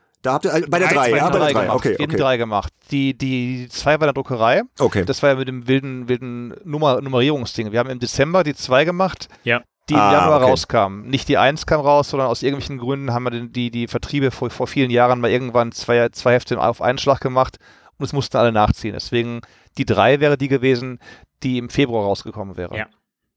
Da habt ihr bei der 3, ja, bei der 3. Okay, okay. Den 3 gemacht. Die, die 2 war in der Druckerei. Okay. Das war ja mit dem wilden, wilden Nummer, Nummerierungsding. Wir haben im Dezember die 2 gemacht. Ja die ah, im Januar okay. rauskamen. Nicht die 1 kam raus, sondern aus irgendwelchen Gründen haben wir die, die, die Vertriebe vor, vor vielen Jahren mal irgendwann zwei, zwei Hefte auf einen Schlag gemacht und es mussten alle nachziehen. Deswegen die 3 wäre die gewesen, die im Februar rausgekommen wäre. Ja,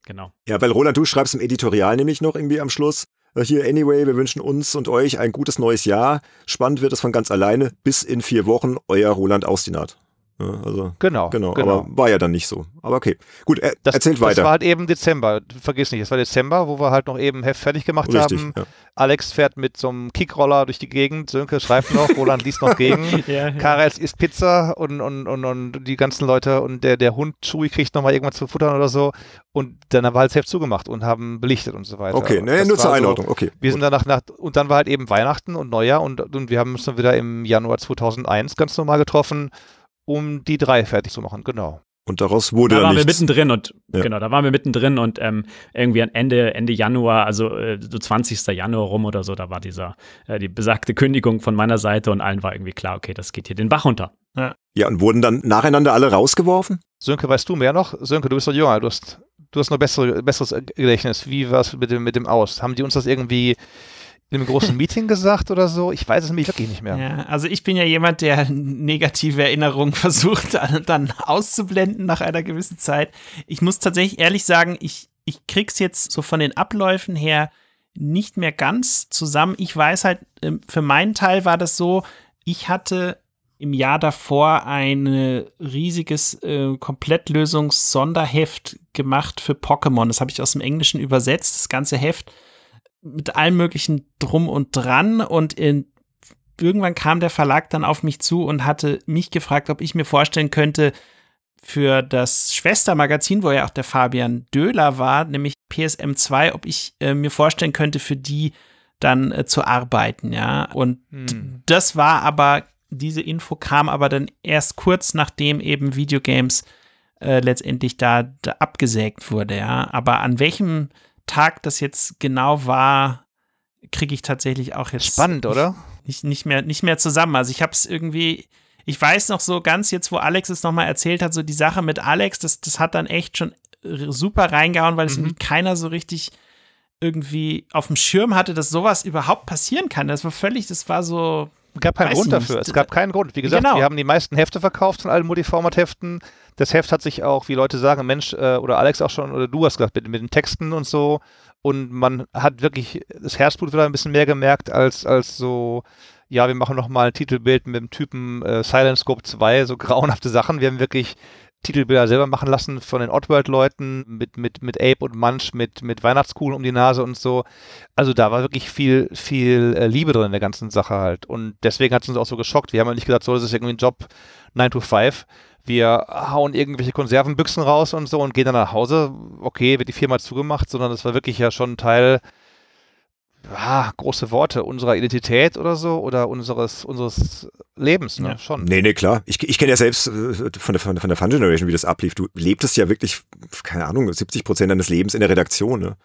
genau. Ja, weil Roland, du schreibst im Editorial nämlich noch irgendwie am Schluss, äh, hier, anyway, wir wünschen uns und euch ein gutes neues Jahr. Spannend wird es von ganz alleine. Bis in vier Wochen, euer Roland Austinat. Also, genau, genau, genau. Aber war ja dann nicht so. Aber okay. Gut, er, äh, das, erzählt weiter. Das war halt eben Dezember. Vergiss nicht, es war Dezember, wo wir halt noch eben Heft fertig gemacht Richtig, haben. Ja. Alex fährt mit so einem Kickroller durch die Gegend. Sönke schreibt noch, Roland liest noch gegen. ja, ja. Karels isst Pizza und, und, und, und die ganzen Leute und der, der Hund Chewie kriegt nochmal irgendwas zu futtern oder so. Und dann haben wir halt das Heft zugemacht und haben belichtet und so weiter. Okay, ne, nur zur Einordnung. So, okay. Wir sind danach nach, und dann war halt eben Weihnachten und Neujahr und, und wir haben uns dann wieder im Januar 2001 ganz normal getroffen um die drei fertig zu machen, genau. Und daraus wurde da waren nichts. wir mittendrin und ja. genau, da waren wir mittendrin und ähm, irgendwie an Ende Ende Januar, also äh, so 20. Januar rum oder so, da war dieser äh, die besagte Kündigung von meiner Seite und allen war irgendwie klar, okay, das geht hier den Bach runter. Ja. ja, und wurden dann nacheinander alle rausgeworfen? Sönke, weißt du mehr noch? Sönke, du bist doch jünger, du hast du hast noch bessere, besseres Gedächtnis. Wie war es mit dem mit dem aus? Haben die uns das irgendwie in einem großen Meeting gesagt oder so. Ich weiß es nämlich wirklich nicht mehr. Ja, also ich bin ja jemand, der negative Erinnerungen versucht dann auszublenden nach einer gewissen Zeit. Ich muss tatsächlich ehrlich sagen, ich, ich krieg's jetzt so von den Abläufen her nicht mehr ganz zusammen. Ich weiß halt, ähm, für meinen Teil war das so, ich hatte im Jahr davor ein äh, riesiges äh, Komplettlösungs-Sonderheft gemacht für Pokémon. Das habe ich aus dem Englischen übersetzt, das ganze Heft mit allem möglichen drum und dran und in irgendwann kam der Verlag dann auf mich zu und hatte mich gefragt, ob ich mir vorstellen könnte, für das Schwestermagazin, wo ja auch der Fabian Döler war, nämlich PSM 2, ob ich äh, mir vorstellen könnte, für die dann äh, zu arbeiten, ja. Und hm. das war aber, diese Info kam aber dann erst kurz nachdem eben Videogames äh, letztendlich da, da abgesägt wurde, ja. Aber an welchem Tag das jetzt genau war, kriege ich tatsächlich auch jetzt. Spannend, nicht, oder? Nicht, nicht, mehr, nicht mehr zusammen. Also ich habe es irgendwie. Ich weiß noch so ganz jetzt, wo Alex es nochmal erzählt hat, so die Sache mit Alex, das, das hat dann echt schon äh, super reingehauen, weil es mhm. keiner so richtig irgendwie auf dem Schirm hatte, dass sowas überhaupt passieren kann. Das war völlig, das war so. Es gab keinen Grund dafür. Es gab keinen Grund. Wie gesagt, genau. wir haben die meisten Hefte verkauft von allen Multiformat-Heften das Heft hat sich auch, wie Leute sagen, Mensch, äh, oder Alex auch schon, oder du hast gesagt, mit, mit den Texten und so. Und man hat wirklich das Herzblut wieder ein bisschen mehr gemerkt als, als so, ja, wir machen nochmal ein Titelbild mit dem Typen äh, Silent Scope 2, so grauenhafte Sachen. Wir haben wirklich Titelbilder selber machen lassen von den Oddworld-Leuten mit, mit, mit Ape und Munch, mit, mit Weihnachtskugeln um die Nase und so. Also da war wirklich viel, viel äh, Liebe drin in der ganzen Sache halt. Und deswegen hat es uns auch so geschockt. Wir haben ja nicht gesagt, so, das ist irgendwie ein Job 9 to 5, wir hauen irgendwelche Konservenbüchsen raus und so und gehen dann nach Hause. Okay, wird die Firma zugemacht, sondern das war wirklich ja schon Teil, ah, große Worte, unserer Identität oder so oder unseres, unseres Lebens, ne? Ja. Schon. Nee, nee, klar. Ich, ich kenne ja selbst äh, von der, von, der, von der Fun Generation, wie das ablief. Du lebtest ja wirklich, keine Ahnung, 70 Prozent deines Lebens in der Redaktion, ne?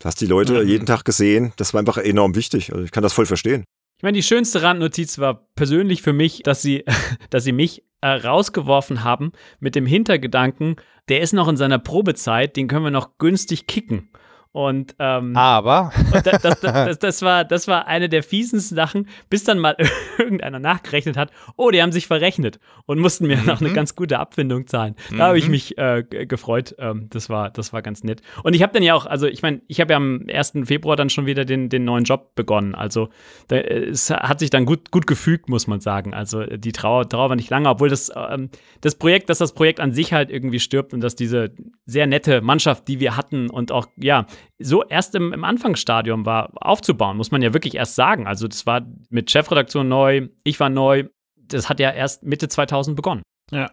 Du hast die Leute mhm. jeden Tag gesehen. Das war einfach enorm wichtig. Also ich kann das voll verstehen. Ich meine, die schönste Randnotiz war persönlich für mich, dass sie, dass sie mich äh, rausgeworfen haben mit dem Hintergedanken, der ist noch in seiner Probezeit, den können wir noch günstig kicken. Und, ähm, Aber. Und das, das, das, das, war, das war eine der fiesesten Sachen, bis dann mal irgendeiner nachgerechnet hat, oh, die haben sich verrechnet und mussten mir mhm. noch eine mhm. ganz gute Abfindung zahlen. Da mhm. habe ich mhm. mich äh, gefreut. Ähm, das, war, das war ganz nett. Und ich habe dann ja auch, also ich meine, ich habe ja am 1. Februar dann schon wieder den, den neuen Job begonnen. Also da, es hat sich dann gut, gut gefügt, muss man sagen. Also die Trauer, Trauer war nicht lange, obwohl das, ähm, das Projekt, dass das Projekt an sich halt irgendwie stirbt und dass diese sehr nette Mannschaft, die wir hatten und auch, ja, so erst im, im Anfangsstadium war, aufzubauen, muss man ja wirklich erst sagen. Also das war mit Chefredaktion neu, ich war neu. Das hat ja erst Mitte 2000 begonnen. Ja.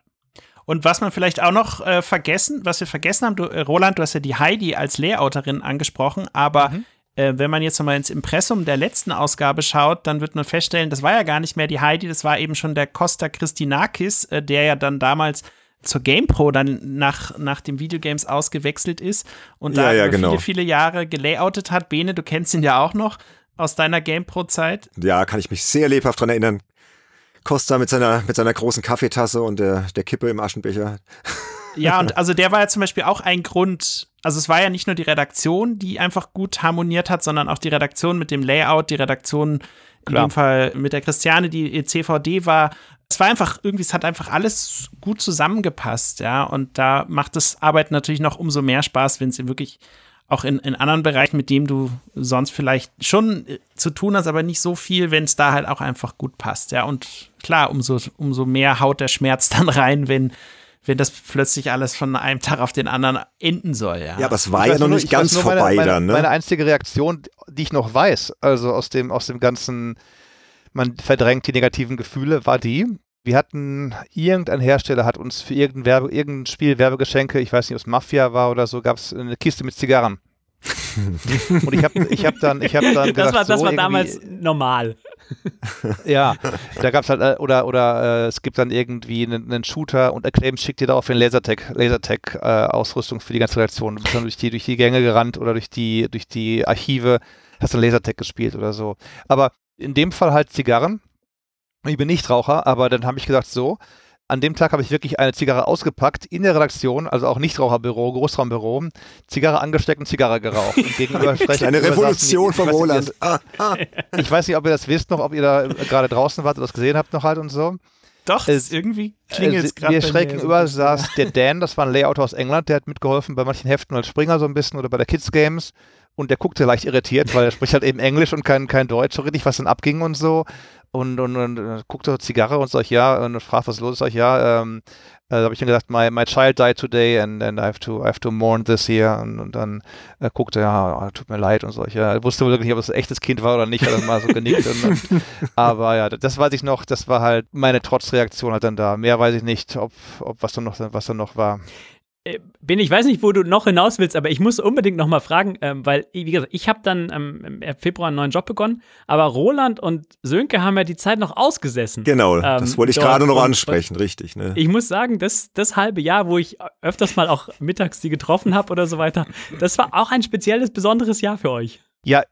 Und was man vielleicht auch noch äh, vergessen, was wir vergessen haben, du, äh, Roland, du hast ja die Heidi als Layouterin angesprochen, aber mhm. äh, wenn man jetzt nochmal ins Impressum der letzten Ausgabe schaut, dann wird man feststellen, das war ja gar nicht mehr die Heidi, das war eben schon der Costa Christinakis, äh, der ja dann damals zur GamePro dann nach, nach dem Videogames ausgewechselt ist und da ja, ja, genau. viele, viele Jahre gelayoutet hat. Bene, du kennst ihn ja auch noch aus deiner GamePro-Zeit. Ja, kann ich mich sehr lebhaft daran erinnern. Costa mit seiner, mit seiner großen Kaffeetasse und der, der Kippe im Aschenbecher. Ja, und also der war ja zum Beispiel auch ein Grund. Also es war ja nicht nur die Redaktion, die einfach gut harmoniert hat, sondern auch die Redaktion mit dem Layout, die Redaktion Klar. in dem Fall mit der Christiane, die e CVD war, es war einfach irgendwie, es hat einfach alles gut zusammengepasst, ja. Und da macht das Arbeiten natürlich noch umso mehr Spaß, wenn es wirklich auch in, in anderen Bereichen, mit dem du sonst vielleicht schon äh, zu tun hast, aber nicht so viel, wenn es da halt auch einfach gut passt, ja. Und klar, umso, umso mehr haut der Schmerz dann rein, wenn, wenn das plötzlich alles von einem Tag auf den anderen enden soll. Ja, ja das war ja noch nicht ganz vorbei meine, meine, dann. Ne? Meine einzige Reaktion, die ich noch weiß, also aus dem, aus dem ganzen man verdrängt die negativen Gefühle, war die. Wir hatten, irgendein Hersteller hat uns für irgendein, Werbe, irgendein Spiel Werbegeschenke, ich weiß nicht, ob es Mafia war oder so, gab es eine Kiste mit Zigarren. und ich habe ich hab dann, ich hab dann gedacht, das war, das so war damals normal. ja, da gab es halt, äh, oder, oder äh, es gibt dann irgendwie einen, einen Shooter und Acclaim schickt dir daraufhin Lasertech, Lasertech-Ausrüstung äh, für die ganze Redaktion. Du bist dann durch die, durch die Gänge gerannt oder durch die, durch die Archive, hast dann Lasertech gespielt oder so. Aber in dem Fall halt Zigarren. Ich bin nicht Raucher, aber dann habe ich gesagt, so, an dem Tag habe ich wirklich eine Zigarre ausgepackt in der Redaktion, also auch Nichtraucherbüro, Großraumbüro, Zigarre angesteckt und Zigarre geraucht. Und gegenüber Eine Revolution von Roland. Ah, ah. Ich weiß nicht, ob ihr das wisst noch, ob ihr da gerade draußen wart und das gesehen habt noch halt und so. Doch, es, irgendwie äh, klingelt es gerade. Mir schräg gegenüber saß der Dan, das war ein Layout aus England, der hat mitgeholfen bei manchen Heften als Springer so ein bisschen oder bei der Kids Games und der guckte leicht irritiert, weil er spricht halt eben Englisch und kein, kein Deutsch so richtig, was dann abging und so. Und, und, und, und äh, guckte Zigarre und sag ja, und fragt, was ist los? Sag ja, ähm, äh, da also habe ich dann gesagt, my, my child died today and, and I, have to, I have to mourn this here. Und, und dann äh, guckte er, ja, ah, ah, tut mir leid und solche. Ja, er wusste wirklich nicht, ob es ein echtes Kind war oder nicht, hat dann mal so genickt. und, und, aber ja, das weiß ich noch, das war halt meine Trotzreaktion halt dann da. Mehr weiß ich nicht, ob, ob was, dann noch, was dann noch war. Äh, bin, ich weiß nicht, wo du noch hinaus willst, aber ich muss unbedingt noch mal fragen, ähm, weil, wie gesagt, ich habe dann ähm, im Februar einen neuen Job begonnen, aber Roland und Sönke haben ja die Zeit noch ausgesessen. Genau, ähm, das wollte ich gerade noch ansprechen, und, richtig. Ne? Ich muss sagen, das, das halbe Jahr, wo ich öfters mal auch mittags die getroffen habe oder so weiter, das war auch ein spezielles, besonderes Jahr für euch. Ja,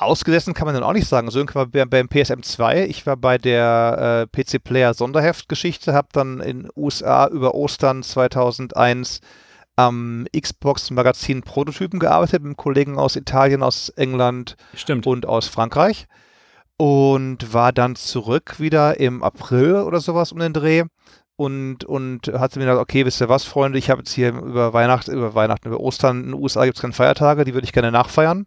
ausgesessen kann man dann auch nicht sagen. So, ich war beim PSM 2, ich war bei der äh, PC Player Sonderheft-Geschichte, habe dann in USA über Ostern 2001 am Xbox Magazin Prototypen gearbeitet mit Kollegen aus Italien, aus England Stimmt. und aus Frankreich und war dann zurück wieder im April oder sowas um den Dreh und und hatte mir gedacht, okay, wisst ihr was, Freunde, ich habe jetzt hier über Weihnachten, über Weihnachten, über Ostern in den USA gibt es keine Feiertage, die würde ich gerne nachfeiern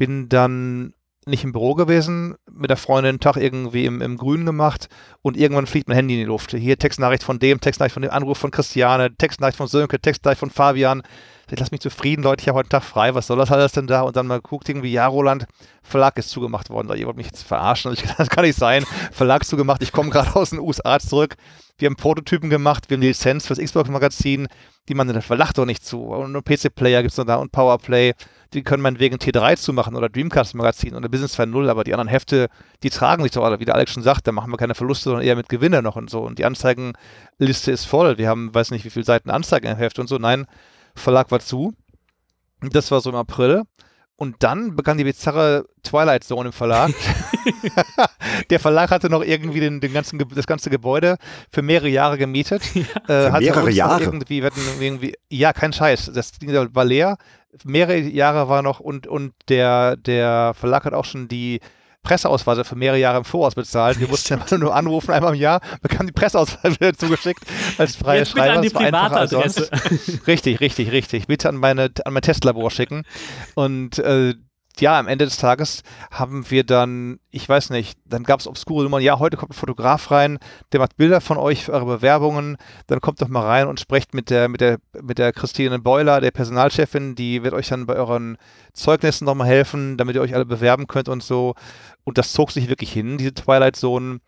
bin dann nicht im Büro gewesen, mit der Freundin einen Tag irgendwie im, im Grün gemacht und irgendwann fliegt mein Handy in die Luft. Hier Textnachricht von dem, Textnachricht von dem, Anruf von Christiane, Textnachricht von Sönke, Textnachricht von Fabian ich lasse mich zufrieden, Leute, ich habe heute einen Tag frei, was soll das alles denn da? Und dann mal guckt irgendwie, ja, Roland, Verlag ist zugemacht worden. Ihr wollt mich jetzt verarschen. Ich, das kann nicht sein. Verlag zugemacht, ich komme gerade aus den USA zurück. Wir haben Prototypen gemacht, wir haben die Lizenz fürs Xbox-Magazin, die man das Verlag doch nicht zu. Und PC-Player gibt es noch da und Powerplay. Die können meinetwegen T3 zumachen oder Dreamcast-Magazin oder Business 2.0, aber die anderen Hefte, die tragen sich doch alle, wie der Alex schon sagt, da machen wir keine Verluste, sondern eher mit Gewinner noch und so. Und die Anzeigenliste ist voll. Wir haben, weiß nicht, wie viele Seiten Anzeigen im Heft und so. Nein, Verlag war zu. Das war so im April. Und dann begann die bizarre Twilight Zone im Verlag. der Verlag hatte noch irgendwie den, den ganzen, das ganze Gebäude für mehrere Jahre gemietet. Ja. Äh, mehrere Jahre? Irgendwie, irgendwie, ja, kein Scheiß. Das Ding war leer. Mehrere Jahre war noch und, und der, der Verlag hat auch schon die Presseausweise für mehrere Jahre im Voraus bezahlt. Wir mussten ja nur anrufen, einmal im Jahr, bekam die Presseausweise zugeschickt als freie Jetzt Schreiber. Bitte an die Privatadresse. Richtig, richtig, richtig. Bitte an, meine, an mein Testlabor schicken. Und äh, ja, am Ende des Tages haben wir dann, ich weiß nicht, dann gab es obskure Nummern, ja, heute kommt ein Fotograf rein, der macht Bilder von euch für eure Bewerbungen, dann kommt doch mal rein und sprecht mit der, mit der, mit der Christine Beuler, der Personalchefin, die wird euch dann bei euren Zeugnissen nochmal helfen, damit ihr euch alle bewerben könnt und so. Und das zog sich wirklich hin, diese Twilight Zone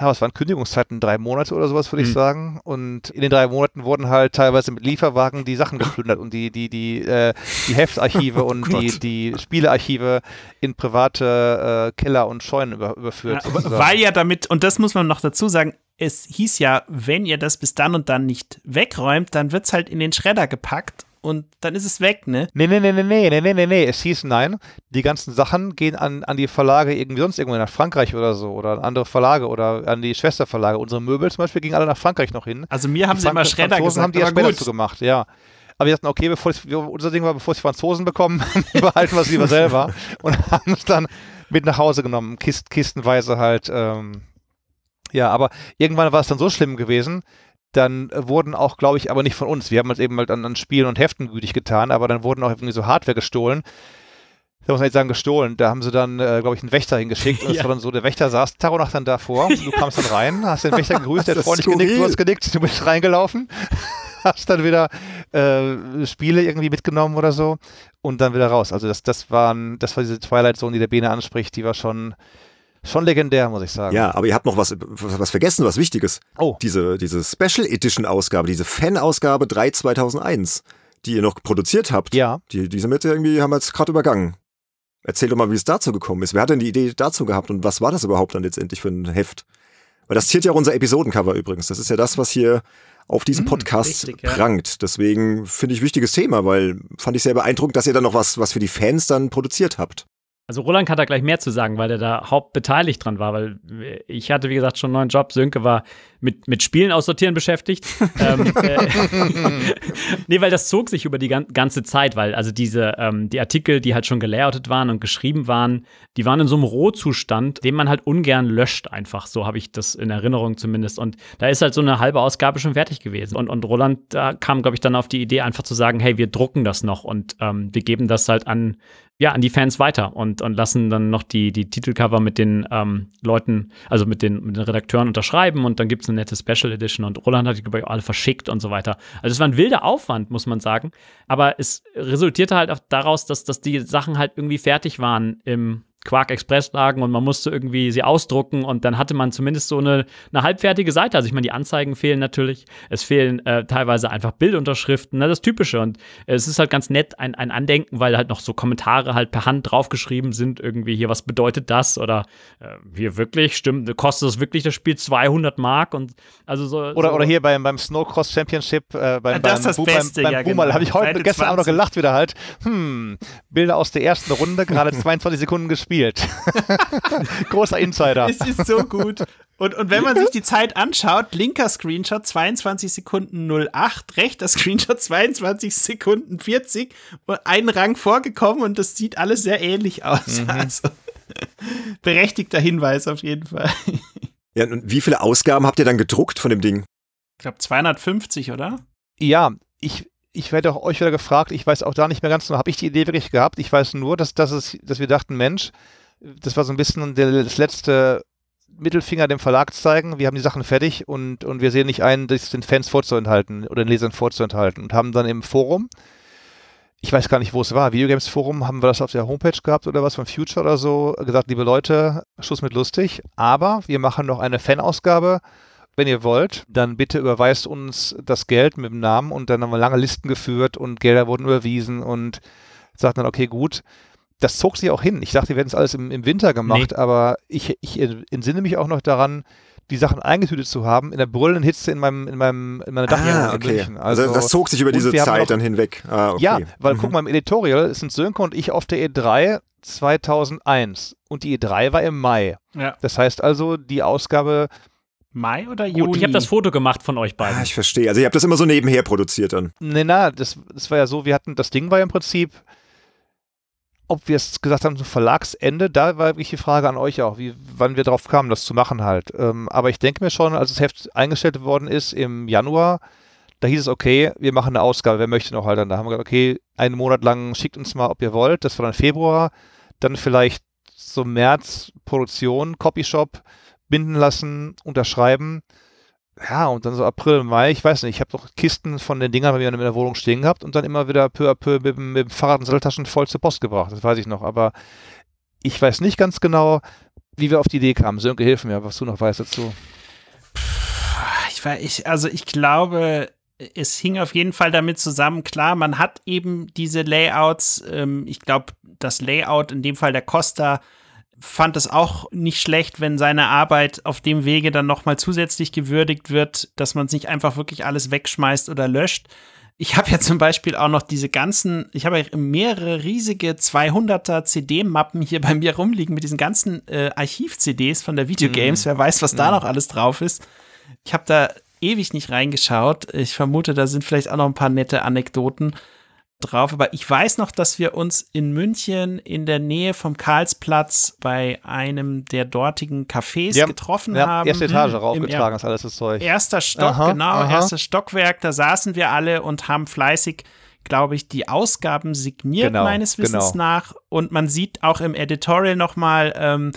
ja, was waren Kündigungszeiten? Drei Monate oder sowas, würde mhm. ich hm. sagen. Und in den drei Monaten wurden halt teilweise mit Lieferwagen die Sachen geplündert und die, die, die, äh, die Heftarchive oh, und Gott. die, die Spielearchive in private äh, Keller und Scheunen über, überführt. Ja, weil ja damit, und das muss man noch dazu sagen, es hieß ja, wenn ihr das bis dann und dann nicht wegräumt, dann wird es halt in den Schredder gepackt und dann ist es weg, ne? Nee, nee, nee, nee, nee, nee, nee, nee, es hieß nein. Die ganzen Sachen gehen an, an die Verlage irgendwie sonst irgendwo nach Frankreich oder so oder an andere Verlage oder an die Schwesterverlage. Unsere Möbel zum Beispiel gingen alle nach Frankreich noch hin. Also mir haben die sie Frank immer Schredder Franzosen gesagt, haben die ja Schredder zugemacht, ja. Aber wir dachten, okay, bevor ich, unser Ding war, bevor es Franzosen bekommen, behalten wir es lieber selber und haben es dann mit nach Hause genommen, Kist, kistenweise halt. Ähm, ja, aber irgendwann war es dann so schlimm gewesen, dann wurden auch, glaube ich, aber nicht von uns. Wir haben uns halt eben halt an, an Spielen und Heften gütig getan, aber dann wurden auch irgendwie so Hardware gestohlen da muss man jetzt sagen, gestohlen. Da haben sie dann, äh, glaube ich, einen Wächter hingeschickt. Und es ja. war dann so, der Wächter saß Tag und dann davor. Du kamst dann rein, hast den Wächter gegrüßt, der hat freundlich genickt, du hast genickt, du bist reingelaufen, hast dann wieder äh, Spiele irgendwie mitgenommen oder so und dann wieder raus. Also das, das waren, das war diese Twilight Zone, die der Bene anspricht, die war schon Schon legendär, muss ich sagen. Ja, aber ihr habt noch was, was vergessen, was Wichtiges. Oh. Diese, diese Special Edition Ausgabe, diese Fan-Ausgabe 3 2001, die ihr noch produziert habt. Ja. Die, die sind jetzt irgendwie, haben wir jetzt gerade übergangen. Erzähl doch mal, wie es dazu gekommen ist. Wer hat denn die Idee dazu gehabt und was war das überhaupt dann letztendlich für ein Heft? Weil das ziert ja auch unser Episodencover übrigens. Das ist ja das, was hier auf diesem hm, Podcast hm, richtig, ja. prangt. Deswegen finde ich wichtiges Thema, weil fand ich sehr beeindruckend, dass ihr dann noch was, was für die Fans dann produziert habt. Also Roland kann da gleich mehr zu sagen, weil er da hauptbeteiligt dran war, weil ich hatte, wie gesagt, schon einen neuen Job. Sönke war mit, mit Spielen aussortieren beschäftigt. ähm, äh, nee, weil das zog sich über die ganze Zeit, weil also diese, ähm, die Artikel, die halt schon gelayoutet waren und geschrieben waren, die waren in so einem Rohzustand, den man halt ungern löscht einfach. So habe ich das in Erinnerung zumindest. Und da ist halt so eine halbe Ausgabe schon fertig gewesen. Und, und Roland kam, glaube ich, dann auf die Idee, einfach zu sagen, hey, wir drucken das noch und ähm, wir geben das halt an ja, an die Fans weiter und, und lassen dann noch die, die Titelcover mit den ähm, Leuten, also mit den, mit den Redakteuren unterschreiben und dann gibt es eine nette Special Edition und Roland hat die, glaube ich, alle verschickt und so weiter. Also es war ein wilder Aufwand, muss man sagen, aber es resultierte halt auch daraus, dass, dass die Sachen halt irgendwie fertig waren im Quark Express lagen und man musste irgendwie sie ausdrucken und dann hatte man zumindest so eine, eine halbfertige Seite. Also ich meine, die Anzeigen fehlen natürlich. Es fehlen äh, teilweise einfach Bildunterschriften, ne, das Typische. Und es ist halt ganz nett, ein, ein Andenken, weil halt noch so Kommentare halt per Hand draufgeschrieben sind, irgendwie hier, was bedeutet das? Oder äh, hier wirklich, stimmt, kostet es wirklich das Spiel 200 Mark? Und also so. Oder, so oder hier beim, beim Snowcross Championship, äh, beim, ah, das beim, beim, Beste, beim ja, genau. habe ich heute gestern 20. Abend noch gelacht wieder halt. Hm, Bilder aus der ersten Runde, gerade 22 Sekunden gespielt gespielt. Großer Insider. Es ist so gut. Und, und wenn man sich die Zeit anschaut, linker Screenshot 22 Sekunden 08, rechter Screenshot 22 Sekunden 40, einen Rang vorgekommen und das sieht alles sehr ähnlich aus. Mhm. Also, berechtigter Hinweis auf jeden Fall. Ja, und wie viele Ausgaben habt ihr dann gedruckt von dem Ding? Ich glaube 250, oder? Ja, ich, ich werde auch euch wieder gefragt, ich weiß auch da nicht mehr ganz genau, habe ich die Idee wirklich gehabt? Ich weiß nur, dass, dass, es, dass wir dachten, Mensch, das war so ein bisschen der, das letzte Mittelfinger dem Verlag zeigen, wir haben die Sachen fertig und, und wir sehen nicht ein, das den Fans vorzuenthalten oder den Lesern vorzuenthalten und haben dann im Forum, ich weiß gar nicht, wo es war, Videogames Forum, haben wir das auf der Homepage gehabt oder was von Future oder so, gesagt, liebe Leute, Schuss mit lustig, aber wir machen noch eine Fanausgabe, ausgabe wenn ihr wollt, dann bitte überweist uns das Geld mit dem Namen und dann haben wir lange Listen geführt und Gelder wurden überwiesen und sagt dann, okay, gut. Das zog sich auch hin. Ich dachte, wir hätten es alles im, im, Winter gemacht, nee. aber ich, ich entsinne mich auch noch daran, die Sachen eingetütet zu haben in der brüllenden Hitze in meinem in meinem in meiner ah, okay. in München. Also, also, das zog sich über diese Zeit noch, dann hinweg. Ah, okay. Ja, weil mhm. guck mal im Editorial sind Sönke und ich auf der E3 2001 und die E3 war im Mai. Ja. Das heißt also die Ausgabe Mai oder Juni? Gut, ich habe das Foto gemacht von euch beiden. Ah, ich verstehe. Also ihr habt das immer so nebenher produziert dann. Nee, na, das, das war ja so, wir hatten, das Ding war ja im Prinzip, ob wir es gesagt haben, so Verlagsende, da war wirklich die Frage an euch auch, wie, wann wir drauf kamen, das zu machen halt. Ähm, aber ich denke mir schon, als das Heft eingestellt worden ist im Januar, da hieß es, okay, wir machen eine Ausgabe, wer möchte noch halt dann? Da haben wir gesagt, okay, einen Monat lang schickt uns mal, ob ihr wollt. Das war dann Februar, dann vielleicht so März Produktion, Copyshop. Shop binden lassen, unterschreiben. Ja, und dann so April, Mai, ich weiß nicht, ich habe doch Kisten von den Dingern bei mir in der Wohnung stehen gehabt und dann immer wieder peu à peu mit, mit dem Fahrrad und Satteltaschen voll zur Post gebracht, das weiß ich noch, aber ich weiß nicht ganz genau, wie wir auf die Idee kamen. Sönke, hilf mir, was du noch weißt dazu. Ich weiß, ich, also ich glaube, es hing auf jeden Fall damit zusammen, klar, man hat eben diese Layouts, ähm, ich glaube, das Layout, in dem Fall der Costa, fand es auch nicht schlecht, wenn seine Arbeit auf dem Wege dann nochmal zusätzlich gewürdigt wird, dass man es nicht einfach wirklich alles wegschmeißt oder löscht. Ich habe ja zum Beispiel auch noch diese ganzen, ich habe ja mehrere riesige 200er CD-Mappen hier bei mir rumliegen mit diesen ganzen äh, Archiv-CDs von der Videogames. Mhm. Mm. Wer weiß, was mm. da mhm. noch alles drauf ist. Ich habe da ewig nicht reingeschaut. Ich vermute, da sind vielleicht auch noch ein paar nette Anekdoten drauf, aber ich weiß noch, dass wir uns in München in der Nähe vom Karlsplatz bei einem der dortigen Cafés ja, getroffen ja, haben. Erste Etage mhm. raufgetragen, ist alles das Zeug. Erster Stock, aha, genau, aha. erstes Stockwerk, da saßen wir alle und haben fleißig glaube ich, die Ausgaben signiert genau, meines Wissens genau. nach. Und man sieht auch im Editorial nochmal, ähm,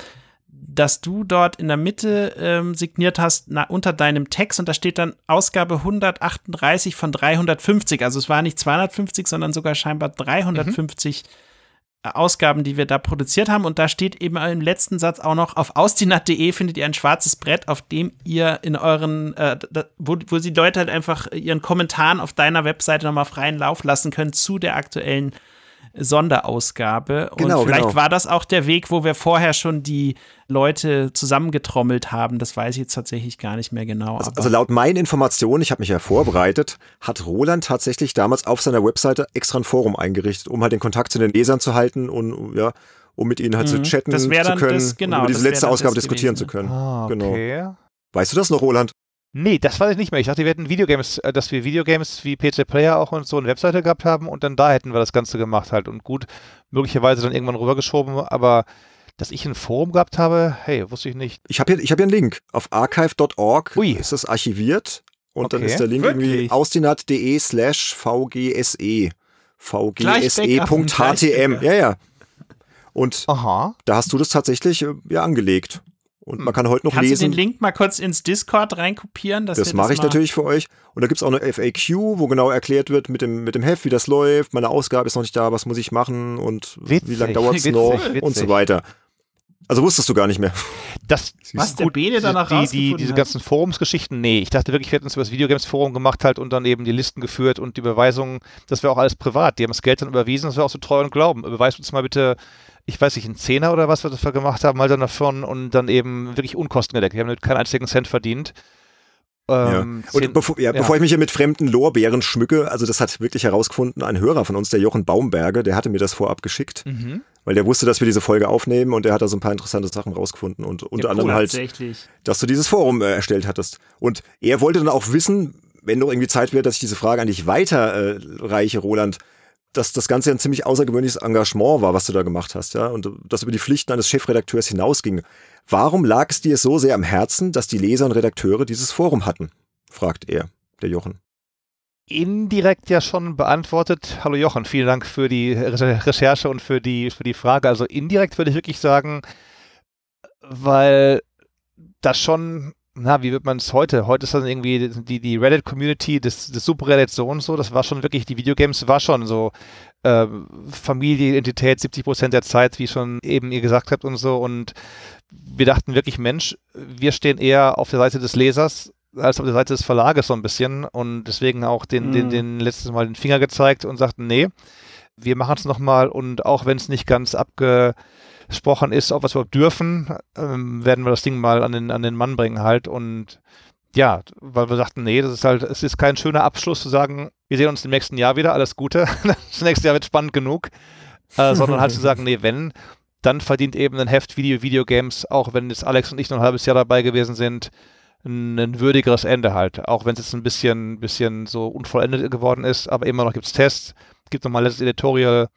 dass du dort in der Mitte ähm, signiert hast na, unter deinem Text und da steht dann Ausgabe 138 von 350. Also es war nicht 250, sondern sogar scheinbar 350 mhm. Äh, Ausgaben, die wir da produziert haben. Und da steht eben im letzten Satz auch noch, auf austinat.de findet ihr ein schwarzes Brett, auf dem ihr in euren, äh, da, wo, wo die Leute halt einfach ihren Kommentaren auf deiner Webseite nochmal freien Lauf lassen können zu der aktuellen Sonderausgabe. Genau, und vielleicht genau. war das auch der Weg, wo wir vorher schon die Leute zusammengetrommelt haben. Das weiß ich jetzt tatsächlich gar nicht mehr genau. Also, also laut meinen Informationen, ich habe mich ja vorbereitet, hat Roland tatsächlich damals auf seiner Webseite extra ein Forum eingerichtet, um halt den Kontakt zu den Lesern zu halten und ja, um mit ihnen halt mhm. zu chatten zu können, das, genau, um über diese letzte Ausgabe diskutieren gewesen. zu können. Ah, genau. okay. Genau. Weißt du das noch, Roland? Nee, das weiß ich nicht mehr. Ich dachte, wir hätten Videogames, äh, dass wir Videogames wie PC Player auch und so eine Webseite gehabt haben und dann da hätten wir das Ganze gemacht halt und gut, möglicherweise dann irgendwann rübergeschoben, aber dass ich ein Forum gehabt habe, hey, wusste ich nicht. Ich habe hier, hab hier einen Link. Auf archive.org ist das archiviert und okay. dann ist der Link Wirklich? irgendwie austinat.de slash vgse vgse.htm. E ja, ja. Und Aha. da hast du das tatsächlich äh, ja angelegt. Und hm. man kann heute noch Kannst lesen. Kannst du den Link mal kurz ins Discord reinkopieren? Dass das mache ich natürlich für euch. Und da gibt es auch eine FAQ, wo genau erklärt wird mit dem, mit dem Heft, wie das läuft. Meine Ausgabe ist noch nicht da, was muss ich machen und witzig, wie lange dauert es noch witzig. und so weiter. Also wusstest du gar nicht mehr. Das was gut, der Bede danach die, die, Diese hat. ganzen Forumsgeschichten, nee. Ich dachte wirklich, wir hätten uns über das Videogames-Forum gemacht halt und dann eben die Listen geführt und die Überweisungen. Das wäre auch alles privat. Die haben das Geld dann überwiesen, das wäre auch so treu und glauben. Überweist uns mal bitte ich weiß nicht, ein Zehner oder was wir dafür gemacht haben, mal dann davon und dann eben wirklich Unkosten gedeckt. Wir haben halt keinen einzigen Cent verdient. Ähm, ja. Und bevor, ja, ja. bevor ich mich hier mit fremden Lorbeeren schmücke, also das hat wirklich herausgefunden ein Hörer von uns, der Jochen Baumberge, der hatte mir das vorab geschickt, mhm. weil der wusste, dass wir diese Folge aufnehmen und der hat da so ein paar interessante Sachen rausgefunden und unter anderem halt, dass du dieses Forum äh, erstellt hattest. Und er wollte dann auch wissen, wenn noch irgendwie Zeit wird, dass ich diese Frage an dich weiterreiche, äh, Roland, dass das Ganze ein ziemlich außergewöhnliches Engagement war, was du da gemacht hast, ja, und das über die Pflichten eines Chefredakteurs hinausging. Warum lag es dir so sehr am Herzen, dass die Leser und Redakteure dieses Forum hatten? fragt er, der Jochen. Indirekt ja schon beantwortet. Hallo Jochen, vielen Dank für die Recherche und für die, für die Frage. Also indirekt würde ich wirklich sagen, weil das schon na, wie wird man es heute? Heute ist dann irgendwie die, die Reddit-Community des, des Subreddits so und so. Das war schon wirklich, die Videogames war schon so äh, Familie, Identität, 70 der Zeit, wie schon eben ihr gesagt habt und so. Und wir dachten wirklich, Mensch, wir stehen eher auf der Seite des Lesers als auf der Seite des Verlages so ein bisschen und deswegen auch den, mm. den, den letztes Mal den Finger gezeigt und sagten, nee, wir machen es nochmal und auch wenn es nicht ganz abge gesprochen ist, ob wir es überhaupt dürfen, ähm, werden wir das Ding mal an den, an den Mann bringen halt. Und ja, weil wir sagten, nee, das ist halt, es ist kein schöner Abschluss zu sagen, wir sehen uns im nächsten Jahr wieder, alles Gute, das nächste Jahr wird spannend genug, äh, sondern halt zu sagen, nee, wenn, dann verdient eben ein Heft Video Videogames, auch wenn jetzt Alex und ich noch ein halbes Jahr dabei gewesen sind, ein, ein würdigeres Ende halt. Auch wenn es jetzt ein bisschen, bisschen so unvollendet geworden ist, aber immer noch gibt es Tests, gibt nochmal letztes Editorial,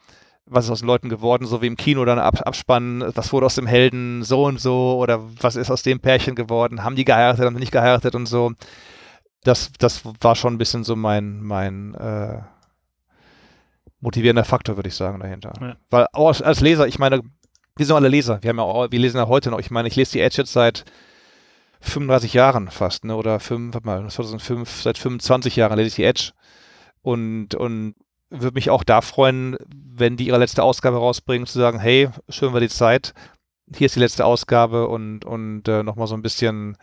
was ist aus den Leuten geworden, so wie im Kino dann ab, abspannen, was wurde aus dem Helden so und so oder was ist aus dem Pärchen geworden, haben die geheiratet, haben die nicht geheiratet und so. Das, das war schon ein bisschen so mein, mein äh, motivierender Faktor, würde ich sagen, dahinter. Ja. Weil auch als, als, Leser, ich meine, wir sind alle Leser, wir haben ja auch, wir lesen ja heute noch, ich meine, ich lese die Edge jetzt seit 35 Jahren fast, ne? Oder fünf, warte mal, 2005, seit 25 Jahren lese ich die Edge. Und, und würde mich auch da freuen, wenn die ihre letzte Ausgabe rausbringen, zu sagen, hey, schön war die Zeit, hier ist die letzte Ausgabe und, und äh, nochmal so ein bisschen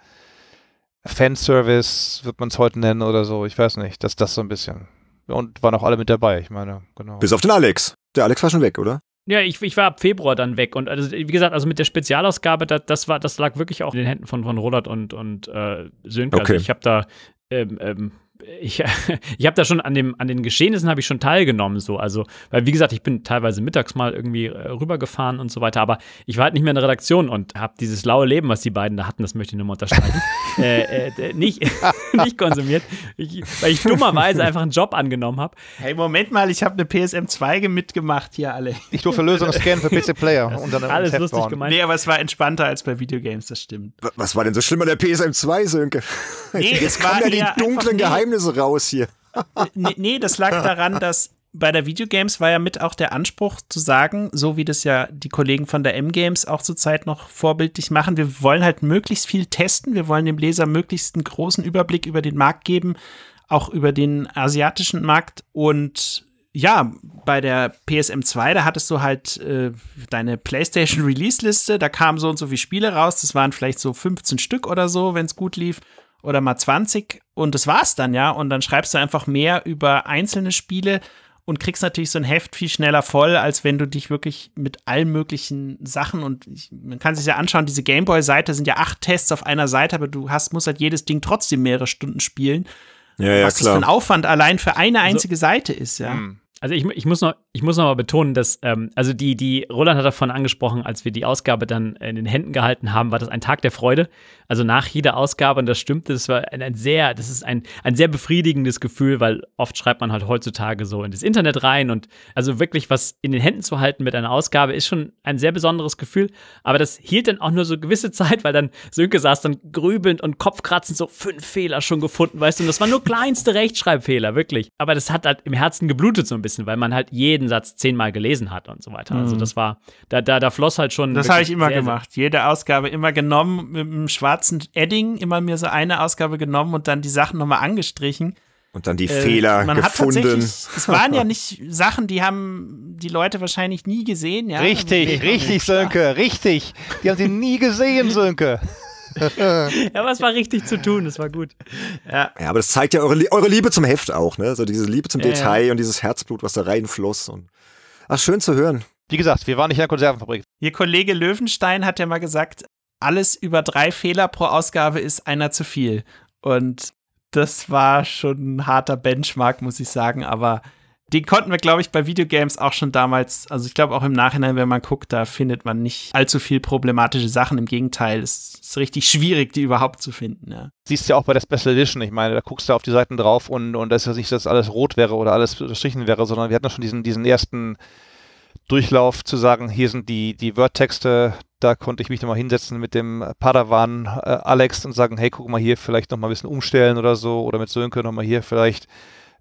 Fanservice, wird man es heute nennen oder so, ich weiß nicht, dass das so ein bisschen. Und waren auch alle mit dabei, ich meine, genau. Bis auf den Alex. Der Alex war schon weg, oder? Ja, ich, ich war ab Februar dann weg und also, wie gesagt, also mit der Spezialausgabe, das, das, war, das lag wirklich auch in den Händen von, von Roland und, und äh, Sönke. Also okay. Also ich habe da ähm, ähm, ich, ich habe da schon an dem an den Geschehnissen habe ich schon teilgenommen so also weil wie gesagt ich bin teilweise mittags mal irgendwie äh, rübergefahren und so weiter aber ich war halt nicht mehr in der Redaktion und habe dieses laue Leben was die beiden da hatten das möchte ich nur mal unterstreichen äh, äh, nicht nicht konsumiert ich, weil ich dummerweise einfach einen Job angenommen habe hey Moment mal ich habe eine PSM 2 mitgemacht hier alle ich durfte Lösungen scannen für PC Player das und dann alles lustig bauen. gemeint nee aber es war entspannter als bei Videogames das stimmt was war denn so schlimm an der PSM 2 Sönke nee, jetzt es kam ja die dunklen Geheimnisse Geheimnisse raus hier. Äh, nee, nee, das lag daran, dass bei der Videogames war ja mit auch der Anspruch zu sagen, so wie das ja die Kollegen von der M-Games auch zurzeit noch vorbildlich machen, wir wollen halt möglichst viel testen, wir wollen dem Leser möglichst einen großen Überblick über den Markt geben, auch über den asiatischen Markt und ja, bei der PSM 2, da hattest du halt äh, deine PlayStation Release Liste, da kamen so und so viele Spiele raus, das waren vielleicht so 15 Stück oder so, wenn es gut lief, oder mal 20 und das war's dann, ja. Und dann schreibst du einfach mehr über einzelne Spiele und kriegst natürlich so ein Heft viel schneller voll, als wenn du dich wirklich mit allen möglichen Sachen und ich, man kann sich ja anschauen, diese Gameboy-Seite sind ja acht Tests auf einer Seite, aber du hast, musst halt jedes Ding trotzdem mehrere Stunden spielen. Ja, ja, was klar. das für ein Aufwand allein für eine also einzige also, Seite ist, ja. Mh. Hm. Also ich, ich, muss noch, ich muss noch mal betonen, dass, ähm, also die, die, Roland hat davon angesprochen, als wir die Ausgabe dann in den Händen gehalten haben, war das ein Tag der Freude. Also nach jeder Ausgabe, und das stimmt, das war ein, ein sehr, das ist ein, ein sehr befriedigendes Gefühl, weil oft schreibt man halt heutzutage so in das Internet rein und also wirklich was in den Händen zu halten mit einer Ausgabe ist schon ein sehr besonderes Gefühl. Aber das hielt dann auch nur so gewisse Zeit, weil dann Sönke saß dann grübelnd und kopfkratzend so fünf Fehler schon gefunden, weißt du, und das waren nur kleinste Rechtschreibfehler, wirklich. Aber das hat halt im Herzen geblutet so ein bisschen bisschen, weil man halt jeden Satz zehnmal gelesen hat und so weiter. Also mhm. Also das war, da, da, da floss halt schon. Das habe ich immer sehr, gemacht. Jede Ausgabe immer genommen, mit einem schwarzen Edding, immer mir so eine Ausgabe genommen und dann die Sachen nochmal angestrichen. Und dann die äh, Fehler man gefunden. Hat tatsächlich, es waren ja nicht Sachen, die haben die Leute wahrscheinlich nie gesehen. Ja? Richtig, richtig, Sönke, richtig. Die haben sie nie gesehen, Sönke. ja, aber es war richtig zu tun, es war gut. Ja. ja, aber das zeigt ja eure, eure Liebe zum Heft auch, ne? So diese Liebe zum ja, Detail ja. und dieses Herzblut, was da reinfloss. Und ach, schön zu hören. Wie gesagt, wir waren nicht in der Konservenfabrik. Ihr Kollege Löwenstein hat ja mal gesagt, alles über drei Fehler pro Ausgabe ist einer zu viel. Und das war schon ein harter Benchmark, muss ich sagen, aber den konnten wir, glaube ich, bei Videogames auch schon damals, also ich glaube auch im Nachhinein, wenn man guckt, da findet man nicht allzu viel problematische Sachen. Im Gegenteil, es ist richtig schwierig, die überhaupt zu finden. Ja. Siehst ja auch bei der Special Edition, ich meine, da guckst du auf die Seiten drauf und, und da ist ja nicht, dass alles rot wäre oder alles unterstrichen wäre, sondern wir hatten ja schon diesen, diesen ersten Durchlauf zu sagen, hier sind die, die Word-Texte, da konnte ich mich nochmal hinsetzen mit dem Padawan äh, Alex und sagen, hey, guck mal hier, vielleicht nochmal ein bisschen umstellen oder so, oder mit Sönke nochmal hier vielleicht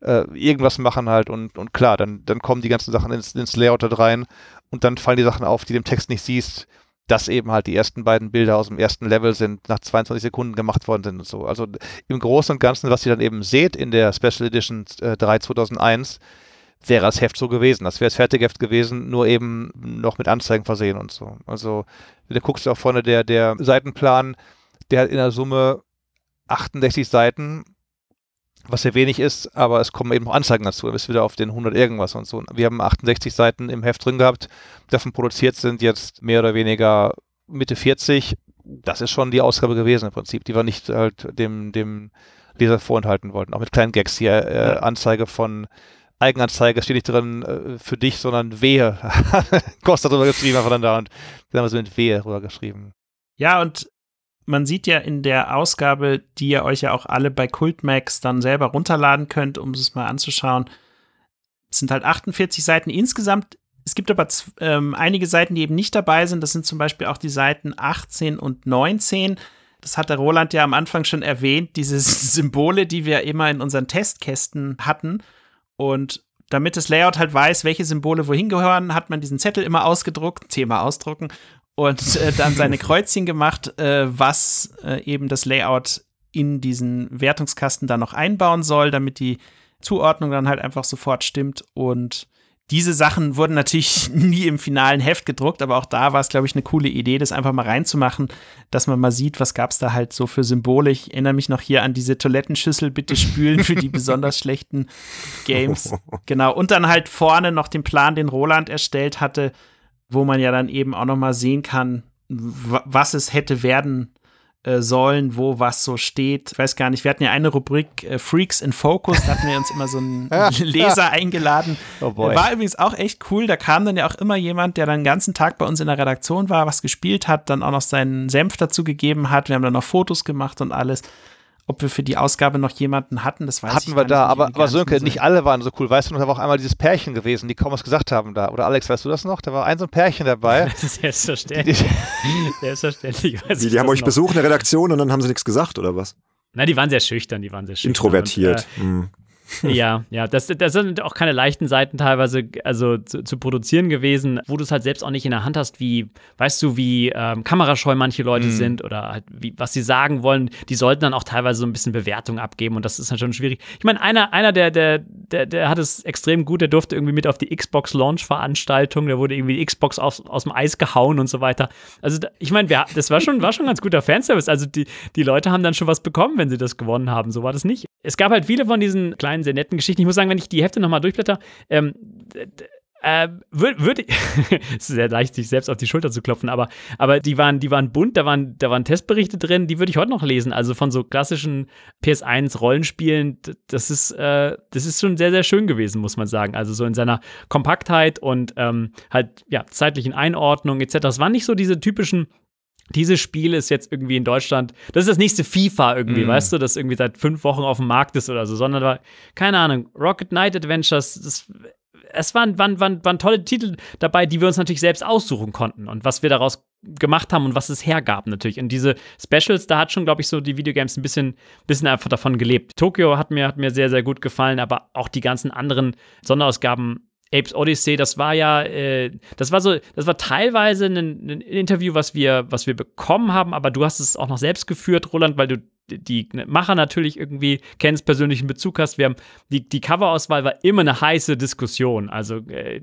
äh, irgendwas machen halt und, und klar, dann, dann kommen die ganzen Sachen ins, ins Layout da rein und dann fallen die Sachen auf, die du im Text nicht siehst, dass eben halt die ersten beiden Bilder aus dem ersten Level sind, nach 22 Sekunden gemacht worden sind und so. Also im Großen und Ganzen, was ihr dann eben seht in der Special Edition äh, 3 2001, wäre das Heft so gewesen. Das wäre das Fertigheft gewesen, nur eben noch mit Anzeigen versehen und so. Also, da guckst du auch vorne, der, der Seitenplan, der hat in der Summe 68 Seiten was sehr wenig ist, aber es kommen eben noch Anzeigen dazu. Dann bist wieder auf den 100 irgendwas und so. Wir haben 68 Seiten im Heft drin gehabt. Davon produziert sind jetzt mehr oder weniger Mitte 40. Das ist schon die Ausgabe gewesen im Prinzip, die wir nicht halt dem, dem Leser vorenthalten wollten. Auch mit kleinen Gags hier, äh, Anzeige von Eigenanzeige, steht nicht drin äh, für dich, sondern Wehe. Costa drüber geschrieben, einfach dann da und dann haben wir so mit Wehe drüber geschrieben. Ja, und man sieht ja in der Ausgabe, die ihr euch ja auch alle bei Kultmax dann selber runterladen könnt, um es mal anzuschauen, es sind halt 48 Seiten insgesamt. Es gibt aber ähm, einige Seiten, die eben nicht dabei sind. Das sind zum Beispiel auch die Seiten 18 und 19. Das hat der Roland ja am Anfang schon erwähnt, diese Symbole, die wir immer in unseren Testkästen hatten. Und damit das Layout halt weiß, welche Symbole wohin gehören, hat man diesen Zettel immer ausgedruckt, Thema ausdrucken, und äh, dann seine Kreuzchen gemacht, äh, was äh, eben das Layout in diesen Wertungskasten dann noch einbauen soll, damit die Zuordnung dann halt einfach sofort stimmt. Und diese Sachen wurden natürlich nie im finalen Heft gedruckt, aber auch da war es, glaube ich, eine coole Idee, das einfach mal reinzumachen, dass man mal sieht, was gab es da halt so für Symbole. Ich erinnere mich noch hier an diese Toilettenschüssel, bitte spülen für die besonders schlechten Games. Genau. Und dann halt vorne noch den Plan, den Roland erstellt hatte, wo man ja dann eben auch noch mal sehen kann, was es hätte werden äh, sollen, wo was so steht. Ich weiß gar nicht, wir hatten ja eine Rubrik äh, Freaks in Focus, da hatten wir uns immer so einen Leser eingeladen. Oh war übrigens auch echt cool, da kam dann ja auch immer jemand, der dann den ganzen Tag bei uns in der Redaktion war, was gespielt hat, dann auch noch seinen Senf dazu gegeben hat, wir haben dann noch Fotos gemacht und alles ob wir für die Ausgabe noch jemanden hatten, das weiß hatten ich Hatten wir da, aber, aber Sönke, so nicht alle waren so cool. Weißt du, da war auch einmal dieses Pärchen gewesen, die kaum was gesagt haben da. Oder Alex, weißt du das noch? Da war ein so ein Pärchen dabei. Das selbstverständlich. selbstverständlich. die, die haben euch besucht in der Redaktion und dann haben sie nichts gesagt, oder was? Nein, die waren sehr schüchtern, die waren sehr schüchtern. Introvertiert. Und, äh, mhm. ja, ja, das, das sind auch keine leichten Seiten teilweise also zu, zu produzieren gewesen, wo du es halt selbst auch nicht in der Hand hast, wie, weißt du, wie ähm, kamerascheu manche Leute mm. sind oder halt wie, was sie sagen wollen. Die sollten dann auch teilweise so ein bisschen Bewertung abgeben und das ist halt schon schwierig. Ich meine, einer, einer der, der, der, der hat es extrem gut, der durfte irgendwie mit auf die Xbox Launch Veranstaltung, der wurde irgendwie die Xbox aus, aus dem Eis gehauen und so weiter. Also ich meine, das war schon, war schon ganz guter Fanservice. Also die, die Leute haben dann schon was bekommen, wenn sie das gewonnen haben. So war das nicht. Es gab halt viele von diesen kleinen kleinen, sehr netten Geschichten. Ich muss sagen, wenn ich die Hefte nochmal durchblätter, ähm, äh, würde würd ich, es ist sehr leicht, sich selbst auf die Schulter zu klopfen, aber, aber die, waren, die waren bunt, da waren, da waren Testberichte drin, die würde ich heute noch lesen. Also von so klassischen PS1-Rollenspielen, das ist, äh, das ist schon sehr, sehr schön gewesen, muss man sagen. Also so in seiner Kompaktheit und ähm, halt, ja, zeitlichen Einordnung etc. Es waren nicht so diese typischen dieses Spiel ist jetzt irgendwie in Deutschland, das ist das nächste FIFA irgendwie, mm. weißt du, das irgendwie seit fünf Wochen auf dem Markt ist oder so, sondern war, keine Ahnung, Rocket Knight Adventures, das, es waren, waren, waren, waren tolle Titel dabei, die wir uns natürlich selbst aussuchen konnten und was wir daraus gemacht haben und was es hergab natürlich. Und diese Specials, da hat schon, glaube ich, so die Videogames ein bisschen, bisschen einfach davon gelebt. Tokio hat mir, hat mir sehr, sehr gut gefallen, aber auch die ganzen anderen Sonderausgaben Apes Odyssey, das war ja, äh, das war so, das war teilweise ein, ein, Interview, was wir, was wir bekommen haben, aber du hast es auch noch selbst geführt, Roland, weil du die Macher natürlich irgendwie kennst, persönlichen Bezug hast. Wir haben die, die Coverauswahl war immer eine heiße Diskussion. Also äh,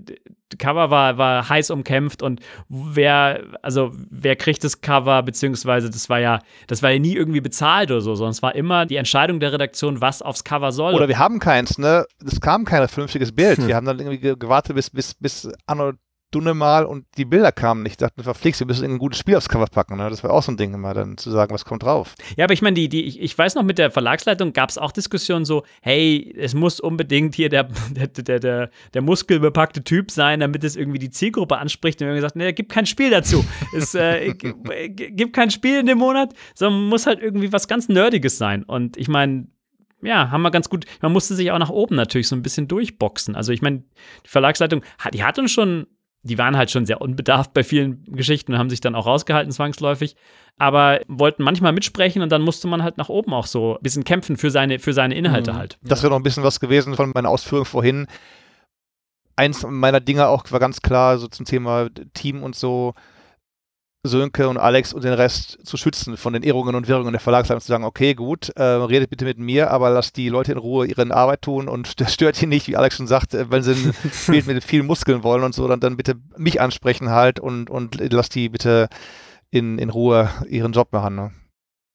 Cover war, war heiß umkämpft und wer, also wer kriegt das Cover, beziehungsweise das war ja, das war ja nie irgendwie bezahlt oder so, sondern es war immer die Entscheidung der Redaktion, was aufs Cover soll. Oder wir haben keins, ne? Es kam kein vernünftiges Bild. Hm. Wir haben dann irgendwie gewartet bis, bis, bis Anno Stunde mal und die Bilder kamen nicht. Ich Dachten verflixt, wir müssen in ein gutes Spiel aufs Cover packen. Ne? Das war auch so ein Ding immer, dann zu sagen, was kommt drauf. Ja, aber ich meine, die, die, ich, ich weiß noch, mit der Verlagsleitung gab es auch Diskussionen so, hey, es muss unbedingt hier der, der, der, der, der muskelbepackte Typ sein, damit es irgendwie die Zielgruppe anspricht. Und wir haben gesagt, nee, gibt kein Spiel dazu. es äh, gibt kein Spiel in dem Monat, sondern muss halt irgendwie was ganz Nerdiges sein. Und ich meine, ja, haben wir ganz gut. Man musste sich auch nach oben natürlich so ein bisschen durchboxen. Also ich meine, die Verlagsleitung, die hat uns schon die waren halt schon sehr unbedarft bei vielen Geschichten und haben sich dann auch rausgehalten zwangsläufig, aber wollten manchmal mitsprechen und dann musste man halt nach oben auch so ein bisschen kämpfen für seine, für seine Inhalte mhm. halt. Das wäre noch ein bisschen was gewesen von meiner Ausführung vorhin. Eins meiner Dinge auch war ganz klar so zum Thema Team und so Sönke und Alex und den Rest zu schützen von den Irrungen und Wirrungen der Verlagsleitung zu sagen, okay, gut, äh, redet bitte mit mir, aber lasst die Leute in Ruhe ihre Arbeit tun und das stört hier nicht, wie Alex schon sagt, äh, wenn sie ein Bild mit vielen Muskeln wollen und so, dann, dann bitte mich ansprechen halt und, und lasst die bitte in, in Ruhe ihren Job machen. Ne?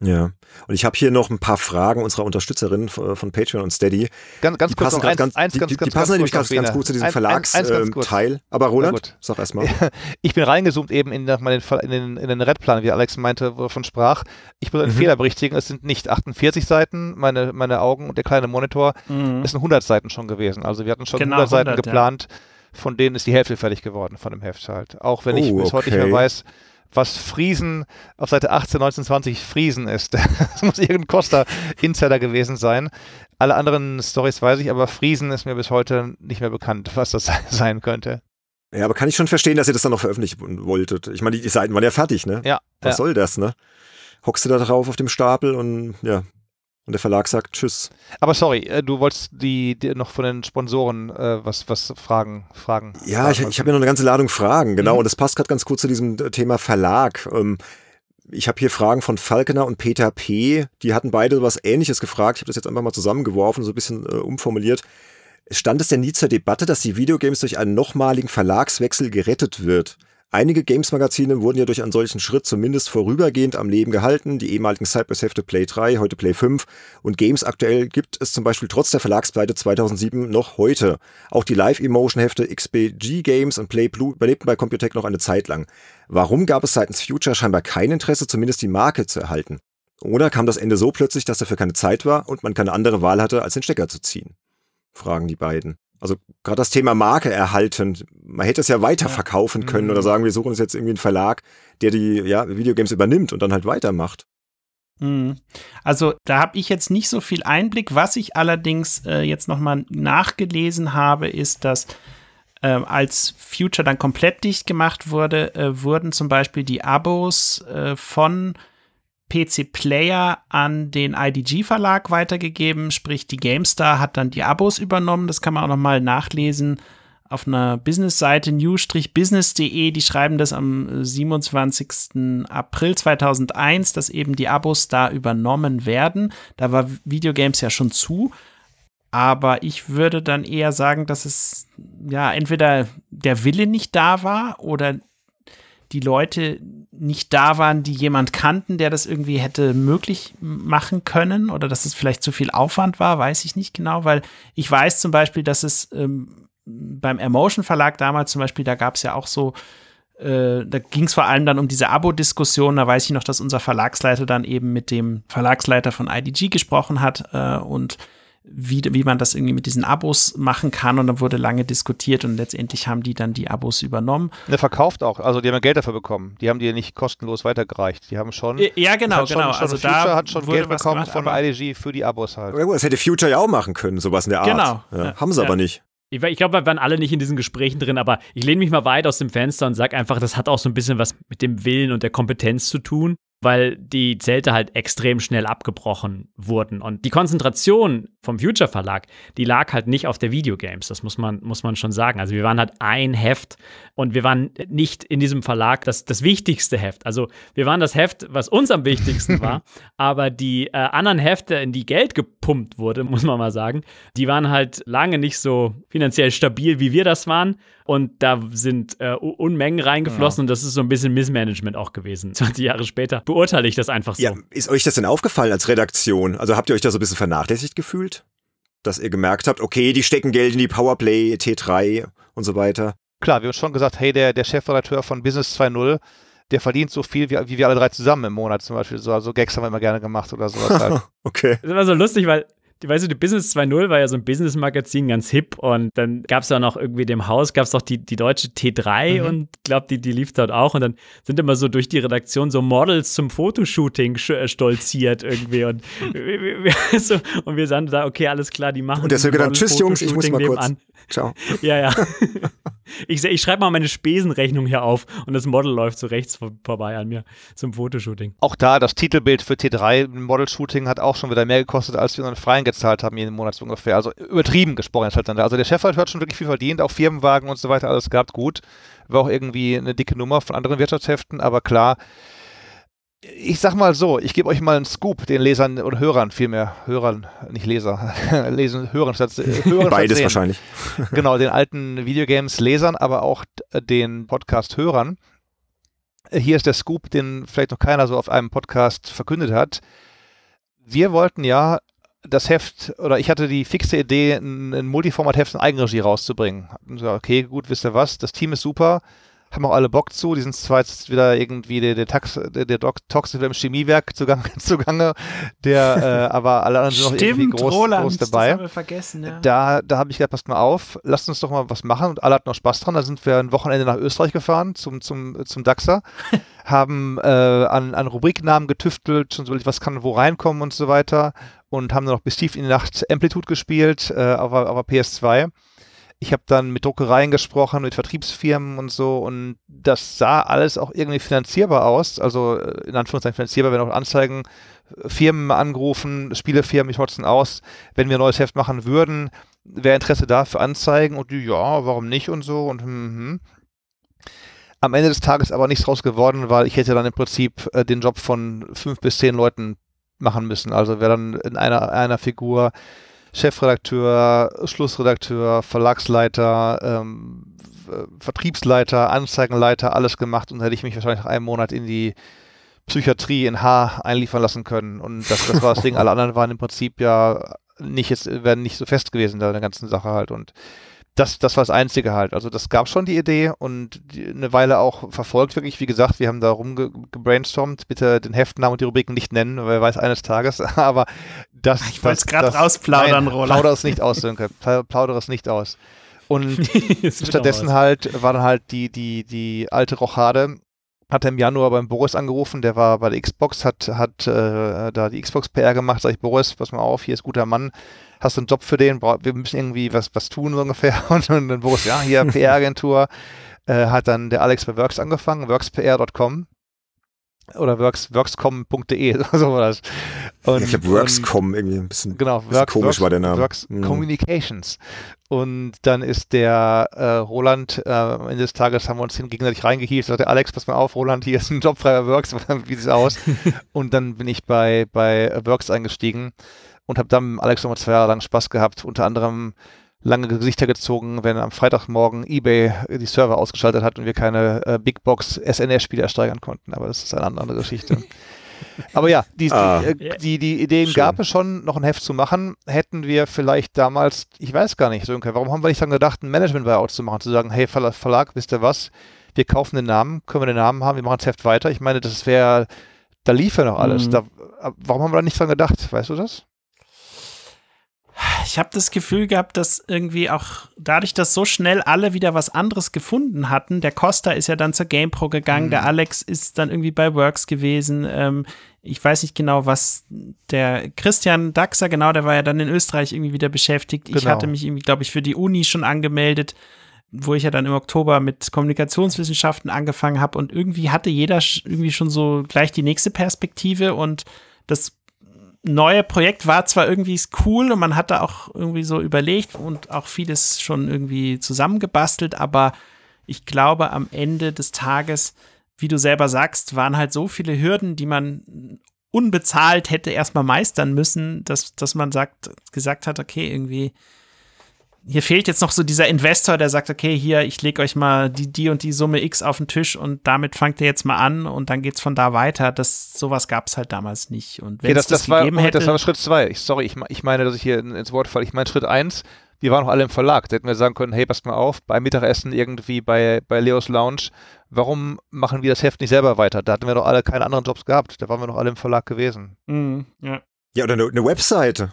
Ja, und ich habe hier noch ein paar Fragen unserer Unterstützerinnen äh, von Patreon und Steady. Ganz, ganz kurz passen ganz, eins, die, ganz, die, die passen nämlich ganz, ganz gut zu diesem Verlagsteil. Ähm, Aber Roland, sag erstmal. Ich bin reingezoomt eben in, in, den, in den Redplan, wie Alex meinte, wovon sprach. Ich muss einen mhm. Fehler berichtigen, es sind nicht 48 Seiten, meine, meine Augen und der kleine Monitor, mhm. es sind 100 Seiten schon gewesen. Also wir hatten schon genau, 100 Seiten 100, geplant, ja. von denen ist die Hälfte fertig geworden, von dem Heft halt. Auch wenn oh, ich bis okay. heute nicht mehr weiß, was Friesen auf Seite 18, 19, 20 Friesen ist. das muss irgendein Costa-Insider gewesen sein. Alle anderen Stories weiß ich, aber Friesen ist mir bis heute nicht mehr bekannt, was das sein könnte. Ja, aber kann ich schon verstehen, dass ihr das dann noch veröffentlichen wolltet. Ich meine, die, Seiten waren ja fertig, ne? Ja. Was ja. soll das, ne? Hockst du da drauf auf dem Stapel und ja, und der Verlag sagt Tschüss. Aber sorry, äh, du wolltest die, die noch von den Sponsoren äh, was, was fragen, fragen. Ja, fragen. ich, ich habe ja noch eine ganze Ladung Fragen, genau. Mhm. Und das passt gerade ganz kurz zu diesem äh, Thema Verlag. Ähm, ich habe hier Fragen von Falkener und Peter P. Die hatten beide was Ähnliches gefragt. Ich habe das jetzt einfach mal zusammengeworfen, so ein bisschen äh, umformuliert. Stand es denn nie zur Debatte, dass die Videogames durch einen nochmaligen Verlagswechsel gerettet wird? Einige Games-Magazine wurden ja durch einen solchen Schritt zumindest vorübergehend am Leben gehalten, die ehemaligen Cypress-Hefte Play 3, heute Play 5 und Games aktuell gibt es zum Beispiel trotz der Verlagspleite 2007 noch heute. Auch die Live-Emotion-Hefte XBG Games und Play Blue überlebten bei Computech noch eine Zeit lang. Warum gab es seitens Future scheinbar kein Interesse, zumindest die Marke zu erhalten? Oder kam das Ende so plötzlich, dass dafür keine Zeit war und man keine andere Wahl hatte, als den Stecker zu ziehen? Fragen die beiden. Also gerade das Thema Marke erhalten. Man hätte es ja weiterverkaufen können mhm. oder sagen, wir suchen uns jetzt irgendwie einen Verlag, der die ja, Videogames übernimmt und dann halt weitermacht. Mhm. Also da habe ich jetzt nicht so viel Einblick. Was ich allerdings äh, jetzt nochmal nachgelesen habe, ist, dass äh, als Future dann komplett dicht gemacht wurde, äh, wurden zum Beispiel die Abos äh, von PC Player an den IDG Verlag weitergegeben, sprich die GameStar hat dann die Abos übernommen, das kann man auch noch mal nachlesen auf einer Business-Seite new-business.de, die schreiben das am 27. Äh, April 2001, dass eben die Abos da übernommen werden. Da war Videogames ja schon zu. Aber ich würde dann eher sagen, dass es ja entweder der Wille nicht da war oder die Leute nicht da waren, die jemand kannten, der das irgendwie hätte möglich machen können oder dass es vielleicht zu viel Aufwand war, weiß ich nicht genau, weil ich weiß zum Beispiel, dass es ähm, beim Emotion Verlag damals zum Beispiel, da gab es ja auch so äh, da ging es vor allem dann um diese Abo-Diskussion. Da weiß ich noch, dass unser Verlagsleiter dann eben mit dem Verlagsleiter von IDG gesprochen hat äh, und wie, wie man das irgendwie mit diesen Abos machen kann. Und dann wurde lange diskutiert und letztendlich haben die dann die Abos übernommen. Ne, verkauft auch. Also die haben ja Geld dafür bekommen. Die haben die ja nicht kostenlos weitergereicht. Die haben schon. Ja, genau, genau. Schon, also Future da hat schon Geld bekommen gemacht, von IDG für die Abos halt. Das hätte Future ja auch machen können, sowas in der Art. Genau. Ja, ja. Haben sie ja. aber nicht. Ich, ich glaube, wir waren alle nicht in diesen Gesprächen drin, aber ich lehne mich mal weit aus dem Fenster und sage einfach, das hat auch so ein bisschen was mit dem Willen und der Kompetenz zu tun weil die Zelte halt extrem schnell abgebrochen wurden. Und die Konzentration vom Future Verlag, die lag halt nicht auf der Videogames, das muss man, muss man schon sagen. Also wir waren halt ein Heft und wir waren nicht in diesem Verlag das, das wichtigste Heft. Also wir waren das Heft, was uns am wichtigsten war. aber die äh, anderen Hefte, in die Geld gepumpt wurde, muss man mal sagen, die waren halt lange nicht so finanziell stabil, wie wir das waren. Und da sind äh, Unmengen reingeflossen. Ja. Und das ist so ein bisschen Missmanagement auch gewesen. 20 Jahre später beurteile ich das einfach so. Ja, ist euch das denn aufgefallen als Redaktion? Also habt ihr euch da so ein bisschen vernachlässigt gefühlt? dass ihr gemerkt habt, okay, die stecken Geld in die Powerplay, T3 und so weiter klar, wir haben schon gesagt, hey, der, der Chefredakteur von Business 2.0, der verdient so viel, wie, wie, wir alle drei zusammen im Monat zum Beispiel. So also Gags haben wir immer gerne gemacht oder sowas. Halt. okay. Das ist immer so lustig, weil weißt du, die Business 2.0 war ja so ein Business-Magazin, ganz hip. Und dann gab es ja noch irgendwie dem Haus, gab es doch die, die deutsche T3 mhm. und glaube, die, die lief dort auch. Und dann sind immer so durch die Redaktion so Models zum Fotoshooting äh, stolziert irgendwie. Und, so, und wir sahen da, okay, alles klar, die machen. Und deswegen dann, tschüss Jungs, ich muss mal kurz. An. Ciao. Ja, ja. Ich, ich schreibe mal meine Spesenrechnung hier auf und das Model läuft so rechts vorbei an mir zum Fotoshooting. Auch da, das Titelbild für T3 Model-Shooting hat auch schon wieder mehr gekostet, als wir in einen freien gezahlt haben jeden Monat so ungefähr. Also übertrieben gesprochen ist halt dann da. Also der Chef halt hat schon wirklich viel verdient, auch Firmenwagen und so weiter, alles gehabt, gut. War auch irgendwie eine dicke Nummer von anderen Wirtschaftsheften, aber klar, ich sag mal so, ich gebe euch mal einen Scoop, den Lesern oder Hörern vielmehr, Hörern, nicht Leser, Lesen, Hörern statt äh, Hörern Beides statt wahrscheinlich. Genau, den alten Videogames-Lesern, aber auch äh, den Podcast-Hörern. Hier ist der Scoop, den vielleicht noch keiner so auf einem Podcast verkündet hat. Wir wollten ja das Heft oder ich hatte die fixe Idee, ein, ein Multiformat-Heft in Eigenregie rauszubringen. Okay, gut, wisst ihr was, das Team ist super, haben auch alle Bock zu. Die sind zwar jetzt wieder irgendwie der, der, Tax, der, der Doc, Tox im Chemiewerk zugange, zugange der, äh, aber alle anderen sind noch irgendwie groß, Roland, groß dabei. Das haben wir vergessen, ja. Da, da habe ich gedacht, passt mal auf, lasst uns doch mal was machen und alle hatten noch Spaß dran. Da sind wir ein Wochenende nach Österreich gefahren zum, zum, zum DAXer, haben äh, an, an Rubriknamen getüftelt und so, was kann wo reinkommen und so weiter und haben dann noch bis tief in die Nacht Amplitude gespielt äh, auf, auf der PS2 ich habe dann mit Druckereien gesprochen, mit Vertriebsfirmen und so und das sah alles auch irgendwie finanzierbar aus. Also äh, in Anführungszeichen finanzierbar, wenn auch Anzeigen, äh, Firmen angerufen, Spielefirmen, ich holzen aus, wenn wir ein neues Heft machen würden, wäre Interesse da für Anzeigen und ja, warum nicht und so und hm, hm, hm. Am Ende des Tages aber nichts draus geworden, weil ich hätte dann im Prinzip äh, den Job von fünf bis zehn Leuten machen müssen. Also wäre dann in einer, einer Figur Chefredakteur, Schlussredakteur, Verlagsleiter, ähm, Vertriebsleiter, Anzeigenleiter, alles gemacht und hätte ich mich wahrscheinlich nach einem Monat in die Psychiatrie in H einliefern lassen können. Und das, das war das Ding. Alle anderen waren im Prinzip ja nicht, jetzt werden nicht so fest gewesen da in der ganzen Sache halt. Und das, das war das Einzige halt. Also das gab schon die Idee und die, eine Weile auch verfolgt, wirklich. Wie gesagt, wir haben da rumgebrainstormt, bitte den Heftnamen und die Rubriken nicht nennen, weil wer weiß eines Tages, aber das... Ich wollte es gerade rausplaudern, Roland. Plaudere es nicht aus, Sönke, plaudere es nicht aus. Und stattdessen halt war dann halt die, die, die alte Rochade, hat er im Januar beim Boris angerufen, der war bei der Xbox, hat, hat äh, da die Xbox PR gemacht, sag ich, Boris, pass mal auf, hier ist guter Mann, hast du einen Job für den, wir müssen irgendwie was, was tun so ungefähr. Und, dann dann Boris, ja, hier PR-Agentur, äh, hat dann der Alex bei Works angefangen, workspr.com oder works, workscom.de oder so war das. Und, ja, ich habe Workscom irgendwie ein bisschen, genau, ein bisschen Work, komisch Works, war der Name. Works mhm. Communications. Und dann ist der äh, Roland, äh, am Ende des Tages haben wir uns gegenseitig reingehielt, sagte Alex, pass mal auf, Roland, hier ist ein Job freier Works, wie sieht's aus? Und dann bin ich bei, bei Works eingestiegen und habe dann mit Alex nochmal zwei Jahre lang Spaß gehabt, unter anderem lange Gesichter gezogen, wenn am Freitagmorgen eBay die Server ausgeschaltet hat und wir keine äh, Big Box sns spiele ersteigern konnten. Aber das ist eine andere Geschichte. Aber ja, die, ah, die, äh, die, die, Ideen schön. gab es schon, noch ein Heft zu machen. Hätten wir vielleicht damals, ich weiß gar nicht, Sönke, warum haben wir nicht dann gedacht, ein Management-Buyout zu machen, zu sagen, hey Verlag, Verlag, wisst ihr was, wir kaufen den Namen, können wir den Namen haben, wir machen das Heft weiter. Ich meine, das wäre, da lief ja noch alles. Mhm. Da, äh, warum haben wir da nicht dran gedacht, weißt du das? ich habe das Gefühl gehabt, dass irgendwie auch dadurch, dass so schnell alle wieder was anderes gefunden hatten, der Costa ist ja dann zur GamePro gegangen, mhm. der Alex ist dann irgendwie bei Works gewesen. Ähm, ich weiß nicht genau, was der Christian Daxer, genau, der war ja dann in Österreich irgendwie wieder beschäftigt. Genau. Ich hatte mich irgendwie, glaube ich, für die Uni schon angemeldet wo ich ja dann im Oktober mit Kommunikationswissenschaften angefangen habe und irgendwie hatte jeder irgendwie schon so gleich die nächste Perspektive und das neue Projekt war zwar irgendwie cool und man hatte auch irgendwie so überlegt und auch vieles schon irgendwie zusammengebastelt, aber ich glaube, am Ende des Tages, wie du selber sagst, waren halt so viele Hürden, die man unbezahlt hätte erstmal meistern müssen, dass, dass man sagt, gesagt hat, okay, irgendwie, hier fehlt jetzt noch so dieser Investor, der sagt, okay, hier, ich lege euch mal die, die und die Summe X auf den Tisch und damit fangt ihr jetzt mal an und dann geht's von da weiter. Das, sowas gab es halt damals nicht. Und wenn ja, das, das, das war, gegeben hätte. Das war Schritt zwei. Ich, sorry, ich, ich meine, dass ich hier ins Wort falle. Ich meine Schritt eins, wir waren noch alle im Verlag. Da hätten wir sagen können, hey, passt mal auf, beim Mittagessen irgendwie bei, bei Leos Lounge, warum machen wir das Heft nicht selber weiter? Da hatten wir doch alle keine anderen Jobs gehabt. Da waren wir noch alle im Verlag gewesen. Mhm, ja. Ja, oder eine, eine Webseite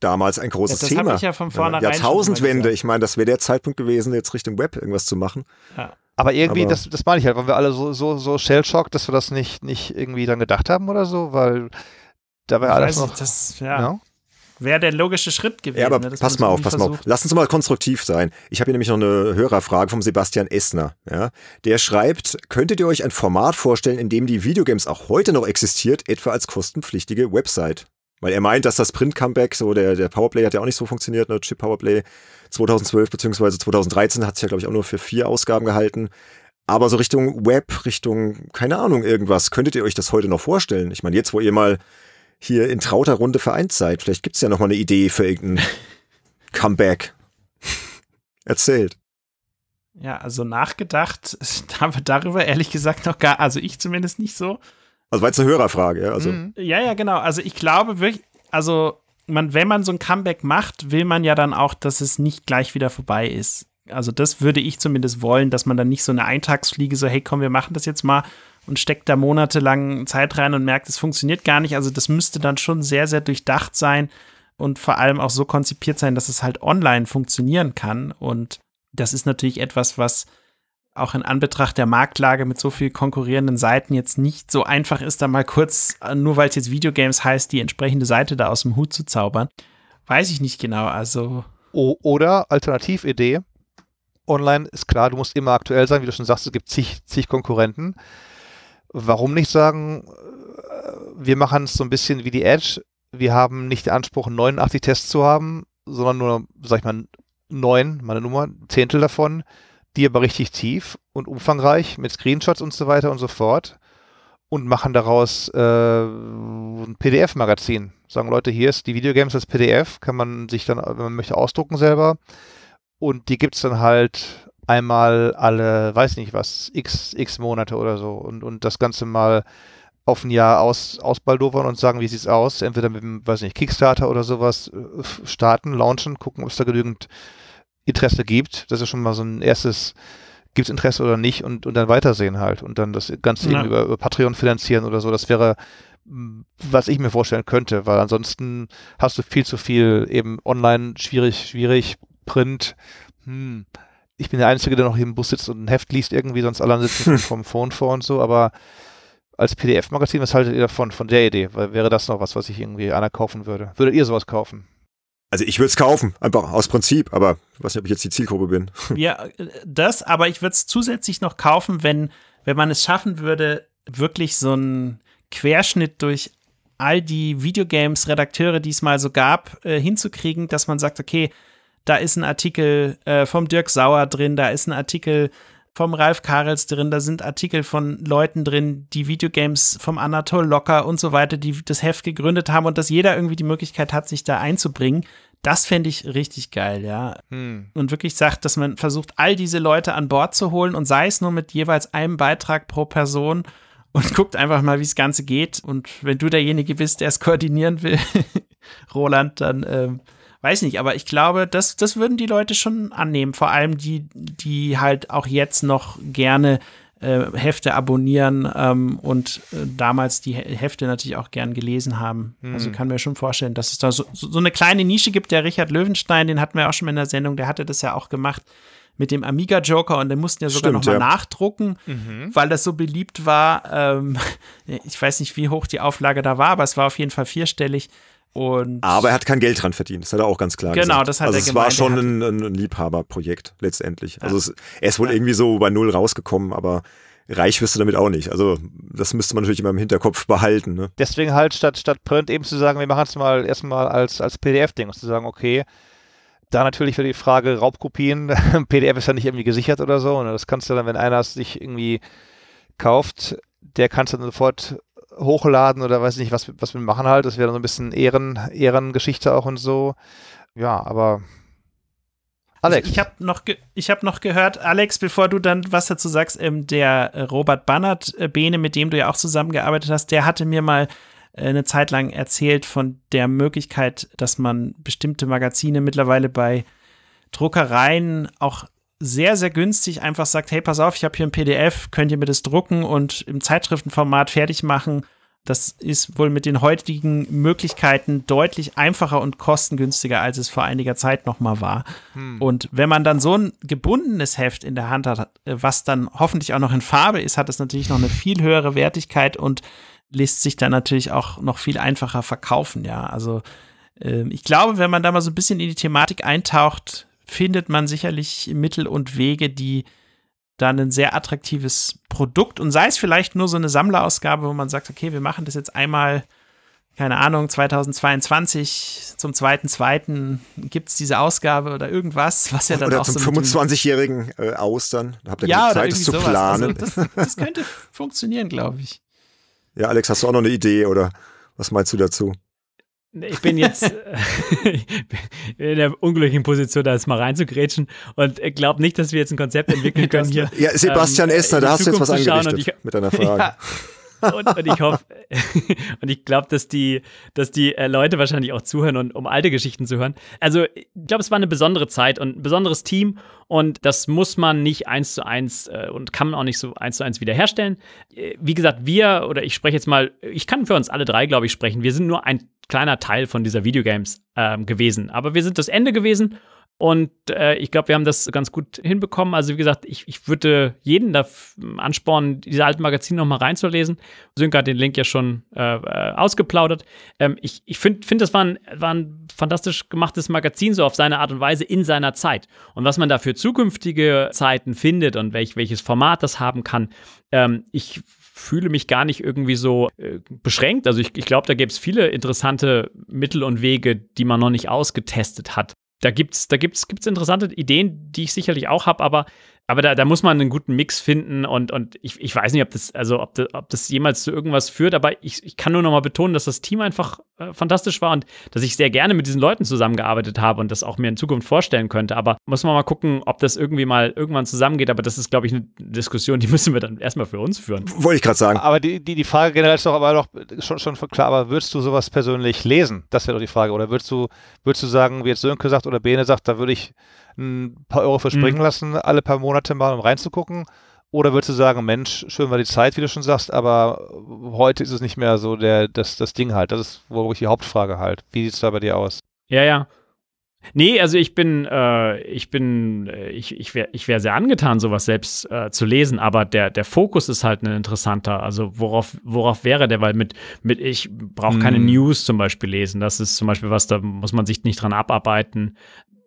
damals ein großes das, das habe Ich ja von vornherein ja, Jahrtausendwende, ich meine, das wäre der Zeitpunkt gewesen, jetzt Richtung Web irgendwas zu machen. Ja. Aber irgendwie, Aber das, das meine ich halt, waren wir alle so, so, so shell-shocked, dass wir das nicht, nicht irgendwie dann gedacht haben oder so, weil da wäre alles noch. Das, ja. No? Ne? Wäre der logische Schritt gewesen. Ja, aber ne, pass mal auf, pass versucht. mal auf. Lass uns mal konstruktiv sein. Ich habe hier nämlich noch eine Hörerfrage vom Sebastian Essner. Ja? Der schreibt, könntet ihr euch ein Format vorstellen, in dem die Videogames auch heute noch existiert, etwa als kostenpflichtige Website? Weil er meint, dass das Print-Comeback, so der, der Powerplay hat ja auch nicht so funktioniert, ne? Chip Powerplay 2012 bzw. 2013 hat sich ja, glaube ich, auch nur für vier Ausgaben gehalten. Aber so Richtung Web, Richtung, keine Ahnung, irgendwas, könntet ihr euch das heute noch vorstellen? Ich meine, jetzt, wo ihr mal hier in trauter Runde vereint seid, vielleicht gibt es ja noch mal eine Idee für irgendein Comeback. Erzählt. Ja, also nachgedacht, darüber ehrlich gesagt noch gar, also ich zumindest nicht so. Also war jetzt eine Hörerfrage, ja. Also. Mhm. Ja, ja, genau. Also ich glaube wirklich, also man, wenn man so ein Comeback macht, will man ja dann auch, dass es nicht gleich wieder vorbei ist. Also das würde ich zumindest wollen, dass man dann nicht so eine Eintagsfliege so, hey komm, wir machen das jetzt mal und steckt da monatelang Zeit rein und merkt, es funktioniert gar nicht. Also das müsste dann schon sehr, sehr durchdacht sein und vor allem auch so konzipiert sein, dass es halt online funktionieren kann. Und das ist natürlich etwas, was auch in Anbetracht der Marktlage mit so viel konkurrierenden Seiten jetzt nicht so einfach ist, da mal kurz, äh, nur weil es jetzt Videogames heißt, die entsprechende Seite da aus dem Hut zu zaubern. Weiß ich nicht genau, also. O oder Alternatividee. Online ist klar, du musst immer aktuell sein, wie du schon sagst, es gibt zig, zig Konkurrenten. Warum nicht sagen, äh, wir machen es so ein bisschen wie die Edge. Wir haben nicht den Anspruch, 89 Tests zu haben, sondern nur, sag ich mal, neun, meine Nummer, Zehntel davon die aber richtig tief und umfangreich mit Screenshots und so weiter und so fort und machen daraus äh, ein PDF-Magazin. Sagen Leute, hier ist die Videogames als PDF, kann man sich dann, wenn man möchte, ausdrucken selber. Und die gibt es dann halt einmal alle, weiß nicht was, x, x Monate oder so. Und, und das Ganze mal auf ein Jahr aus, ausbaldowern und sagen, wie sieht's aus? Entweder mit dem, weiß nicht, Kickstarter oder sowas äh, starten, launchen, gucken, ob es da genügend Interesse gibt. Das ist schon mal so ein erstes, gibt es Interesse oder nicht und, und dann weitersehen halt und dann das Ganze ja. eben über, über Patreon finanzieren oder so. Das wäre mm, was ich mir vorstellen könnte, weil ansonsten hast du viel zu viel eben online schwierig, schwierig, Print. Hm. Ich bin der Einzige, der noch hier im Bus sitzt und ein Heft liest irgendwie, sonst alle sitzen vom Phone vor und so, aber als PDF-Magazin, was haltet ihr davon, von der Idee? Weil wäre das noch was, was ich irgendwie einer kaufen würde? Würdet ihr sowas kaufen? Also ich würde es kaufen, einfach aus Prinzip, aber ich weiß nicht, ob ich jetzt die Zielgruppe bin. Ja, äh, das, aber ich würde es zusätzlich noch kaufen, wenn, wenn man es schaffen würde, wirklich so einen Querschnitt durch all die Videogames-Redakteure, die es mal so gab, äh, hinzukriegen, dass man sagt, okay, da ist ein Artikel äh, vom Dirk Sauer drin, da ist ein Artikel vom Ralf Karels drin, da sind Artikel von Leuten drin, die Videogames vom Anatol Locker und so weiter, die das Heft gegründet haben und dass jeder irgendwie die Möglichkeit hat, sich da einzubringen. Das fände ich richtig geil, ja. Hm. Und wirklich sagt, dass man versucht, all diese Leute an Bord zu holen und sei es nur mit jeweils einem Beitrag pro Person und guckt einfach mal, wie das Ganze geht. Und wenn du derjenige bist, der es koordinieren will, Roland, dann ähm, weiß nicht, aber ich glaube, das, das würden die Leute schon annehmen. Vor allem die, die halt auch jetzt noch gerne äh, Hefte abonnieren ähm, und äh, damals die Hefte natürlich auch gern gelesen haben. Mhm. Also hm. kann mir schon vorstellen, dass es da so, so eine kleine Nische gibt. Der Richard Löwenstein, den hatten wir auch schon mal in der Sendung, der hatte das ja auch gemacht mit dem Amiga Joker und den mussten ja sogar nochmal ja. nachdrucken, mhm. weil das so beliebt war. Ähm, ich weiß nicht, wie hoch die Auflage da war, aber es war auf jeden Fall vierstellig. Und Aber er hat kein Geld dran verdient, das hat er auch ganz klar genau, gesagt. Genau, das hat also er es war schon ein, ein, Liebhaberprojekt letztendlich. Ja. Also es, er ist wohl ja. irgendwie so bei Null rausgekommen, aber reich wirst du damit auch nicht. Also das müsste man natürlich immer im Hinterkopf behalten. Ne? Deswegen halt statt, statt Print eben zu sagen, wir machen es mal erstmal als, als PDF-Ding und zu sagen, okay, da natürlich für die Frage Raubkopien, PDF ist ja nicht irgendwie gesichert oder so. Und ne? das kannst du dann, wenn einer es sich irgendwie kauft, der kannst du dann sofort hochladen oder weiß nicht, was, was wir machen halt. Das wäre so ein bisschen Ehren, Ehrengeschichte auch und so. Ja, aber Alex. Ich habe noch, ge hab noch gehört, Alex, bevor du dann was dazu sagst, ähm, der äh, Robert Bannert, äh, Bene, mit dem du ja auch zusammengearbeitet hast, der hatte mir mal äh, eine Zeit lang erzählt von der Möglichkeit, dass man bestimmte Magazine mittlerweile bei Druckereien auch sehr, sehr günstig einfach sagt, hey, pass auf, ich habe hier ein PDF, könnt ihr mir das drucken und im Zeitschriftenformat fertig machen. Das ist wohl mit den heutigen Möglichkeiten deutlich einfacher und kostengünstiger, als es vor einiger Zeit noch mal war. Hm. Und wenn man dann so ein gebundenes Heft in der Hand hat, äh, was dann hoffentlich auch noch in Farbe ist, hat es natürlich noch eine viel höhere Wertigkeit und lässt sich dann natürlich auch noch viel einfacher verkaufen. Ja, also äh, ich glaube, wenn man da mal so ein bisschen in die Thematik eintaucht, findet man sicherlich Mittel und Wege, die dann ein sehr attraktives Produkt und sei es vielleicht nur so eine Sammlerausgabe, wo man sagt, okay, wir machen das jetzt einmal, keine Ahnung, 2022 zum zweiten zweiten gibt es diese Ausgabe oder irgendwas, was ja dann oder auch zum so 25-jährigen äh, aus da habt ihr ja, Zeit das zu sowas. planen. Also das, das könnte funktionieren, glaube ich. Ja, Alex, hast du auch noch eine Idee oder was meinst du dazu? ich bin jetzt in der unglücklichen Position, da jetzt mal reinzugrätschen und glaube nicht, dass wir jetzt ein Konzept entwickeln können hier. Ja, Sebastian ähm, Essner, da hast du jetzt was angerichtet ich, mit deiner Frage. Ja, und, und ich hoffe, und ich glaube, dass die, dass die äh, Leute wahrscheinlich auch zuhören und um alte Geschichten zu hören. Also, ich glaube, es war eine besondere Zeit und ein besonderes Team. Und das muss man nicht eins zu eins äh, und kann man auch nicht so eins zu eins wiederherstellen. Äh, wie gesagt, wir, oder ich spreche jetzt mal, ich kann für uns alle drei, glaube ich, sprechen. Wir sind nur ein kleiner Teil von dieser Videogames äh, gewesen. Aber wir sind das Ende gewesen und äh, ich glaube, wir haben das ganz gut hinbekommen. Also, wie gesagt, ich, ich würde jeden da anspornen, diese alten Magazine nochmal reinzulesen. Sönke hat den Link ja schon äh, äh ausgeplaudert. Ähm, ich ich finde, find, das war ein, war ein fantastisch gemachtes Magazin, so auf seine Art und Weise in seiner Zeit. Und was man da für zukünftige Zeiten findet und welch, welches Format das haben kann, ähm, ich fühle mich gar nicht irgendwie so äh, beschränkt. Also ich, ich glaube, da gäbe es viele interessante Mittel und Wege, die man noch nicht ausgetestet hat da gibt es da gibt's, gibt's interessante Ideen, die ich sicherlich auch habe, aber aber da, da muss man einen guten Mix finden und, und ich, ich weiß nicht, ob das, also ob, das, ob das jemals zu irgendwas führt, aber ich, ich kann nur noch mal betonen, dass das Team einfach äh, fantastisch war und dass ich sehr gerne mit diesen Leuten zusammengearbeitet habe und das auch mir in Zukunft vorstellen könnte. Aber muss man mal gucken, ob das irgendwie mal irgendwann zusammengeht. Aber das ist, glaube ich, eine Diskussion, die müssen wir dann erstmal für uns führen. Wollte ich gerade sagen. Aber die, die, die Frage generell ist doch aber noch schon, schon klar, aber würdest du sowas persönlich lesen? Das wäre doch die Frage. Oder würdest du, würdest du sagen, wie jetzt Sönke sagt oder Bene sagt, da würde ich ein paar Euro verspringen mhm. lassen, alle paar Monate mal, um reinzugucken? Oder würdest du sagen, Mensch, schön war die Zeit, wie du schon sagst, aber heute ist es nicht mehr so der, das, das Ding halt. Das ist, wo ich die Hauptfrage halt. Wie sieht es da bei dir aus? Ja, ja. Nee, also ich bin, äh, ich bin, äh, ich, ich wäre ich wär sehr angetan, sowas selbst äh, zu lesen, aber der, der Fokus ist halt ein interessanter. Also worauf, worauf wäre der? Weil mit, mit ich brauche keine mm. News zum Beispiel lesen. Das ist zum Beispiel was, da muss man sich nicht dran abarbeiten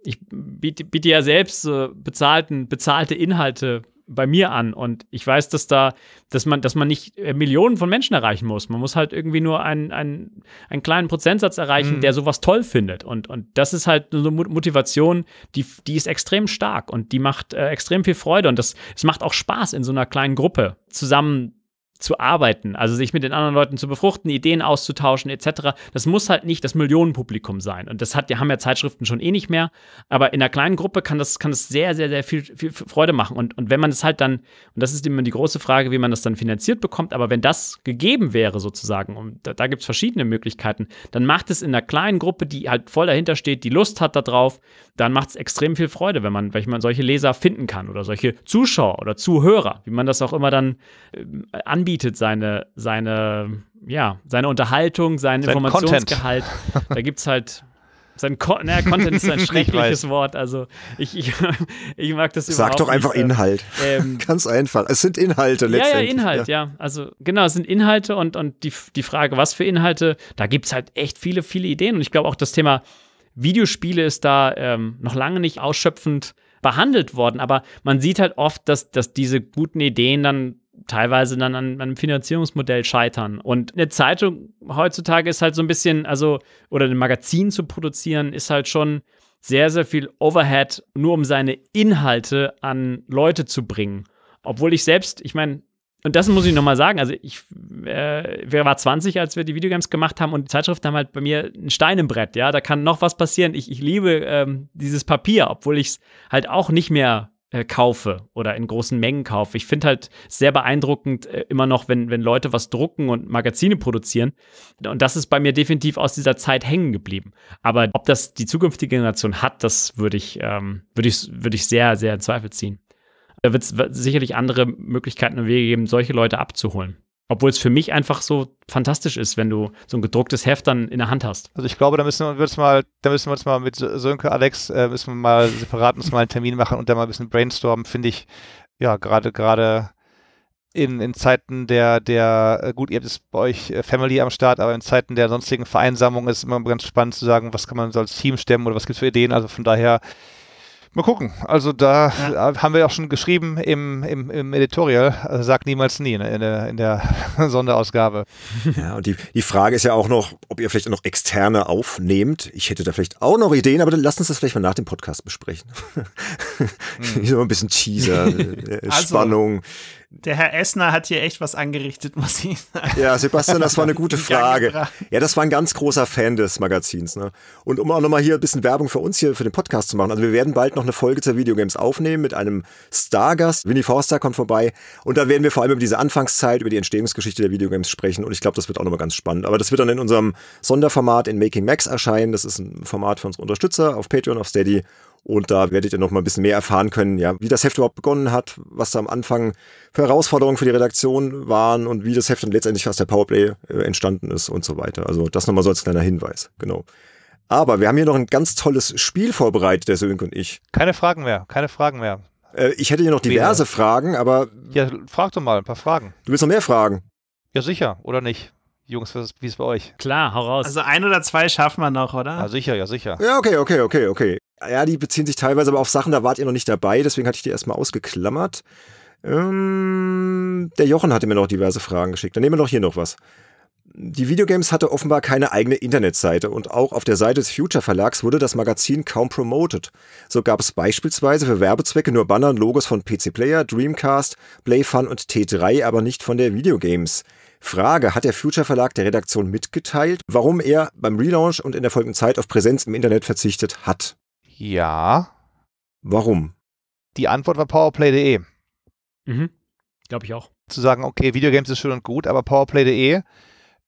ich biete, biete ja selbst äh, bezahlten, bezahlte Inhalte bei mir an und ich weiß, dass da, dass man, dass man nicht äh, Millionen von Menschen erreichen muss. Man muss halt irgendwie nur einen, einen, einen kleinen Prozentsatz erreichen, mhm. der sowas toll findet. Und, und das ist halt eine Motivation, die, die ist extrem stark und die macht äh, extrem viel Freude und das, es macht auch Spaß, in so einer kleinen Gruppe zusammen zu arbeiten, also sich mit den anderen Leuten zu befruchten, Ideen auszutauschen etc. Das muss halt nicht das Millionenpublikum sein. Und das hat, die haben ja Zeitschriften schon eh nicht mehr. Aber in einer kleinen Gruppe kann das, kann das sehr, sehr, sehr viel, viel Freude machen. Und, und wenn man es halt dann, und das ist immer die große Frage, wie man das dann finanziert bekommt, aber wenn das gegeben wäre sozusagen, und da, da gibt es verschiedene Möglichkeiten, dann macht es in einer kleinen Gruppe, die halt voll dahinter steht, die Lust hat darauf, dann macht es extrem viel Freude, wenn man, wenn man solche Leser finden kann oder solche Zuschauer oder Zuhörer, wie man das auch immer dann äh, anbietet anbietet, seine, seine, ja, seine Unterhaltung, seinen sein Informationsgehalt. Content. Da gibt es halt sein Ko naja, Content ist ein schreckliches Wort. Also ich, ich, ich mag das Sag überhaupt doch einfach nicht. Äh, Inhalt. Ähm, Ganz einfach. Es sind Inhalte ja, Ja, Inhalt, ja. ja. Also genau, es sind Inhalte und, und die, die Frage, was für Inhalte, da gibt es halt echt viele, viele Ideen. Und ich glaube auch das Thema Videospiele ist da ähm, noch lange nicht ausschöpfend behandelt worden. Aber man sieht halt oft, dass, dass diese guten Ideen dann teilweise dann an, einem Finanzierungsmodell scheitern. Und eine Zeitung heutzutage ist halt so ein bisschen, also, oder ein Magazin zu produzieren, ist halt schon sehr, sehr viel Overhead, nur um seine Inhalte an Leute zu bringen. Obwohl ich selbst, ich meine, und das muss ich nochmal sagen, also ich äh, war 20, als wir die Videogames gemacht haben und die Zeitschriften haben halt bei mir ein Stein im Brett, ja, da kann noch was passieren. Ich, ich liebe ähm, dieses Papier, obwohl ich es halt auch nicht mehr äh, kaufe oder in großen Mengen kaufe. Ich finde halt sehr beeindruckend äh, immer noch, wenn, wenn Leute was drucken und Magazine produzieren. Und das ist bei mir definitiv aus dieser Zeit hängen geblieben. Aber ob das die zukünftige Generation hat, das würde ich, ähm, würde ich, würde ich sehr, sehr in Zweifel ziehen. Da wird es sicherlich andere Möglichkeiten und Wege geben, solche Leute abzuholen. Obwohl es für mich einfach so fantastisch ist, wenn du so ein gedrucktes Heft dann in der Hand hast. Also ich glaube, da müssen wir uns mal, da müssen wir uns mal mit Sönke, Alex, äh, müssen wir mal separat uns mal einen Termin machen und da mal ein bisschen brainstormen, finde ich, ja, gerade, gerade in, in Zeiten der, der, äh, gut, ihr habt es bei euch äh, Family am Start, aber in Zeiten der sonstigen Vereinsamung ist es immer ganz spannend zu sagen, was kann man so als Team stemmen oder was gibt es für Ideen. Also von daher, Mal gucken. Also da ja. Äh, haben wir auch schon geschrieben im, im, im Editorial, also äh, sag niemals nie in, ne, in, der, in der Sonderausgabe. Ja, und die, die Frage ist ja auch noch, ob ihr vielleicht noch externe aufnehmt. Ich hätte da vielleicht auch noch Ideen, aber dann lasst uns das vielleicht mal nach dem Podcast besprechen. Hm. so ein bisschen Teaser, äh, also, Spannung der Herr Essner hat hier echt was angerichtet, muss ich sagen. Ja, Sebastian, das war eine gute Frage. Ja, das war ein ganz großer Fan des Magazins. Ne? Und um auch nochmal hier ein bisschen Werbung für uns hier, für den Podcast zu machen. Also wir werden bald noch eine Folge zur Videogames aufnehmen mit einem Stargast. Winnie Forster kommt vorbei. Und da werden wir vor allem über diese Anfangszeit, über die Entstehungsgeschichte der Videogames sprechen. Und ich glaube, das wird auch nochmal ganz spannend. Aber das wird dann in unserem Sonderformat in Making Max erscheinen. Das ist ein Format für unsere Unterstützer auf Patreon, auf Steady. Und da werdet ihr noch mal ein bisschen mehr erfahren können, ja, wie das Heft überhaupt begonnen hat, was da am Anfang für Herausforderungen für die Redaktion waren und wie das Heft dann letztendlich aus der Powerplay äh, entstanden ist und so weiter. Also das nochmal so als kleiner Hinweis, genau. Aber wir haben hier noch ein ganz tolles Spiel vorbereitet, der Sönk und ich. Keine Fragen mehr, keine Fragen mehr. Äh, ich hätte hier noch diverse Fragen, aber. Ja, frag doch mal ein paar Fragen. Du willst noch mehr Fragen? Ja, sicher, oder nicht? Jungs, wie ist es bei euch? Klar, hau raus. Also ein oder zwei schaffen wir noch, oder? Ja, sicher, ja, sicher. Ja, okay, okay, okay, okay. Ja, die beziehen sich teilweise aber auf Sachen, da wart ihr noch nicht dabei, deswegen hatte ich die erstmal ausgeklammert. Ähm, der Jochen hatte mir noch diverse Fragen geschickt. Dann nehmen wir doch hier noch was. Die Videogames hatte offenbar keine eigene Internetseite und auch auf der Seite des Future Verlags wurde das Magazin kaum promoted. So gab es beispielsweise für Werbezwecke nur Banner und Logos von PC Player, Dreamcast, PlayFun und T3, aber nicht von der Videogames. Frage, hat der Future Verlag der Redaktion mitgeteilt, warum er beim Relaunch und in der folgenden Zeit auf Präsenz im Internet verzichtet hat? Ja. Warum? Die Antwort war powerplay.de. Mhm. Glaube ich auch. Zu sagen, okay, Videogames ist schön und gut, aber powerplay.de,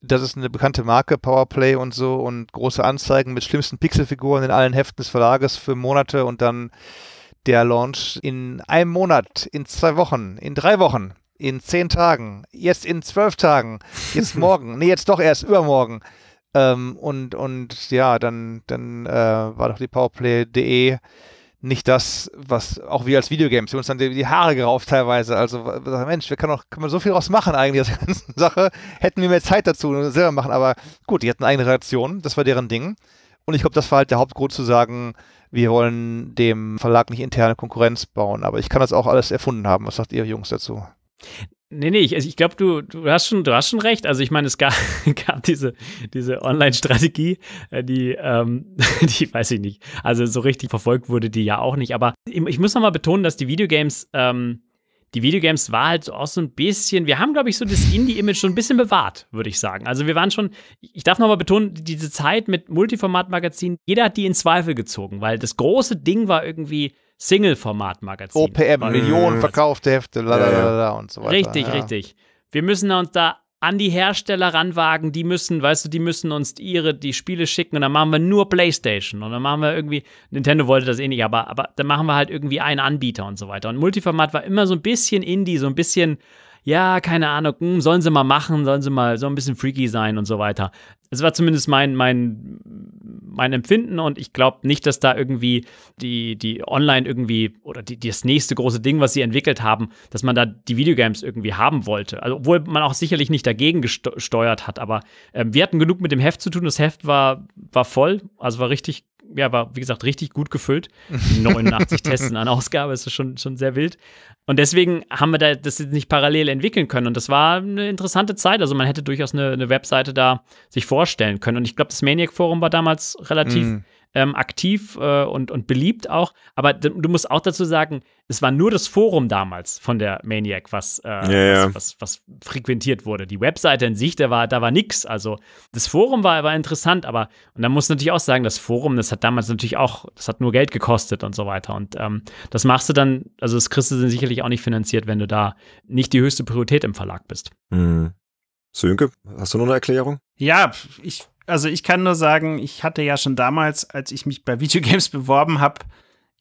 das ist eine bekannte Marke, Powerplay und so und große Anzeigen mit schlimmsten Pixelfiguren in allen Heften des Verlages für Monate und dann der Launch in einem Monat, in zwei Wochen, in drei Wochen in zehn Tagen, jetzt in zwölf Tagen, jetzt morgen, nee, jetzt doch erst übermorgen. Ähm, und, und ja, dann, dann äh, war doch die Powerplay.de nicht das, was auch wir als Videogames, wir uns dann die, die Haare gerauft teilweise. Also, Mensch, wir können, auch, können wir so viel draus machen eigentlich aus der ganzen Sache. Hätten wir mehr Zeit dazu selber machen, aber gut, die hatten eigene Redaktion, das war deren Ding. Und ich glaube, das war halt der Hauptgrund zu sagen, wir wollen dem Verlag nicht interne Konkurrenz bauen. Aber ich kann das auch alles erfunden haben. Was sagt ihr Jungs dazu? Nee, nee, ich, also ich glaube, du, du, hast schon, du hast schon recht. Also ich meine, es gab, gab diese, diese Online-Strategie, äh, die, ähm, die weiß ich nicht, also so richtig verfolgt wurde die ja auch nicht. Aber ich, ich muss nochmal betonen, dass die Videogames, ähm, die Videogames war halt auch so ein bisschen, wir haben, glaube ich, so das Indie-Image schon ein bisschen bewahrt, würde ich sagen. Also wir waren schon, ich darf nochmal betonen, diese Zeit mit Multiformat-Magazinen, jeder hat die in Zweifel gezogen, weil das große Ding war irgendwie Single-Format-Magazin. OPM, mhm. Millionen verkaufte Hefte, lalalala und so weiter. Richtig, ja. richtig. Wir müssen uns da an die Hersteller ranwagen, die müssen, weißt du, die müssen uns ihre, die Spiele schicken und dann machen wir nur Playstation und dann machen wir irgendwie, Nintendo wollte das eh nicht, aber, aber dann machen wir halt irgendwie einen Anbieter und so weiter. Und Multiformat war immer so ein bisschen Indie, so ein bisschen, ja, keine Ahnung, hm, sollen sie mal machen, sollen sie mal so ein bisschen freaky sein und so weiter. Es war zumindest mein, mein, mein Empfinden und ich glaube nicht, dass da irgendwie die, die Online irgendwie oder die, das nächste große Ding, was sie entwickelt haben, dass man da die Videogames irgendwie haben wollte. Also, obwohl man auch sicherlich nicht dagegen gesteuert hat, aber äh, wir hatten genug mit dem Heft zu tun. Das Heft war, war voll, also war richtig ja, war, wie gesagt, richtig gut gefüllt. 89 Testen an Ausgabe, ist schon, schon sehr wild. Und deswegen haben wir da das nicht parallel entwickeln können. Und das war eine interessante Zeit. Also man hätte durchaus eine, eine Webseite da sich vorstellen können. Und ich glaube, das Maniac Forum war damals relativ mm ähm, aktiv äh, und, und beliebt auch. Aber du musst auch dazu sagen, es war nur das Forum damals von der Maniac, was, äh, yeah. was, was, was, frequentiert wurde. Die Webseite in sich, da war, da war nix. Also das Forum war, war interessant, aber und dann musst du natürlich auch sagen, das Forum, das hat damals natürlich auch, das hat nur Geld gekostet und so weiter. Und ähm, das machst du dann, also das kriegst du dann sicherlich auch nicht finanziert, wenn du da nicht die höchste Priorität im Verlag bist. Mhm. Sönke, hast du noch eine Erklärung? Ja, ich also ich kann nur sagen, ich hatte ja schon damals, als ich mich bei Videogames beworben habe,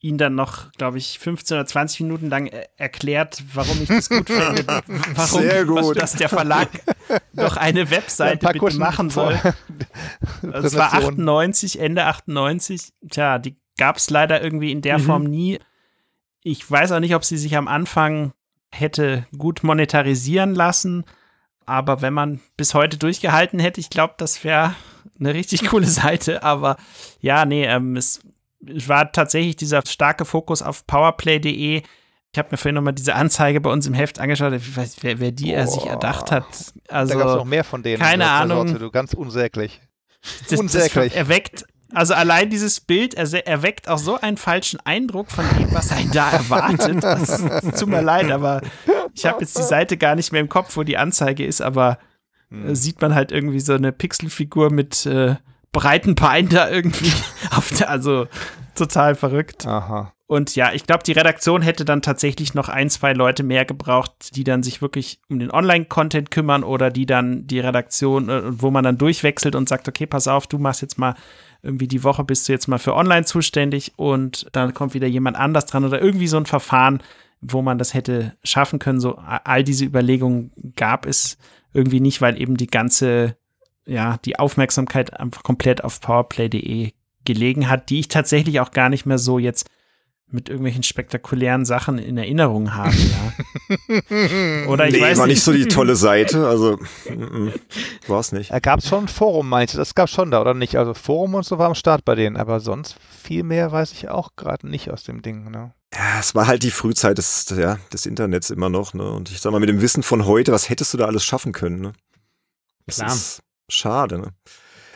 ihn dann noch, glaube ich, 15 oder 20 Minuten lang äh, erklärt, warum ich das gut finde, warum gut. dass der Verlag noch eine Webseite ja, bitte machen soll. Das also war 98, Ende 98. Tja, die gab es leider irgendwie in der mhm. Form nie. Ich weiß auch nicht, ob sie sich am Anfang hätte gut monetarisieren lassen. Aber wenn man bis heute durchgehalten hätte, ich glaube, das wäre eine richtig coole Seite, aber ja, nee, ähm, es war tatsächlich dieser starke Fokus auf powerplay.de. Ich habe mir vorhin nochmal diese Anzeige bei uns im Heft angeschaut, ich weiß, wer, wer die oh, äh, er sich erdacht hat. Also, da gab es noch mehr von denen. Keine ne, Ahnung. Sorte, du, ganz unsäglich. Das, unsäglich. Das erweckt, also allein dieses Bild erweckt auch so einen falschen Eindruck von dem, was einen da erwartet. Das, tut mir leid, aber ich habe jetzt die Seite gar nicht mehr im Kopf, wo die Anzeige ist, aber Mhm. Äh, sieht man halt irgendwie so eine Pixelfigur mit äh, breiten Beinen da irgendwie. auf der, also total verrückt. Aha. Und ja, ich glaube, die Redaktion hätte dann tatsächlich noch ein, zwei Leute mehr gebraucht, die dann sich wirklich um den Online-Content kümmern oder die dann die Redaktion, äh, wo man dann durchwechselt und sagt, okay, pass auf, du machst jetzt mal irgendwie die Woche bist du jetzt mal für online zuständig und dann kommt wieder jemand anders dran oder irgendwie so ein Verfahren, wo man das hätte schaffen können. So all diese Überlegungen gab es irgendwie nicht, weil eben die ganze, ja, die Aufmerksamkeit einfach komplett auf powerplay.de gelegen hat, die ich tatsächlich auch gar nicht mehr so jetzt mit irgendwelchen spektakulären Sachen in Erinnerung habe, ja. Oder ich nee, weiß war nicht so die tolle Seite, also war es nicht. Da gab es schon ein Forum, meinst du? Das gab schon da, oder nicht? Also Forum und so war am Start bei denen, aber sonst viel mehr weiß ich auch gerade nicht aus dem Ding, ne? ja, es war halt die Frühzeit des, ja, des Internets immer noch. Ne? Und ich sag mal, mit dem Wissen von heute, was hättest du da alles schaffen können? Ne? Das ist schade. Ne?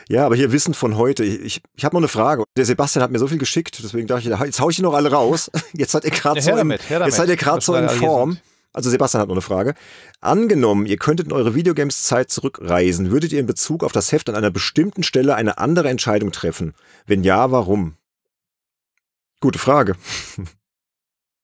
Ja, aber hier Wissen von heute. Ich, ich, ich habe noch eine Frage. Der Sebastian hat mir so viel geschickt, deswegen dachte ich, jetzt hau ich ihn noch alle raus. Jetzt seid ihr gerade ja, so, damit, jetzt seid ihr gerade so in Form. Also Sebastian hat noch eine Frage. Angenommen, ihr könntet in eure Videogames-Zeit zurückreisen, würdet ihr in Bezug auf das Heft an einer bestimmten Stelle eine andere Entscheidung treffen? Wenn ja, warum? Gute Frage.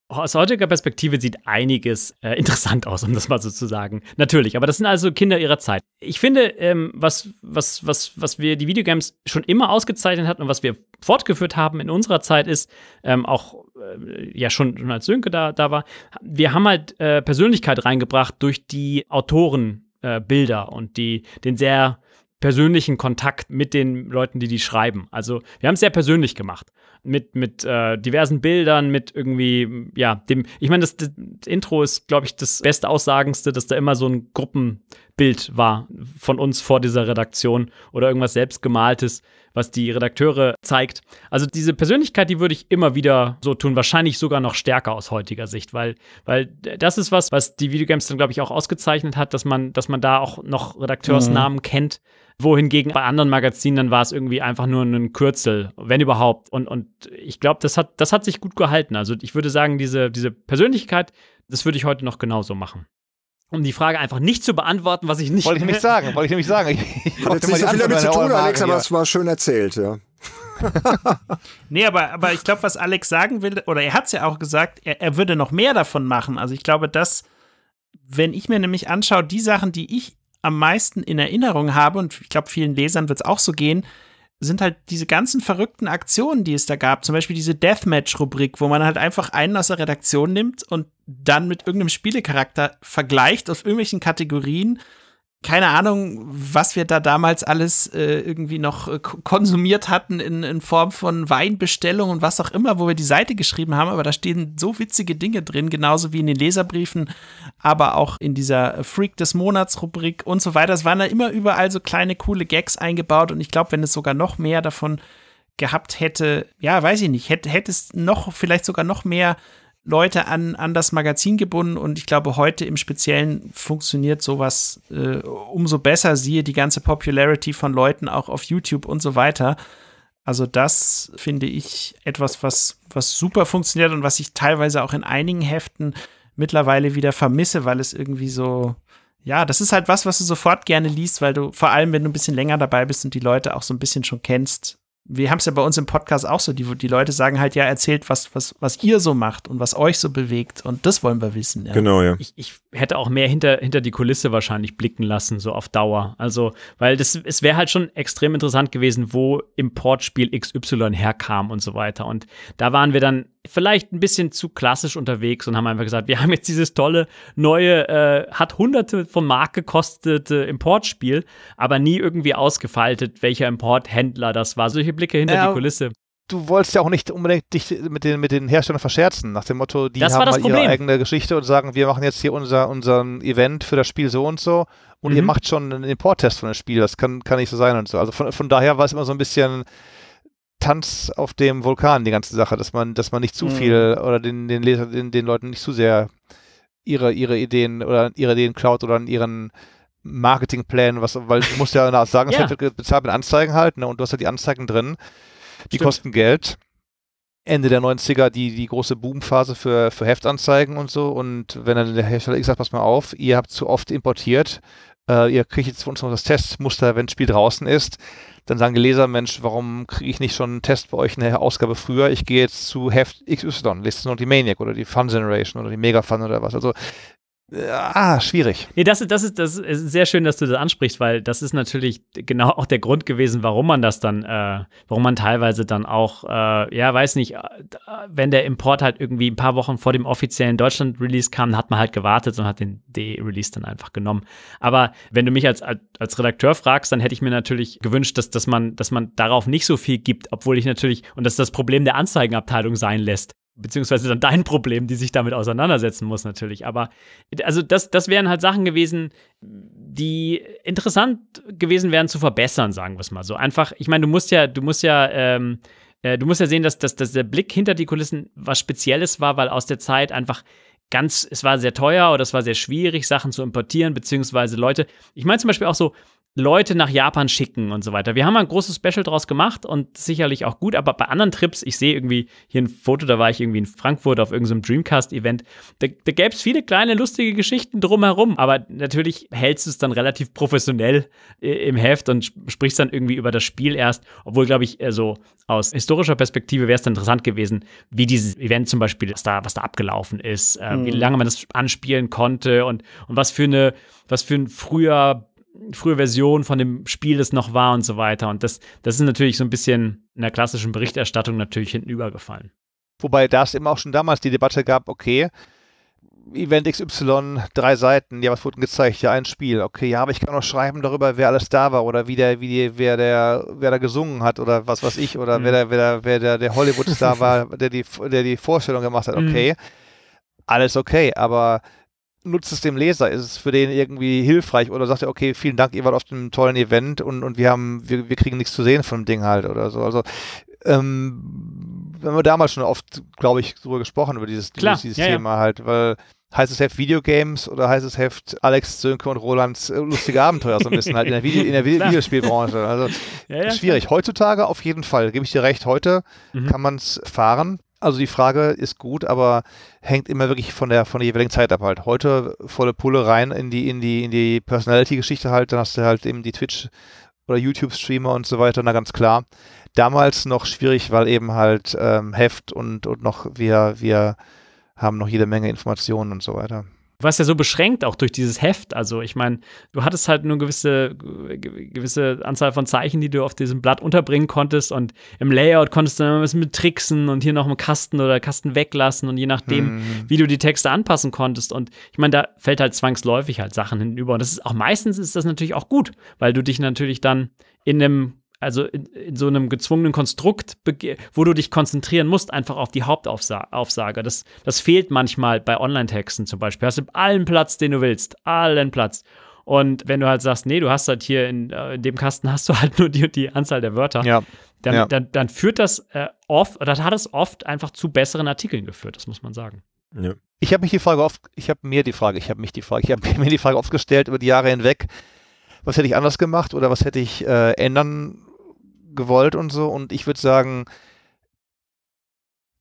aus heutiger Perspektive sieht einiges äh, interessant aus, um das mal so zu sagen. Natürlich, aber das sind also Kinder ihrer Zeit. Ich finde, ähm, was, was, was, was wir die Videogames schon immer ausgezeichnet hatten und was wir fortgeführt haben in unserer Zeit ist, ähm, auch äh, ja schon, schon als Sönke da, da war, wir haben halt äh, Persönlichkeit reingebracht durch die Autorenbilder äh, und die, den sehr persönlichen Kontakt mit den Leuten, die die schreiben. Also wir haben es sehr persönlich gemacht. Mit, mit äh, diversen Bildern, mit irgendwie, ja, dem, ich meine, das, das, Intro ist, glaube ich, das beste Aussagendste, dass da immer so ein Gruppenbild war von uns vor dieser Redaktion oder irgendwas selbstgemaltes was die Redakteure zeigt. Also diese Persönlichkeit, die würde ich immer wieder so tun, wahrscheinlich sogar noch stärker aus heutiger Sicht, weil, weil das ist was, was die Videogames dann, glaube ich, auch ausgezeichnet hat, dass man, dass man da auch noch Redakteursnamen mhm. kennt, wohingegen bei anderen Magazinen dann war es irgendwie einfach nur ein Kürzel, wenn überhaupt. Und, und ich glaube, das hat, das hat sich gut gehalten. Also ich würde sagen, diese, diese Persönlichkeit, das würde ich heute noch genauso machen um die Frage einfach nicht zu beantworten, was ich nicht. Wollte ich nämlich sagen, wollte ich nämlich sagen. Ich, ich Hat jetzt nicht so viel damit zu tun, Alex, aber es war schön erzählt, ja. nee, aber, aber ich glaube, was Alex sagen will, oder er hat es ja auch gesagt, er, er würde noch mehr davon machen. Also ich glaube, dass, wenn ich mir nämlich anschaue, die Sachen, die ich am meisten in Erinnerung habe, und ich glaube, vielen Lesern wird es auch so gehen, sind halt diese ganzen verrückten Aktionen, die es da gab. Zum Beispiel diese Deathmatch-Rubrik, wo man halt einfach einen aus der Redaktion nimmt und dann mit irgendeinem Spielecharakter vergleicht aus irgendwelchen Kategorien keine Ahnung, was wir da damals alles äh, irgendwie noch äh, konsumiert hatten in, in Form von Weinbestellung und was auch immer, wo wir die Seite geschrieben haben, aber da stehen so witzige Dinge drin, genauso wie in den Leserbriefen, aber auch in dieser Freak des Monats Rubrik und so weiter. Es waren da immer überall so kleine coole Gags eingebaut und ich glaube, wenn es sogar noch mehr davon gehabt hätte, ja, weiß ich nicht, hätte, hätte es noch, vielleicht sogar noch mehr Leute an, an das Magazin gebunden und ich glaube, heute im Speziellen funktioniert sowas äh, umso besser. Siehe die ganze Popularity von Leuten auch auf YouTube und so weiter. Also, das finde ich etwas, was, was super funktioniert und was ich teilweise auch in einigen Heften mittlerweile wieder vermisse, weil es irgendwie so, ja, das ist halt was, was du sofort gerne liest, weil du vor allem, wenn du ein bisschen länger dabei bist und die Leute auch so ein bisschen schon kennst, wir haben es ja bei uns im Podcast auch so, die, die Leute sagen halt, ja, erzählt, was, was, was ihr so macht und was euch so bewegt und das wollen wir wissen. Ja. Genau, ja. Ich, ich hätte auch mehr hinter, hinter die Kulisse wahrscheinlich blicken lassen, so auf Dauer. Also, weil das, es wäre halt schon extrem interessant gewesen, wo Importspiel XY herkam und so weiter. Und da waren wir dann vielleicht ein bisschen zu klassisch unterwegs und haben einfach gesagt, wir haben jetzt dieses tolle neue, äh, hat hunderte von Mark gekostete Importspiel, aber nie irgendwie ausgefaltet, welcher Importhändler das war. Solche Blicke hinter ja, die Kulisse. Du wolltest ja auch nicht unbedingt dich mit den, mit den Herstellern verscherzen, nach dem Motto, die das haben halt ihre eigene Geschichte und sagen, wir machen jetzt hier unser, unser Event für das Spiel so und so und mhm. ihr macht schon einen Importtest von dem Spiel, das kann, kann nicht so sein und so. Also von, von daher war es immer so ein bisschen Tanz auf dem Vulkan, die ganze Sache, dass man, dass man nicht zu viel mhm. oder den, den Leser, den, den Leuten nicht zu sehr ihre, ihre Ideen oder ihre Ideen klaut oder an ihren Marketingplänen, was, weil du musst ja eine sagen, ja. bezahlt mit Anzeigen halt, ne? Und du hast ja halt die Anzeigen drin, die Stimmt. kosten Geld. Ende der 90er die, die große Boomphase für, für Heftanzeigen und so. Und wenn dann der Hersteller X sagt, pass mal auf, ihr habt zu oft importiert äh, ihr kriegt jetzt von uns noch das Testmuster, wenn das Spiel draußen ist. Dann sagen die Leser, Mensch, warum kriege ich nicht schon einen Test bei euch in der Ausgabe früher? Ich gehe jetzt zu Heft XY, lese noch die Maniac oder die Fun Generation oder die Mega Fun oder was. Also Ah, schwierig. Nee, das ist, das ist, das ist sehr schön, dass du das ansprichst, weil das ist natürlich genau auch der Grund gewesen, warum man das dann, äh, warum man teilweise dann auch, äh, ja, weiß nicht, äh, wenn der Import halt irgendwie ein paar Wochen vor dem offiziellen Deutschland-Release kam, hat man halt gewartet und hat den D-Release dann einfach genommen. Aber wenn du mich als, als Redakteur fragst, dann hätte ich mir natürlich gewünscht, dass, dass, man, dass man darauf nicht so viel gibt, obwohl ich natürlich, und das ist das Problem der Anzeigenabteilung sein lässt, beziehungsweise dann dein Problem, die sich damit auseinandersetzen muss natürlich. Aber also das, das wären halt Sachen gewesen, die interessant gewesen wären zu verbessern, sagen wir es mal so. Einfach, ich meine, du musst ja, du musst ja, ähm, äh, du musst ja sehen, dass, dass, dass der Blick hinter die Kulissen was Spezielles war, weil aus der Zeit einfach ganz, es war sehr teuer oder es war sehr schwierig, Sachen zu importieren, beziehungsweise Leute, ich meine zum Beispiel auch so, Leute nach Japan schicken und so weiter. Wir haben ein großes Special draus gemacht und sicherlich auch gut, aber bei anderen Trips, ich sehe irgendwie hier ein Foto, da war ich irgendwie in Frankfurt auf irgendeinem Dreamcast-Event, da, da gäbe es viele kleine lustige Geschichten drumherum, aber natürlich hältst du es dann relativ professionell äh, im Heft und sprichst dann irgendwie über das Spiel erst, obwohl, glaube ich, also aus historischer Perspektive wäre es interessant gewesen, wie dieses Event zum Beispiel, was da, was da abgelaufen ist, äh, mhm. wie lange man das anspielen konnte und, und was für eine, was für ein früher frühe Version von dem Spiel es noch war und so weiter. Und das, das ist natürlich so ein bisschen in der klassischen Berichterstattung natürlich hinten übergefallen. Wobei da es eben auch schon damals die Debatte gab, okay, Event XY, drei Seiten, ja, was wurden gezeigt? Ja, ein Spiel. Okay, ja, aber ich kann auch schreiben darüber, wer alles da war oder wie der, wie die, wer der, wer da gesungen hat oder was weiß ich oder mhm. wer der, wer der, wer der, der Hollywood-Star war, der die, der die Vorstellung gemacht hat. Okay, mhm. alles okay, aber nutzt es dem Leser? Ist es für den irgendwie hilfreich? Oder sagt er, okay, vielen Dank, ihr wart auf dem tollen Event und, und wir haben, wir, wir kriegen nichts zu sehen von dem Ding halt oder so. Also ähm, haben wir damals schon oft, glaube ich, darüber gesprochen, über dieses, Klar, dieses ja, Thema ja. halt, weil heißt es Heft Videogames oder heißt es Heft Alex Sönke und Rolands äh, lustige Abenteuer so ein bisschen halt in der, Video, in der Videospielbranche. Also ja, ja, schwierig. Klar. Heutzutage auf jeden Fall, gebe ich dir recht, heute mhm. kann man es fahren. Also die Frage ist gut, aber hängt immer wirklich von der von der jeweiligen Zeit ab halt. Heute volle Pulle rein in die in die in die Personality-Geschichte halt, dann hast du halt eben die Twitch oder YouTube-Streamer und so weiter, na ganz klar. Damals noch schwierig, weil eben halt ähm, Heft und, und noch wir, wir haben noch jede Menge Informationen und so weiter. Du warst ja so beschränkt auch durch dieses Heft. Also, ich meine, du hattest halt nur eine gewisse, gewisse Anzahl von Zeichen, die du auf diesem Blatt unterbringen konntest. Und im Layout konntest du dann ein bisschen mit tricksen und hier noch einen Kasten oder Kasten weglassen. Und je nachdem, hm. wie du die Texte anpassen konntest. Und ich meine, da fällt halt zwangsläufig halt Sachen hinüber. Und das ist auch meistens ist das natürlich auch gut, weil du dich natürlich dann in einem also in, in so einem gezwungenen Konstrukt, wo du dich konzentrieren musst, einfach auf die Hauptaufsage. Das, das fehlt manchmal bei Online-Texten zum Beispiel. Hast du allen Platz, den du willst. Allen Platz. Und wenn du halt sagst, nee, du hast halt hier in, äh, in dem Kasten hast du halt nur die, die Anzahl der Wörter, ja. Dann, ja. dann, dann, führt das äh, oft, oder hat es oft einfach zu besseren Artikeln geführt, das muss man sagen. Ja. Ich habe mich die Frage oft, ich habe mir die Frage, ich habe mich die Frage, ich habe mir die Frage oft gestellt über die Jahre hinweg, was hätte ich anders gemacht oder was hätte ich äh, ändern gewollt und so. Und ich würde sagen,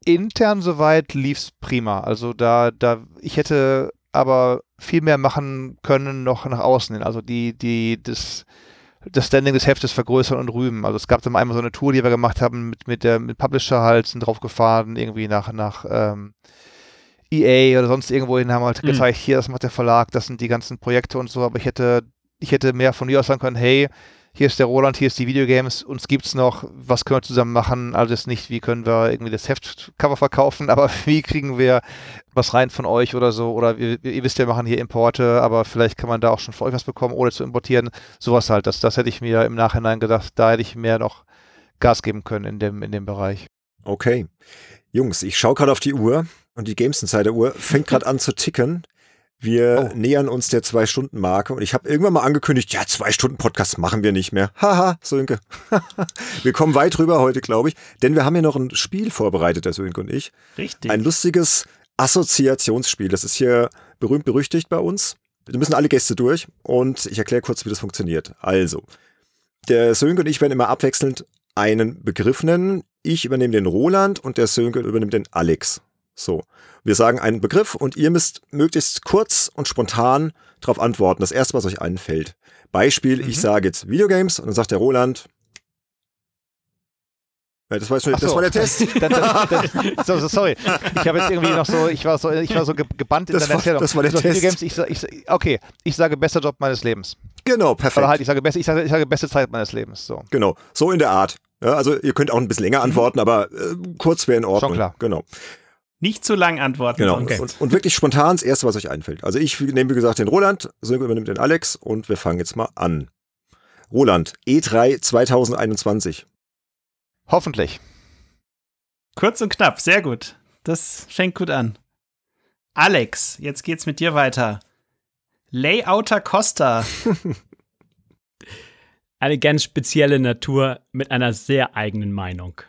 intern soweit lief es prima. Also da, da, ich hätte aber viel mehr machen können noch nach außen hin. Also die, die, das, das Standing des Heftes vergrößern und rühmen. Also es gab dann einmal so eine Tour, die wir gemacht haben mit, mit der mit Publisher halt, sind drauf gefahren, irgendwie nach, nach ähm, EA oder sonst irgendwo hin, haben halt mhm. gezeigt, hier, das macht der Verlag, das sind die ganzen Projekte und so, aber ich hätte, ich hätte mehr von mir aus sagen können, hey, hier ist der Roland, hier ist die Videogames, uns gibt's noch, was können wir zusammen machen? alles nicht, wie können wir irgendwie das Heftcover verkaufen, aber wie kriegen wir was rein von euch oder so? Oder ihr, ihr wisst ja, wir machen hier Importe, aber vielleicht kann man da auch schon von euch was bekommen, ohne zu importieren. Sowas halt, das, das hätte ich mir im Nachhinein gedacht, da hätte ich mehr noch Gas geben können in dem, in dem Bereich. Okay. Jungs, ich schaue gerade auf die Uhr und die Games Insider Uhr fängt gerade an zu ticken. Wir oh. nähern uns der Zwei-Stunden-Marke und ich habe irgendwann mal angekündigt, ja, zwei Stunden Podcast machen wir nicht mehr. Haha, Sönke. wir kommen weit rüber heute, glaube ich, denn wir haben hier noch ein Spiel vorbereitet, der Sönke und ich. Richtig. Ein lustiges Assoziationsspiel. Das ist hier berühmt berüchtigt bei uns. Wir müssen alle Gäste durch und ich erkläre kurz, wie das funktioniert. Also, der Sönke und ich werden immer abwechselnd einen Begriff nennen. Ich übernehme den Roland und der Sönke übernimmt den Alex. So, wir sagen einen Begriff und ihr müsst möglichst kurz und spontan darauf antworten. Das erste, was euch einfällt. Beispiel, mhm. ich sage jetzt Videogames und dann sagt der Roland. Ja, das, war, das so. war der Test. dann, dann, dann, so, sorry, ich habe jetzt irgendwie noch so, ich war so, ich war so gebannt in das der war, Erzählung. Das war der so, Test. Videogames, ich, ich, okay, ich sage bester Job meines Lebens. Genau, perfekt. Oder halt, ich sage, best, ich sage, ich sage beste Zeit meines Lebens. So. Genau, so in der Art. Ja, also ihr könnt auch ein bisschen länger mhm. antworten, aber äh, kurz wäre in Ordnung. Schon klar. Genau. Nicht zu lang antworten. Genau. Und, und, wirklich spontan das Erste, was euch einfällt. Also ich nehme, wie gesagt, den Roland, Sönke übernimmt den Alex und wir fangen jetzt mal an. Roland, E3 2021. Hoffentlich. Kurz und knapp, sehr gut. Das fängt gut an. Alex, jetzt geht's mit dir weiter. Layouter Costa. Eine ganz spezielle Natur mit einer sehr eigenen Meinung.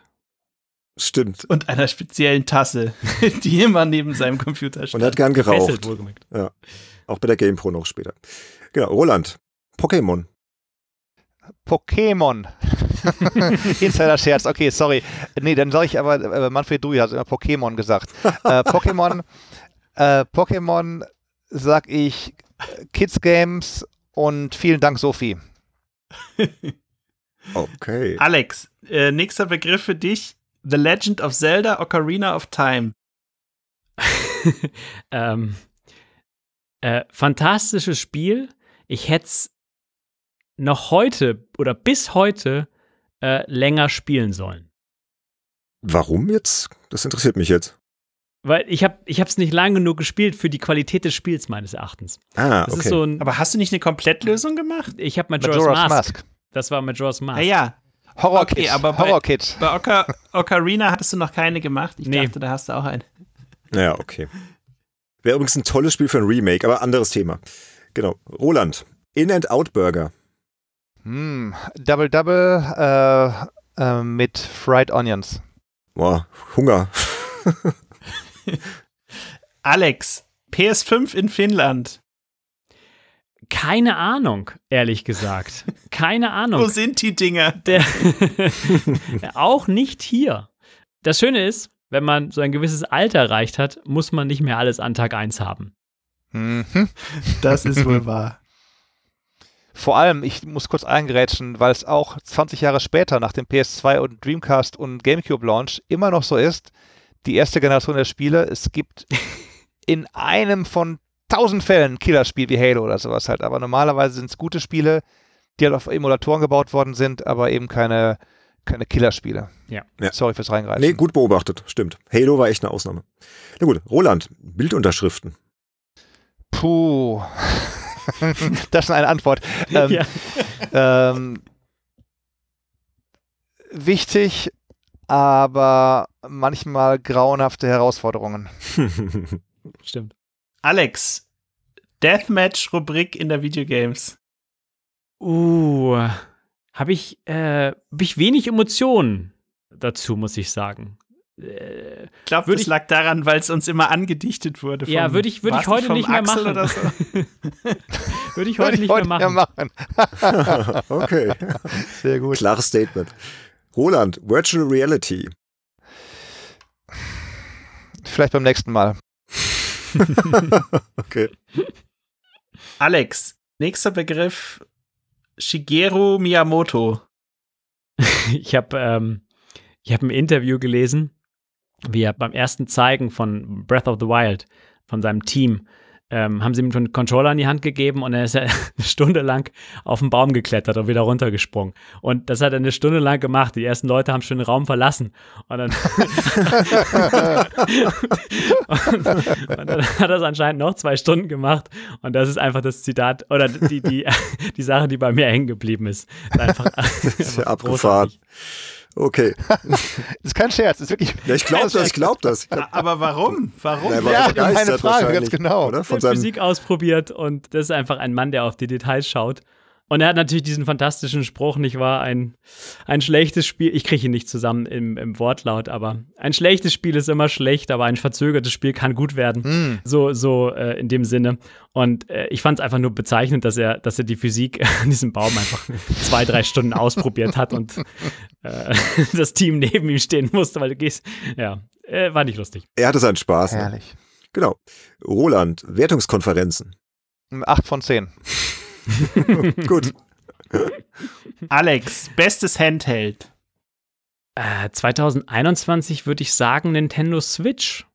Stimmt. Und einer speziellen Tasse, die immer neben seinem Computer steht. Und er hat gern geraucht. Ja. Auch bei der GamePro noch später. Genau, Roland, Pokémon. Pokémon. Insider-Scherz, okay, sorry. Nee, dann soll ich aber, äh, Manfred Dui hat immer Pokémon gesagt. Äh, Pokémon, äh, Pokémon sag ich Kids Games und vielen Dank, Sophie. Okay. Alex, äh, nächster Begriff für dich, The Legend of Zelda Ocarina of Time? ähm, äh, fantastisches Spiel. Ich hätte es noch heute oder bis heute äh, länger spielen sollen. Warum jetzt? Das interessiert mich jetzt. Weil ich habe ich es nicht lange genug gespielt für die Qualität des Spiels meines Erachtens. Ah, das okay. So ein, Aber hast du nicht eine Komplettlösung gemacht? Ich habe Majora's, Majora's Mask. Mask. Das war Majora's ah, Mask. Ja, ja. Horror okay, Kid. aber bei, Horror Kid. bei Oca Ocarina hattest du noch keine gemacht. Ich nee. dachte, da hast du auch einen. Ja, okay. Wäre übrigens ein tolles Spiel für ein Remake, aber anderes Thema. Genau. Roland, In and Out Burger. Hm, Double Double äh, äh, mit Fried Onions. Boah, Hunger. Alex, PS5 in Finnland. Keine Ahnung, ehrlich gesagt. Keine Ahnung. Wo sind die Dinger? Der, auch nicht hier. Das Schöne ist, wenn man so ein gewisses Alter erreicht hat, muss man nicht mehr alles an Tag 1 haben. Mhm. Das ist wohl wahr. Vor allem, ich muss kurz eingrätschen, weil es auch 20 Jahre später nach dem PS2 und Dreamcast und GameCube-Launch immer noch so ist, die erste Generation der Spiele, es gibt in einem von tausend Fällen ein Killerspiel wie Halo oder sowas halt. Aber normalerweise sind es gute Spiele, die halt auf Emulatoren gebaut worden sind, aber eben keine, keine Killerspiele. Ja. ja. Sorry fürs Reingreifen. Nee, gut beobachtet, stimmt. Halo war echt eine Ausnahme. Na gut, Roland, Bildunterschriften. Puh. das ist eine Antwort. Ähm, ja. ähm, wichtig, aber manchmal grauenhafte Herausforderungen. Stimmt. Alex, Deathmatch-Rubrik in der Videogames. Uh, habe ich, äh, hab ich wenig Emotionen dazu, muss ich sagen. Äh, ich glaube, das ich, lag daran, weil es uns immer angedichtet wurde. ja, würde ich, würd ich heute nicht mehr machen. So? würde ich heute nicht mehr machen. okay. Sehr gut. Klares Statement. Roland, Virtual Reality. Vielleicht beim nächsten Mal. okay. Alex, nächster Begriff: Shigeru Miyamoto. ich habe ähm, hab ein Interview gelesen, wie er beim ersten Zeigen von Breath of the Wild von seinem Team ähm, haben sie ihm einen Controller in die Hand gegeben und dann ist er eine Stunde lang auf den Baum geklettert und wieder runtergesprungen. Und das hat er eine Stunde lang gemacht. Die ersten Leute haben schon den Raum verlassen. Und dann, und, und dann hat er es anscheinend noch zwei Stunden gemacht. Und das ist einfach das Zitat oder die, die, die Sache, die bei mir hängen geblieben ist. Einfach, das ist ja abgefahren. Großartig. Okay. das ist kein Scherz, das ist wirklich. Ja, ich glaube das, ich glaube das. Aber warum? Warum? Ja, ja meine Frage, ganz genau. Oder? Von Physik ausprobiert und das ist einfach ein Mann, der auf die Details schaut. Und er hat natürlich diesen fantastischen Spruch, nicht wahr? Ein, ein schlechtes Spiel, ich kriege ihn nicht zusammen im, im Wortlaut, aber ein schlechtes Spiel ist immer schlecht, aber ein verzögertes Spiel kann gut werden. Mm. So, so äh, in dem Sinne. Und äh, ich fand es einfach nur bezeichnend, dass er, dass er die Physik an diesem Baum einfach zwei, drei Stunden ausprobiert hat und äh, das Team neben ihm stehen musste, weil du gehst. Ja, äh, war nicht lustig. Er hatte seinen Spaß. Ne? Herrlich. Ne? Genau. Roland, Wertungskonferenzen. Acht von zehn. Gut. Alex, bestes Handheld. Äh, 2021 würde ich sagen Nintendo Switch.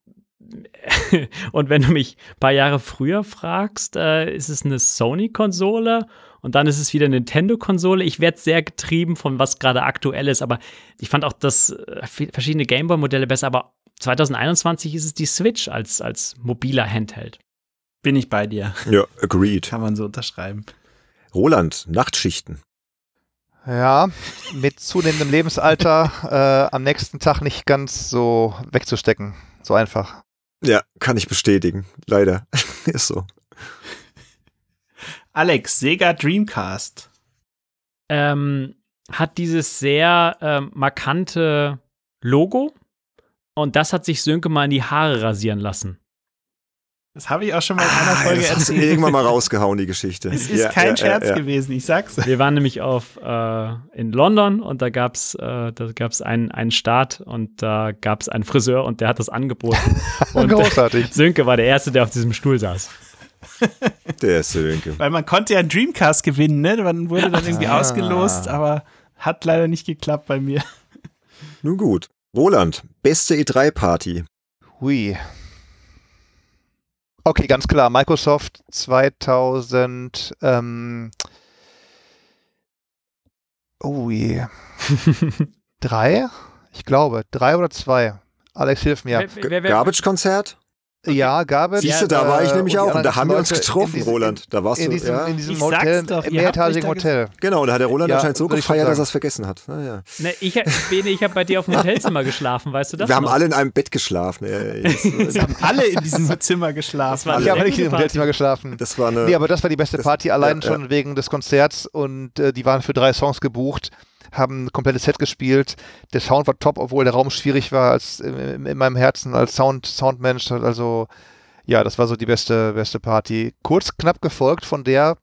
Und wenn du mich ein paar Jahre früher fragst, äh, ist es eine Sony-Konsole und dann ist es wieder eine Nintendo-Konsole. Ich werde sehr getrieben von was gerade aktuell ist, aber ich fand auch das äh, verschiedene Gameboy-Modelle besser, aber 2021 ist es die Switch als, als mobiler Handheld. Bin ich bei dir. Ja, agreed. Kann man so unterschreiben. Roland, Nachtschichten. Ja, mit zunehmendem Lebensalter äh, am nächsten Tag nicht ganz so wegzustecken. So einfach. Ja, kann ich bestätigen. Leider. Ist so. Alex, Sega Dreamcast. Ähm, hat dieses sehr äh, markante Logo und das hat sich Sönke mal in die Haare rasieren lassen. Das habe ich auch schon mal in ah, einer ah, Folge das erzählt. Hast du irgendwann mal rausgehauen, die Geschichte. Es ist ja, kein ja, Scherz ja, gewesen, ich sag's. Wir waren nämlich auf, äh, in London und da gab's, äh, einen, einen Start und da gab's einen Friseur und der hat das angeboten. und Großartig. Sönke war der Erste, der auf diesem Stuhl saß. der erste Sönke. Weil man konnte ja einen Dreamcast gewinnen, ne? Man wurde dann irgendwie ah. ausgelost, aber hat leider nicht geklappt bei mir. Nun gut. Roland, beste E3-Party. Hui. Okay, ganz klar. Microsoft 2000. Ähm, oh je. drei? Ich glaube, drei oder zwei. Alex, hilf mir. Garbage-Konzert? Ja, gab es. Siehst du, da äh, war ich nämlich auch. Und da haben wir uns getroffen, diesem, Roland. Da warst in, du. Diesem, ja. In diesem ich Hotel, doch, Hotel. Genau, da hat der Roland ja, anscheinend so gefeiert, dass er es vergessen hat. Naja. Ne, ich, Bene, ich habe bei dir auf dem Hotelzimmer geschlafen, weißt du das? Wir noch? haben alle in einem Bett geschlafen. Wir haben alle in diesem Zimmer geschlafen. Ich habe nicht in diesem Hotelzimmer geschlafen. Das war eine, nee, aber das war die beste Party, allein schon wegen des Konzerts. Und äh, die waren für drei Songs gebucht haben ein komplettes Set gespielt. Der Sound war top, obwohl der Raum schwierig war als in, in meinem Herzen als Sound Soundmensch. Also ja, das war so die beste beste Party. Kurz knapp gefolgt von der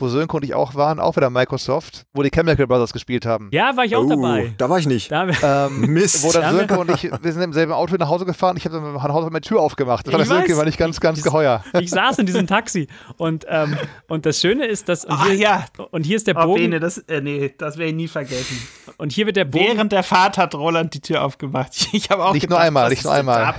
wo Sönke und ich auch waren, auch wieder Microsoft, wo die Chemical Brothers gespielt haben. Ja, war ich auch oh, dabei. Da war ich nicht. Da, ähm, Mist. Wo dann Sönke und ich, wir sind im selben Auto nach Hause gefahren, ich habe dann nach Hause meine Tür aufgemacht. Das ich war weiß, Sönke war nicht ganz, ganz ich, geheuer. Ich saß in diesem Taxi und, ähm, und das Schöne ist, dass. Und Ach, ja. Und hier ist der oh, Bogen. Oh, Bene, das, äh, nee, das werde ich nie vergessen. Und hier wird der Bogen. Während der Fahrt hat Roland die Tür aufgemacht. Ich habe auch Nicht gedacht, nur einmal, nicht nur einmal.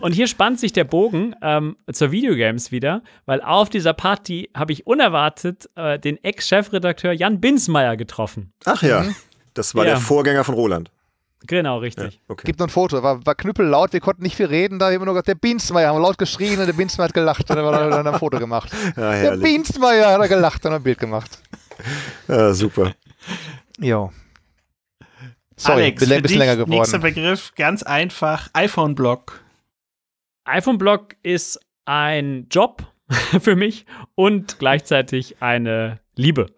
und hier spannt sich der Bogen ähm, zur Videogames wieder, weil auf dieser Party habe ich unerwartet unerwartet äh, den Ex-Chefredakteur Jan Binsmeier getroffen. Ach ja, mhm. das war ja. der Vorgänger von Roland. Genau, richtig. Ja, okay. Gibt noch ein Foto, war, war knüppellaut, wir konnten nicht viel reden, da haben wir nur gesagt, der Binsmeier, haben wir laut geschrien und der Binsmeier hat gelacht und dann hat er ein Foto gemacht. Ja, der Binsmeier hat er gelacht und ein Bild gemacht. Ja, super. Jo. Sorry, Alex, bin ein bisschen länger geworden. Nächster Begriff, ganz einfach, iPhone-Blog. iPhone-Blog ist ein Job für mich und gleichzeitig eine Liebe.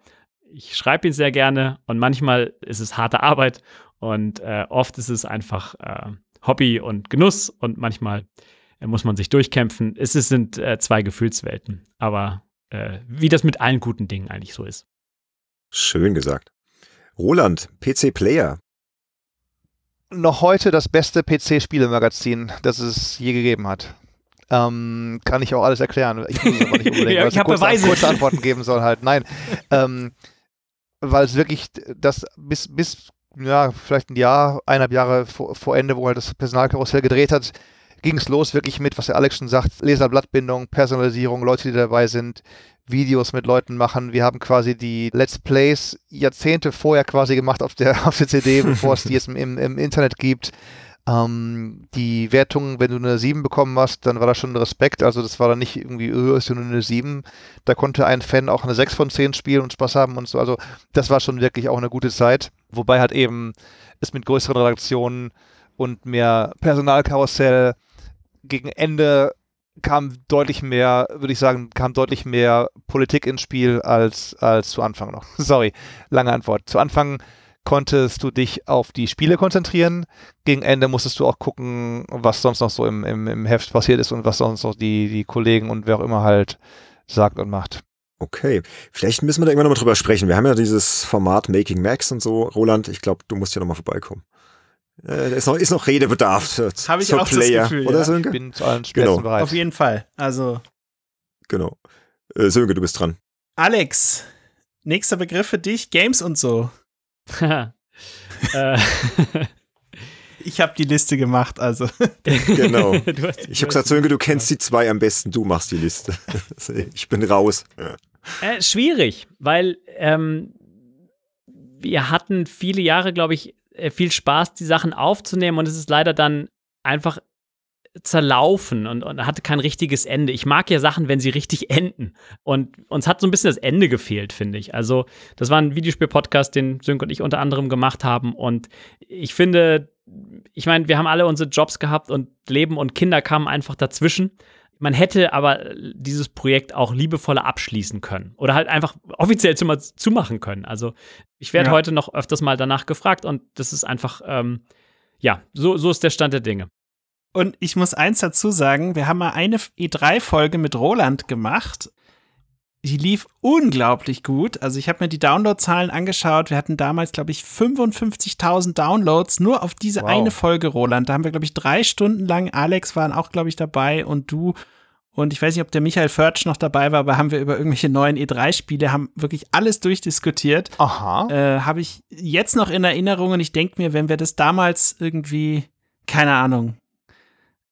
Ich schreibe ihn sehr gerne und manchmal ist es harte Arbeit und äh, oft ist es einfach äh, Hobby und Genuss und manchmal äh, muss man sich durchkämpfen. Es, es sind äh, zwei Gefühlswelten, aber äh, wie das mit allen guten Dingen eigentlich so ist. Schön gesagt. Roland, PC Player. Noch heute das beste PC-Spielemagazin, das es je gegeben hat. Ähm, kann ich auch alles erklären. Ich muss aber nicht unbedingt, ja, ich kurze, Beweise. kurze Antworten geben soll halt. Nein. ähm, weil es wirklich das bis, bis ja, vielleicht ein Jahr, eineinhalb Jahre vor, vor Ende, wo halt das Personalkarussell gedreht hat, ging es los wirklich mit, was der Alex schon sagt, Leserblattbindung, Personalisierung, Leute, die dabei sind, Videos mit Leuten machen. Wir haben quasi die Let's Plays Jahrzehnte vorher quasi gemacht auf der, auf der CD, bevor es die jetzt im, im Internet gibt. Ähm, die Wertung, wenn du eine 7 bekommen hast, dann war das schon Respekt. Also das war dann nicht irgendwie, öh, ist nur eine 7. Da konnte ein Fan auch eine 6 von 10 spielen und Spaß haben und so. Also das war schon wirklich auch eine gute Zeit. Wobei halt eben es mit größeren Redaktionen und mehr Personalkarussell gegen Ende kam deutlich mehr, würde ich sagen, kam deutlich mehr Politik ins Spiel als, als zu Anfang noch. Sorry, lange Antwort. Zu Anfang konntest du dich auf die Spiele konzentrieren. Gegen Ende musstest du auch gucken, was sonst noch so im, im, im Heft passiert ist und was sonst noch die, die Kollegen und wer auch immer halt sagt und macht. Okay, vielleicht müssen wir da irgendwann nochmal drüber sprechen. Wir haben ja dieses Format Making Max und so. Roland, ich glaube, du musst ja nochmal vorbeikommen. Äh, ist, noch, ist noch Redebedarf äh, Hab ich auch Player, das Gefühl, oder ja. Sönke? Ich bin zu allen Späßen genau. bereit. Auf jeden Fall. Also. Genau. Äh, Sönke, du bist dran. Alex, nächster Begriff für dich, Games und so. Äh, ich habe die Liste gemacht, also. genau. ich habe gesagt, Sönke, du kennst die zwei am besten, du machst die Liste. ich bin raus. Äh, schwierig, weil ähm, wir hatten viele Jahre, glaube ich, äh, viel Spaß, die Sachen aufzunehmen und es ist leider dann einfach zerlaufen und, und, hatte kein richtiges Ende. Ich mag ja Sachen, wenn sie richtig enden. Und uns hat so ein bisschen das Ende gefehlt, finde ich. Also, das war ein Videospiel-Podcast, den Sync und ich unter anderem gemacht haben. Und ich finde, ich meine, wir haben alle unsere Jobs gehabt und Leben und Kinder kamen einfach dazwischen. Man hätte aber dieses Projekt auch liebevoller abschließen können oder halt einfach offiziell zum, zumachen können. Also, ich werde ja. heute noch öfters mal danach gefragt und das ist einfach, ähm, ja, so, so ist der Stand der Dinge. Und ich muss eins dazu sagen, wir haben mal eine E3-Folge mit Roland gemacht. Die lief unglaublich gut. Also ich habe mir die Downloadzahlen angeschaut. Wir hatten damals, glaube ich, 55.000 Downloads nur auf diese wow. eine Folge, Roland. Da haben wir, glaube ich, drei Stunden lang, Alex waren auch, glaube ich, dabei und du. Und ich weiß nicht, ob der Michael Förtsch noch dabei war, aber haben wir über irgendwelche neuen E3-Spiele, haben wirklich alles durchdiskutiert. Aha. Äh, habe ich jetzt noch in Erinnerung und ich denke mir, wenn wir das damals irgendwie, keine Ahnung,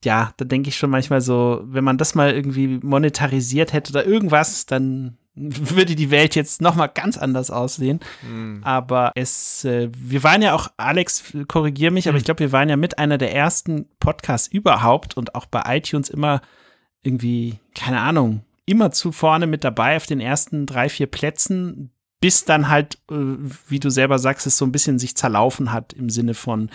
ja, da denke ich schon manchmal so, wenn man das mal irgendwie monetarisiert hätte oder irgendwas, dann würde die Welt jetzt noch mal ganz anders aussehen. Mhm. Aber es, äh, wir waren ja auch, Alex, korrigier mich, mhm. aber ich hm. glaube, wir waren ja mit einer der ersten Podcasts überhaupt und auch bei iTunes immer irgendwie, keine Ahnung, immer zu vorne mit dabei auf den ersten drei, vier Plätzen, bis dann halt, äh, wie du selber sagst, es so ein bisschen sich zerlaufen hat im Sinne von,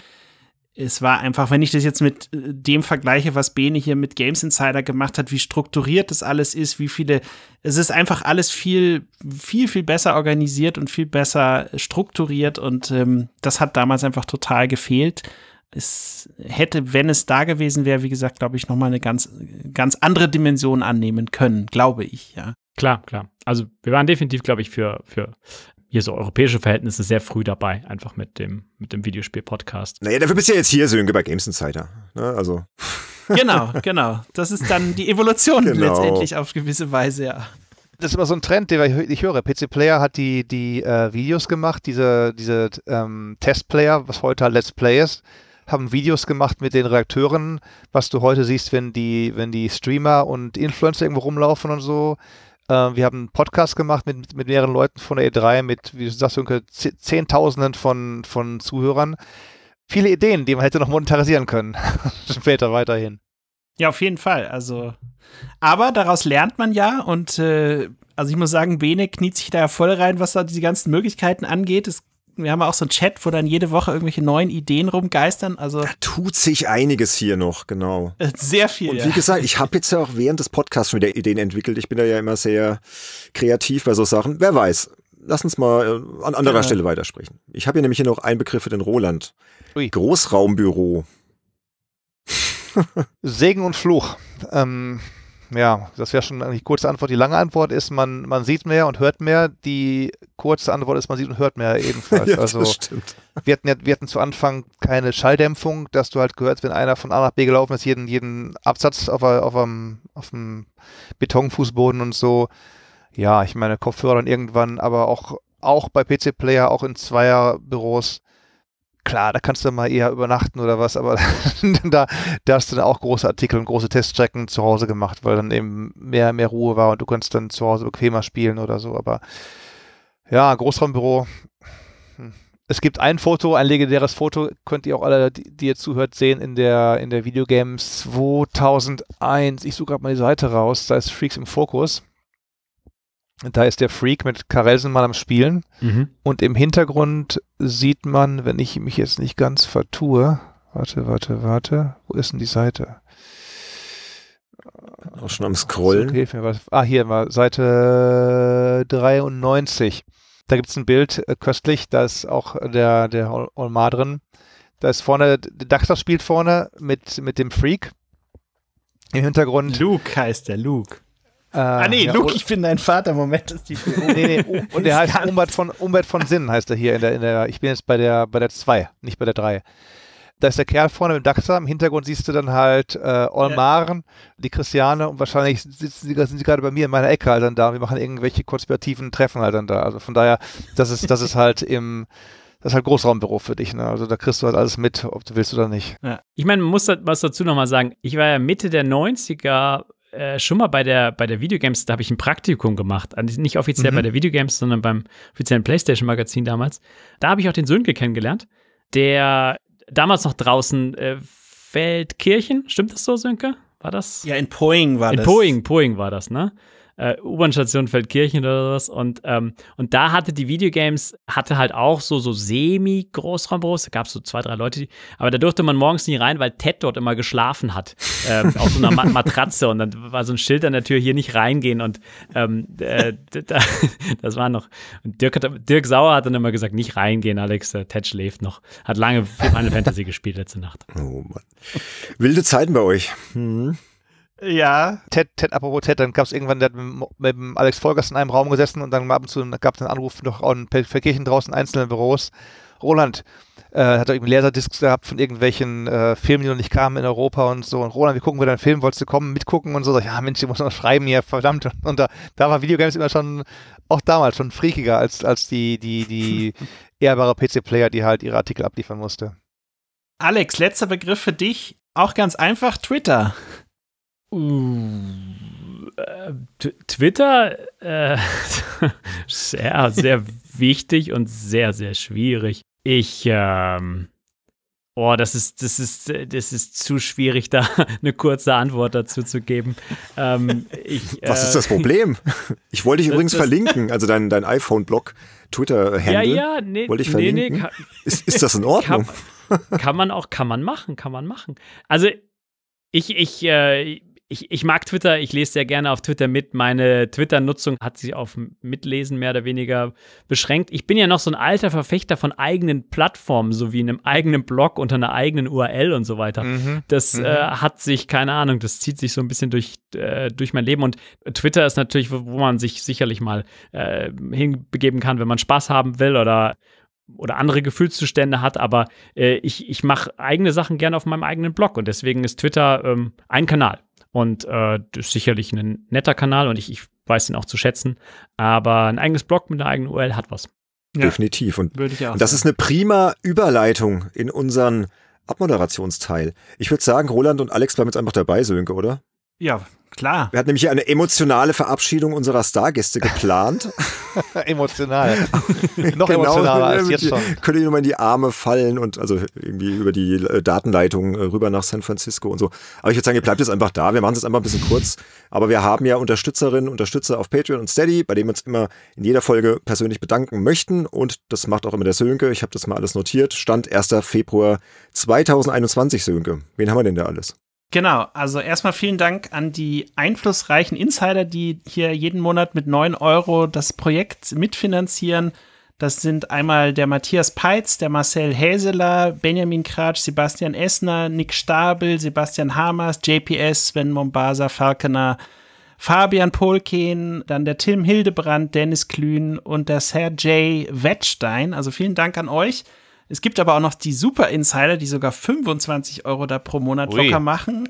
es war einfach, wenn ich das jetzt mit äh, dem vergleiche, was Bene hier mit Games Insider gemacht hat, wie strukturiert das alles ist, wie viele, es ist einfach alles viel, viel, viel besser organisiert und viel besser strukturiert und ähm, das hat damals einfach total gefehlt. Es hätte, wenn es da gewesen wäre, wie gesagt, glaube ich, nochmal eine ganz, ganz andere Dimension annehmen können, glaube ich, ja. Klar, klar. Also wir waren definitiv, glaube ich, für, für hier so europäische Verhältnisse sehr früh dabei, einfach mit dem, mit dem Videospiel-Podcast. Naja, dafür bist du ja jetzt hier, Sönke, bei Games Insider. Ne? Also. Genau, genau. Das ist dann die Evolution genau. letztendlich auf gewisse Weise, ja. Das ist aber so ein Trend, den ich höre. PC Player hat die, die äh, Videos gemacht, diese, diese ähm, Testplayer, was heute halt Let's Play ist, haben Videos gemacht mit den Redakteuren, was du heute siehst, wenn die, wenn die Streamer und Influencer irgendwo rumlaufen und so. Ähm, wir haben einen Podcast gemacht mit, mit mehreren Leuten von der E3, mit, wie du sagst, Zehntausenden von, von Zuhörern. Viele Ideen, die man hätte noch monetarisieren können. Später weiterhin. Ja, auf jeden Fall. Also, aber daraus lernt man ja und äh, also ich muss sagen, Bene kniet sich da ja voll rein, was da diese ganzen Möglichkeiten angeht. Es wir haben auch so einen Chat, wo dann jede Woche irgendwelche neuen Ideen rumgeistern. Also da tut sich einiges hier noch, genau. Äh, sehr viel. Und wie ja. gesagt, ich habe jetzt ja auch während des Podcasts schon wieder Ideen entwickelt. Ich bin da ja immer sehr kreativ bei so Sachen. Wer weiß. Lass uns mal äh, an anderer ja. Stelle weitersprechen. Ich habe hier nämlich hier noch einen Begriff für den Roland. Ui. Großraumbüro. Segen und Fluch. Ähm, ja, das wäre schon die kurze Antwort. Die lange Antwort ist, man, man sieht mehr und hört mehr. Die kurze Antwort ist, man sieht und hört mehr ebenfalls. ja, also, Wir, hatten ja, wir hatten zu Anfang keine Schalldämpfung, dass du halt gehört, wenn einer von A nach B gelaufen ist, jeden, jeden Absatz auf, auf, einem, auf einem Betonfußboden und so. Ja, ich meine, Kopfhörer dann irgendwann, aber auch, auch bei PC-Player, auch in Zweierbüros klar, da kannst du mal eher übernachten oder was, aber da, da hast du dann auch große Artikel und große Teststrecken zu Hause gemacht, weil dann eben mehr, mehr Ruhe war und du kannst dann zu Hause bequemer spielen oder so. Aber ja, Großraumbüro. Hm. Es gibt ein Foto, ein legendäres Foto, könnt ihr auch alle, die, ihr zuhört, sehen in der, in der Videogames 2001. Ich suche gerade mal die Seite raus, da ist Freaks im Fokus. Da ist der Freak mit Karelsen mal am Spielen. Mhm. Und im Hintergrund sieht man, wenn ich mich jetzt nicht ganz vertue, warte, warte, warte, wo ist denn die Seite? Äh, auch schon am Scrollen. Okay, ah, hier war Seite 93. Da gibt es ein Bild, äh, köstlich, da ist auch der, der Olmar drin. Da ist vorne, Dachter spielt vorne mit, mit dem Freak. Im Hintergrund. Luke heißt der, Luke. Äh, ah, nee, ja, Luke, ich bin dein Vater. Moment, ist die PO. nee, nee, oh, und der heißt Umwelt von, Umbert von Sinn, heißt er hier in der, in der, ich bin jetzt bei der, bei der 2, nicht bei der 3. Da ist der Kerl vorne mit dem im Hintergrund siehst du dann halt äh, Olmaren, ja. die Christiane und wahrscheinlich sitzen die, sind sie gerade bei mir in meiner Ecke halt dann da. Wir machen irgendwelche konspirativen Treffen halt dann da. Also von daher, das ist, das ist halt im, das ist halt Großraumbüro für dich. Ne? Also da kriegst du halt alles mit, ob du willst oder nicht. Ja. Ich meine, man muss was dazu nochmal sagen. Ich war ja Mitte der 90er, äh, schon mal bei der, bei der Videogames, da habe ich ein Praktikum gemacht. Also nicht offiziell mhm. bei der Videogames, sondern beim offiziellen PlayStation-Magazin damals. Da habe ich auch den Sönke kennengelernt, der damals noch draußen äh, Feldkirchen, stimmt das so, Sönke? War das? Ja, in Poing war in das. In Poing, Poing war das, ne? äh, U-Bahn-Station Feldkirchen oder sowas. Und, ähm, und da hatte die Videogames, hatte halt auch so, so semi-Großraumbüros. Da gab es so zwei, drei Leute, die, aber da durfte man morgens nie rein, weil Ted dort immer geschlafen hat. ähm, auf so einer Mat Matratze. Und dann war so ein Schild an der Tür, hier nicht reingehen. Und ähm, äh, das war noch. Und Dirk, hat, Dirk Sauer hat dann immer gesagt, nicht reingehen, Alex, äh, Ted schläft noch. Hat lange Final Fantasy gespielt letzte Nacht. Oh Mann. Wilde Zeiten bei euch. Mhm. Ja. Ted, Ted, apropos Ted, dann gab es irgendwann, der hat mit, mit Alex Vollgas in einem Raum gesessen und dann ab und zu gab es einen Anruf noch an Verkirchen draußen einzelnen Büros. Roland äh, hat doch irgendwie Laserdiscs gehabt von irgendwelchen äh, Filmen, die noch nicht kamen in Europa und so. Und Roland, wie gucken wir deinen Film? Wolltest du kommen, mitgucken und so? Sag ich, ja, Mensch, ich muss noch schreiben hier, verdammt. Und da, da war Videogames immer schon, auch damals schon freakiger als, als die, die, die ehrbare PC-Player, die halt ihre Artikel abliefern musste. Alex, letzter Begriff für dich, auch ganz einfach Twitter. Uh, äh, Twitter äh, sehr, sehr wichtig und sehr, sehr schwierig. Ich, ähm, oh, das ist, das ist, das ist zu schwierig, da eine kurze Antwort dazu zu geben. Ähm, ich, äh, Was ist das äh, Problem? Ich wollte dich übrigens verlinken, also dein, dein iPhone-Blog, Twitter-Handle. Ja, ja, nee, wollte ich verlinken. Nee, nee, ist, ist das in Ordnung? Kann, kann man auch, kann man machen, kann man machen. Also ich, ich, äh, ich, ich mag Twitter, ich lese sehr gerne auf Twitter mit. Meine Twitter-Nutzung hat sich auf Mitlesen mehr oder weniger beschränkt. Ich bin ja noch so ein alter Verfechter von eigenen Plattformen, so wie einem eigenen Blog unter einer eigenen URL und so weiter. Mhm. Das mhm. Äh, hat sich, keine Ahnung, das zieht sich so ein bisschen durch, äh, durch mein Leben. Und Twitter ist natürlich, wo, man sich sicherlich mal äh, hinbegeben kann, wenn man Spaß haben will oder oder andere Gefühlszustände hat, aber äh, ich, ich mache eigene Sachen gerne auf meinem eigenen Blog und deswegen ist Twitter ähm, ein Kanal. Und äh, das ist sicherlich ein netter Kanal und ich, ich weiß den auch zu schätzen. Aber ein eigenes Blog mit einer eigenen URL hat was. Ja, Definitiv. Und, und das ist eine prima Überleitung in unseren Abmoderationsteil. Ich würde sagen, Roland und Alex bleiben jetzt einfach dabei, Sönke, oder? Ja, Klar. Wir hatten nämlich eine emotionale Verabschiedung unserer Stargäste geplant. Emotional. Noch genau, emotionaler als jetzt schon. Könnte ich mal in die Arme fallen und also irgendwie über die äh, Datenleitung äh, rüber nach San Francisco und so. Aber ich würde sagen, ihr bleibt jetzt einfach da. Wir machen es jetzt einfach ein bisschen kurz. Aber wir haben ja Unterstützerinnen, Unterstützer auf Patreon und Steady, bei denen wir uns immer in jeder Folge persönlich bedanken möchten. Und das macht auch immer der Sönke. Ich habe das mal alles notiert. Stand 1. Februar 2021, Sönke. Wen haben wir denn da alles? Genau, also erstmal vielen Dank an die einflussreichen Insider, die hier jeden Monat mit 9 Euro das Projekt mitfinanzieren. Das sind einmal der Matthias Peitz, der Marcel Häseler, Benjamin Kratsch, Sebastian Essner, Nick Stabel, Sebastian Hamers, JPS, Sven Mombasa, Falkener, Fabian Polken, dann der Tim Hildebrand, Dennis Klühn und der Sergej Wettstein. Also vielen Dank an euch. Es gibt aber auch noch die Super Insider, die sogar 25 Euro da pro Monat Ui. locker machen.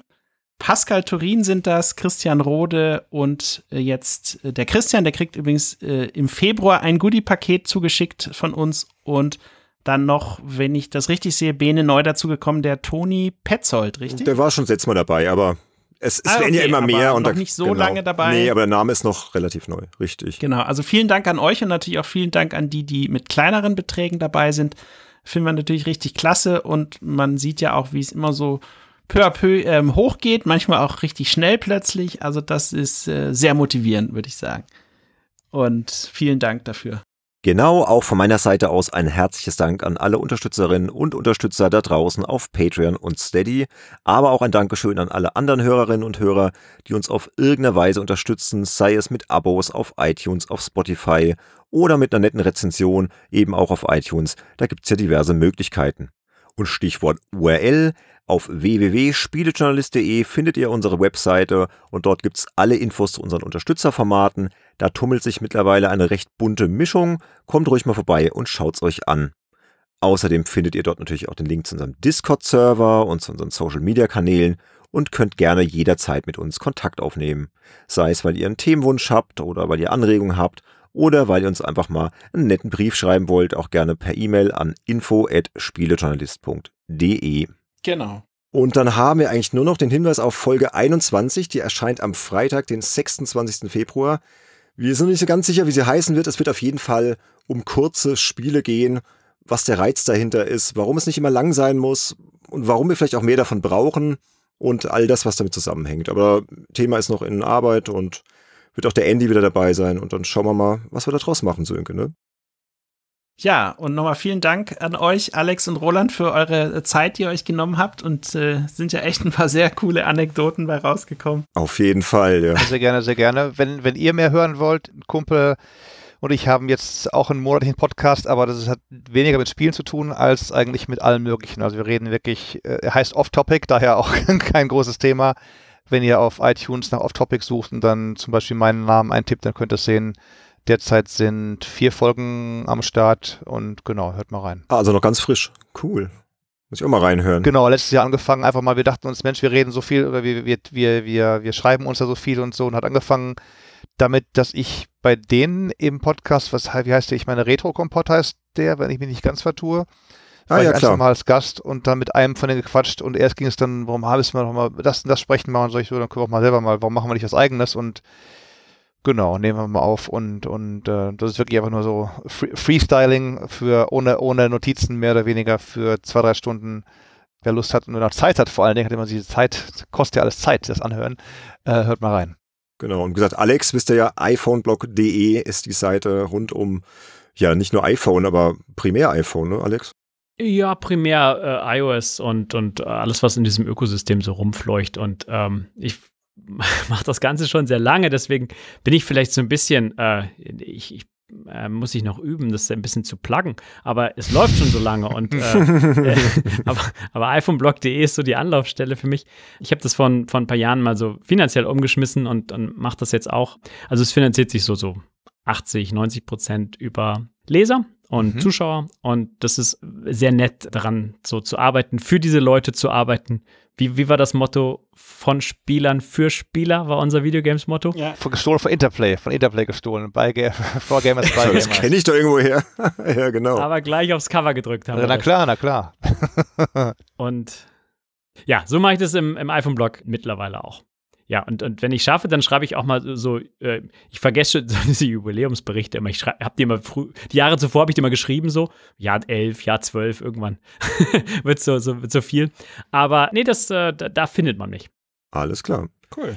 Pascal Turin sind das, Christian Rode und äh, jetzt äh, der Christian, der kriegt übrigens äh, im Februar ein Goodie-Paket zugeschickt von uns und dann noch, wenn ich das richtig sehe, Bene neu dazugekommen, der Toni Petzold, richtig? Der war schon letztes Mal dabei, aber es, es ah, okay, werden ja immer mehr. und noch da, nicht so genau, lange dabei. Nee, aber der Name ist noch relativ neu, richtig. Genau, also vielen Dank an euch und natürlich auch vielen Dank an die, die mit kleineren Beträgen dabei sind finden wir natürlich richtig klasse und man sieht ja auch, wie es immer so peu à peu ähm, hochgeht, manchmal auch richtig schnell plötzlich. Also das ist äh, sehr motivierend, würde ich sagen. Und vielen Dank dafür. Genau, auch von meiner Seite aus ein herzliches Dank an alle Unterstützerinnen und Unterstützer da draußen auf Patreon und Steady, aber auch ein Dankeschön an alle anderen Hörerinnen und Hörer, die uns auf irgendeine Weise unterstützen, sei es mit Abos auf iTunes, auf Spotify oder mit einer netten Rezension eben auch auf iTunes. Da gibt es ja diverse Möglichkeiten. Und Stichwort URL, auf www.spielejournalist.de findet ihr unsere Webseite und dort gibt es alle Infos zu unseren Unterstützerformaten. Da tummelt sich mittlerweile eine recht bunte Mischung. Kommt ruhig mal vorbei und schaut's euch an. Außerdem findet ihr dort natürlich auch den Link zu unserem Discord-Server und zu unseren Social-Media-Kanälen und könnt gerne jederzeit mit uns Kontakt aufnehmen. Sei es, weil ihr einen Themenwunsch habt oder weil ihr Anregungen habt oder weil ihr uns einfach mal einen netten Brief schreiben wollt, auch gerne per E-Mail an info@spielejournalist.de. Genau. Und dann haben wir eigentlich nur noch den Hinweis auf Folge 21, die erscheint am Freitag, den 26. Februar. Wir sind nicht so ganz sicher, wie sie heißen wird. Es wird auf jeden Fall um kurze Spiele gehen, was der Reiz dahinter ist, warum es nicht immer lang sein muss und warum wir vielleicht auch mehr davon brauchen und all das, was damit zusammenhängt. Aber Thema ist noch in Arbeit und wird auch der Andy wieder dabei sein und dann schauen wir mal, was wir da draus machen, Sönke, ne? Ja, und nochmal vielen Dank an euch, Alex und Roland, für eure Zeit, die ihr euch genommen habt. Und äh, sind ja echt ein paar sehr coole Anekdoten bei rausgekommen. Auf jeden Fall, ja. Sehr gerne, sehr gerne. Wenn, wenn ihr mehr hören wollt, Kumpel und ich haben jetzt auch einen monatlichen Podcast, aber das hat weniger mit Spielen zu tun als eigentlich mit allem Möglichen. Also wir reden wirklich, äh, heißt Off-Topic, daher auch kein großes Thema. Wenn ihr auf iTunes nach Off-Topic sucht und dann zum Beispiel meinen Namen eintippt, dann könnt ihr es sehen Derzeit sind vier Folgen am Start und genau, hört mal rein. Ah, also noch ganz frisch. Cool. Muss ich auch mal reinhören. Genau, letztes Jahr angefangen, einfach mal, wir dachten uns, Mensch, wir reden so viel oder wir, wir, wir, wir, wir schreiben uns da so viel und so und hat angefangen damit, dass ich bei denen im Podcast, was wie heißt der, ich meine, Retro-Kompott heißt der, wenn ich mich nicht ganz vertue, ah, war ah, ja, ich klar. Mal als Gast und dann mit einem von denen gequatscht und erst ging es dann, warum haben wir mal das und das sprechen machen und so, ich so, dann können wir auch mal selber mal, warum machen wir nicht was eigenes und Genau, nehmen wir mal auf und, und äh, das ist wirklich einfach nur so Free Freestyling für ohne, ohne Notizen mehr oder weniger für zwei, drei Stunden. Wer Lust hat und noch Zeit hat, vor allen Dingen hat immer diese Zeit, kostet ja alles Zeit, das Anhören, äh, hört mal rein. Genau, und gesagt, Alex, wisst ihr ja, iPhoneblog.de ist die Seite rund um, ja, nicht nur iPhone, aber primär iPhone, ne, Alex? Ja, primär äh, iOS und, und alles, was in diesem Ökosystem so rumfleucht. Und ähm, ich mache das Ganze schon sehr lange, deswegen bin ich vielleicht so ein bisschen, äh, ich, ich äh, muss ich noch üben, das ein bisschen zu pluggen, aber es läuft schon so lange und äh, äh, aber, aber iPhoneblog.de ist so die Anlaufstelle für mich. Ich habe das vor, von ein paar Jahren mal so finanziell umgeschmissen und, und mache das jetzt auch. Also es finanziert sich so so 80, 90 Prozent über Leser und mhm. Zuschauer. Und das ist sehr nett daran, so zu arbeiten, für diese Leute zu arbeiten. Wie, wie war das Motto von Spielern für Spieler, war unser Videogames-Motto? Ja. Von gestohlen von Interplay, von Interplay gestohlen, bei Ga vor Gamers by Das kenne ich doch irgendwo her. ja, genau. Aber gleich aufs Cover gedrückt haben. Na, na klar, na klar. und ja, so mache ich das im, im iPhone-Blog mittlerweile auch. Ja, und, und wenn ich schaffe, dann schreibe ich auch mal so, äh, ich vergesse diese Jubiläumsberichte immer. Ich habe die immer früh, die Jahre zuvor habe ich die immer geschrieben, so Jahr elf, Jahr zwölf, irgendwann wird so, so, wird so viel. Aber nee, das, äh, da, da findet man mich. Alles klar. Cool.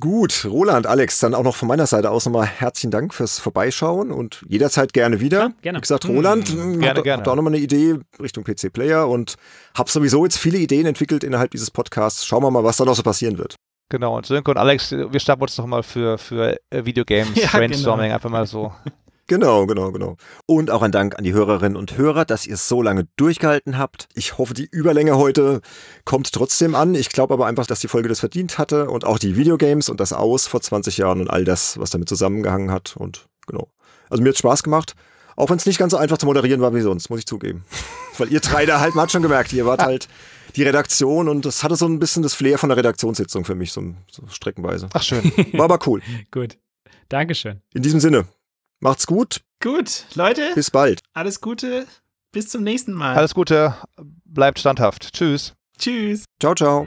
Gut, Roland, Alex, dann auch noch von meiner Seite aus nochmal herzlichen Dank fürs Vorbeischauen und jederzeit gerne wieder. Ja, gerne. Wie gesagt, Roland, hm, hm gerne, hab, gerne. hab da auch nochmal eine Idee Richtung PC Player und habe sowieso jetzt viele Ideen entwickelt innerhalb dieses Podcasts. Schauen wir mal, was da noch so passieren wird. Genau, und Sönke und Alex, wir starten uns nochmal für, für äh, Videogames, ja, genau. Brainstorming, genau. einfach mal so. Genau, genau, genau. Und auch ein Dank an die Hörerinnen und Hörer, dass ihr es so lange durchgehalten habt. Ich hoffe, die Überlänge heute kommt trotzdem an. Ich glaube aber einfach, dass die Folge das verdient hatte und auch die Videogames und das Aus vor 20 Jahren und all das, was damit zusammengehangen hat. Und genau. Also mir hat es Spaß gemacht. Auch wenn es nicht ganz so einfach zu moderieren war wie sonst, muss ich zugeben. Weil ihr drei da halt, man hat schon gemerkt, ihr wart halt die Redaktion und das hatte so ein bisschen das Flair von der Redaktionssitzung für mich, so, so streckenweise. Ach, schön. War aber cool. Gut. Dankeschön. In diesem Sinne, macht's gut. Gut, Leute. Bis bald. Alles Gute. Bis zum nächsten Mal. Alles Gute. Bleibt standhaft. Tschüss. Tschüss. Ciao, ciao.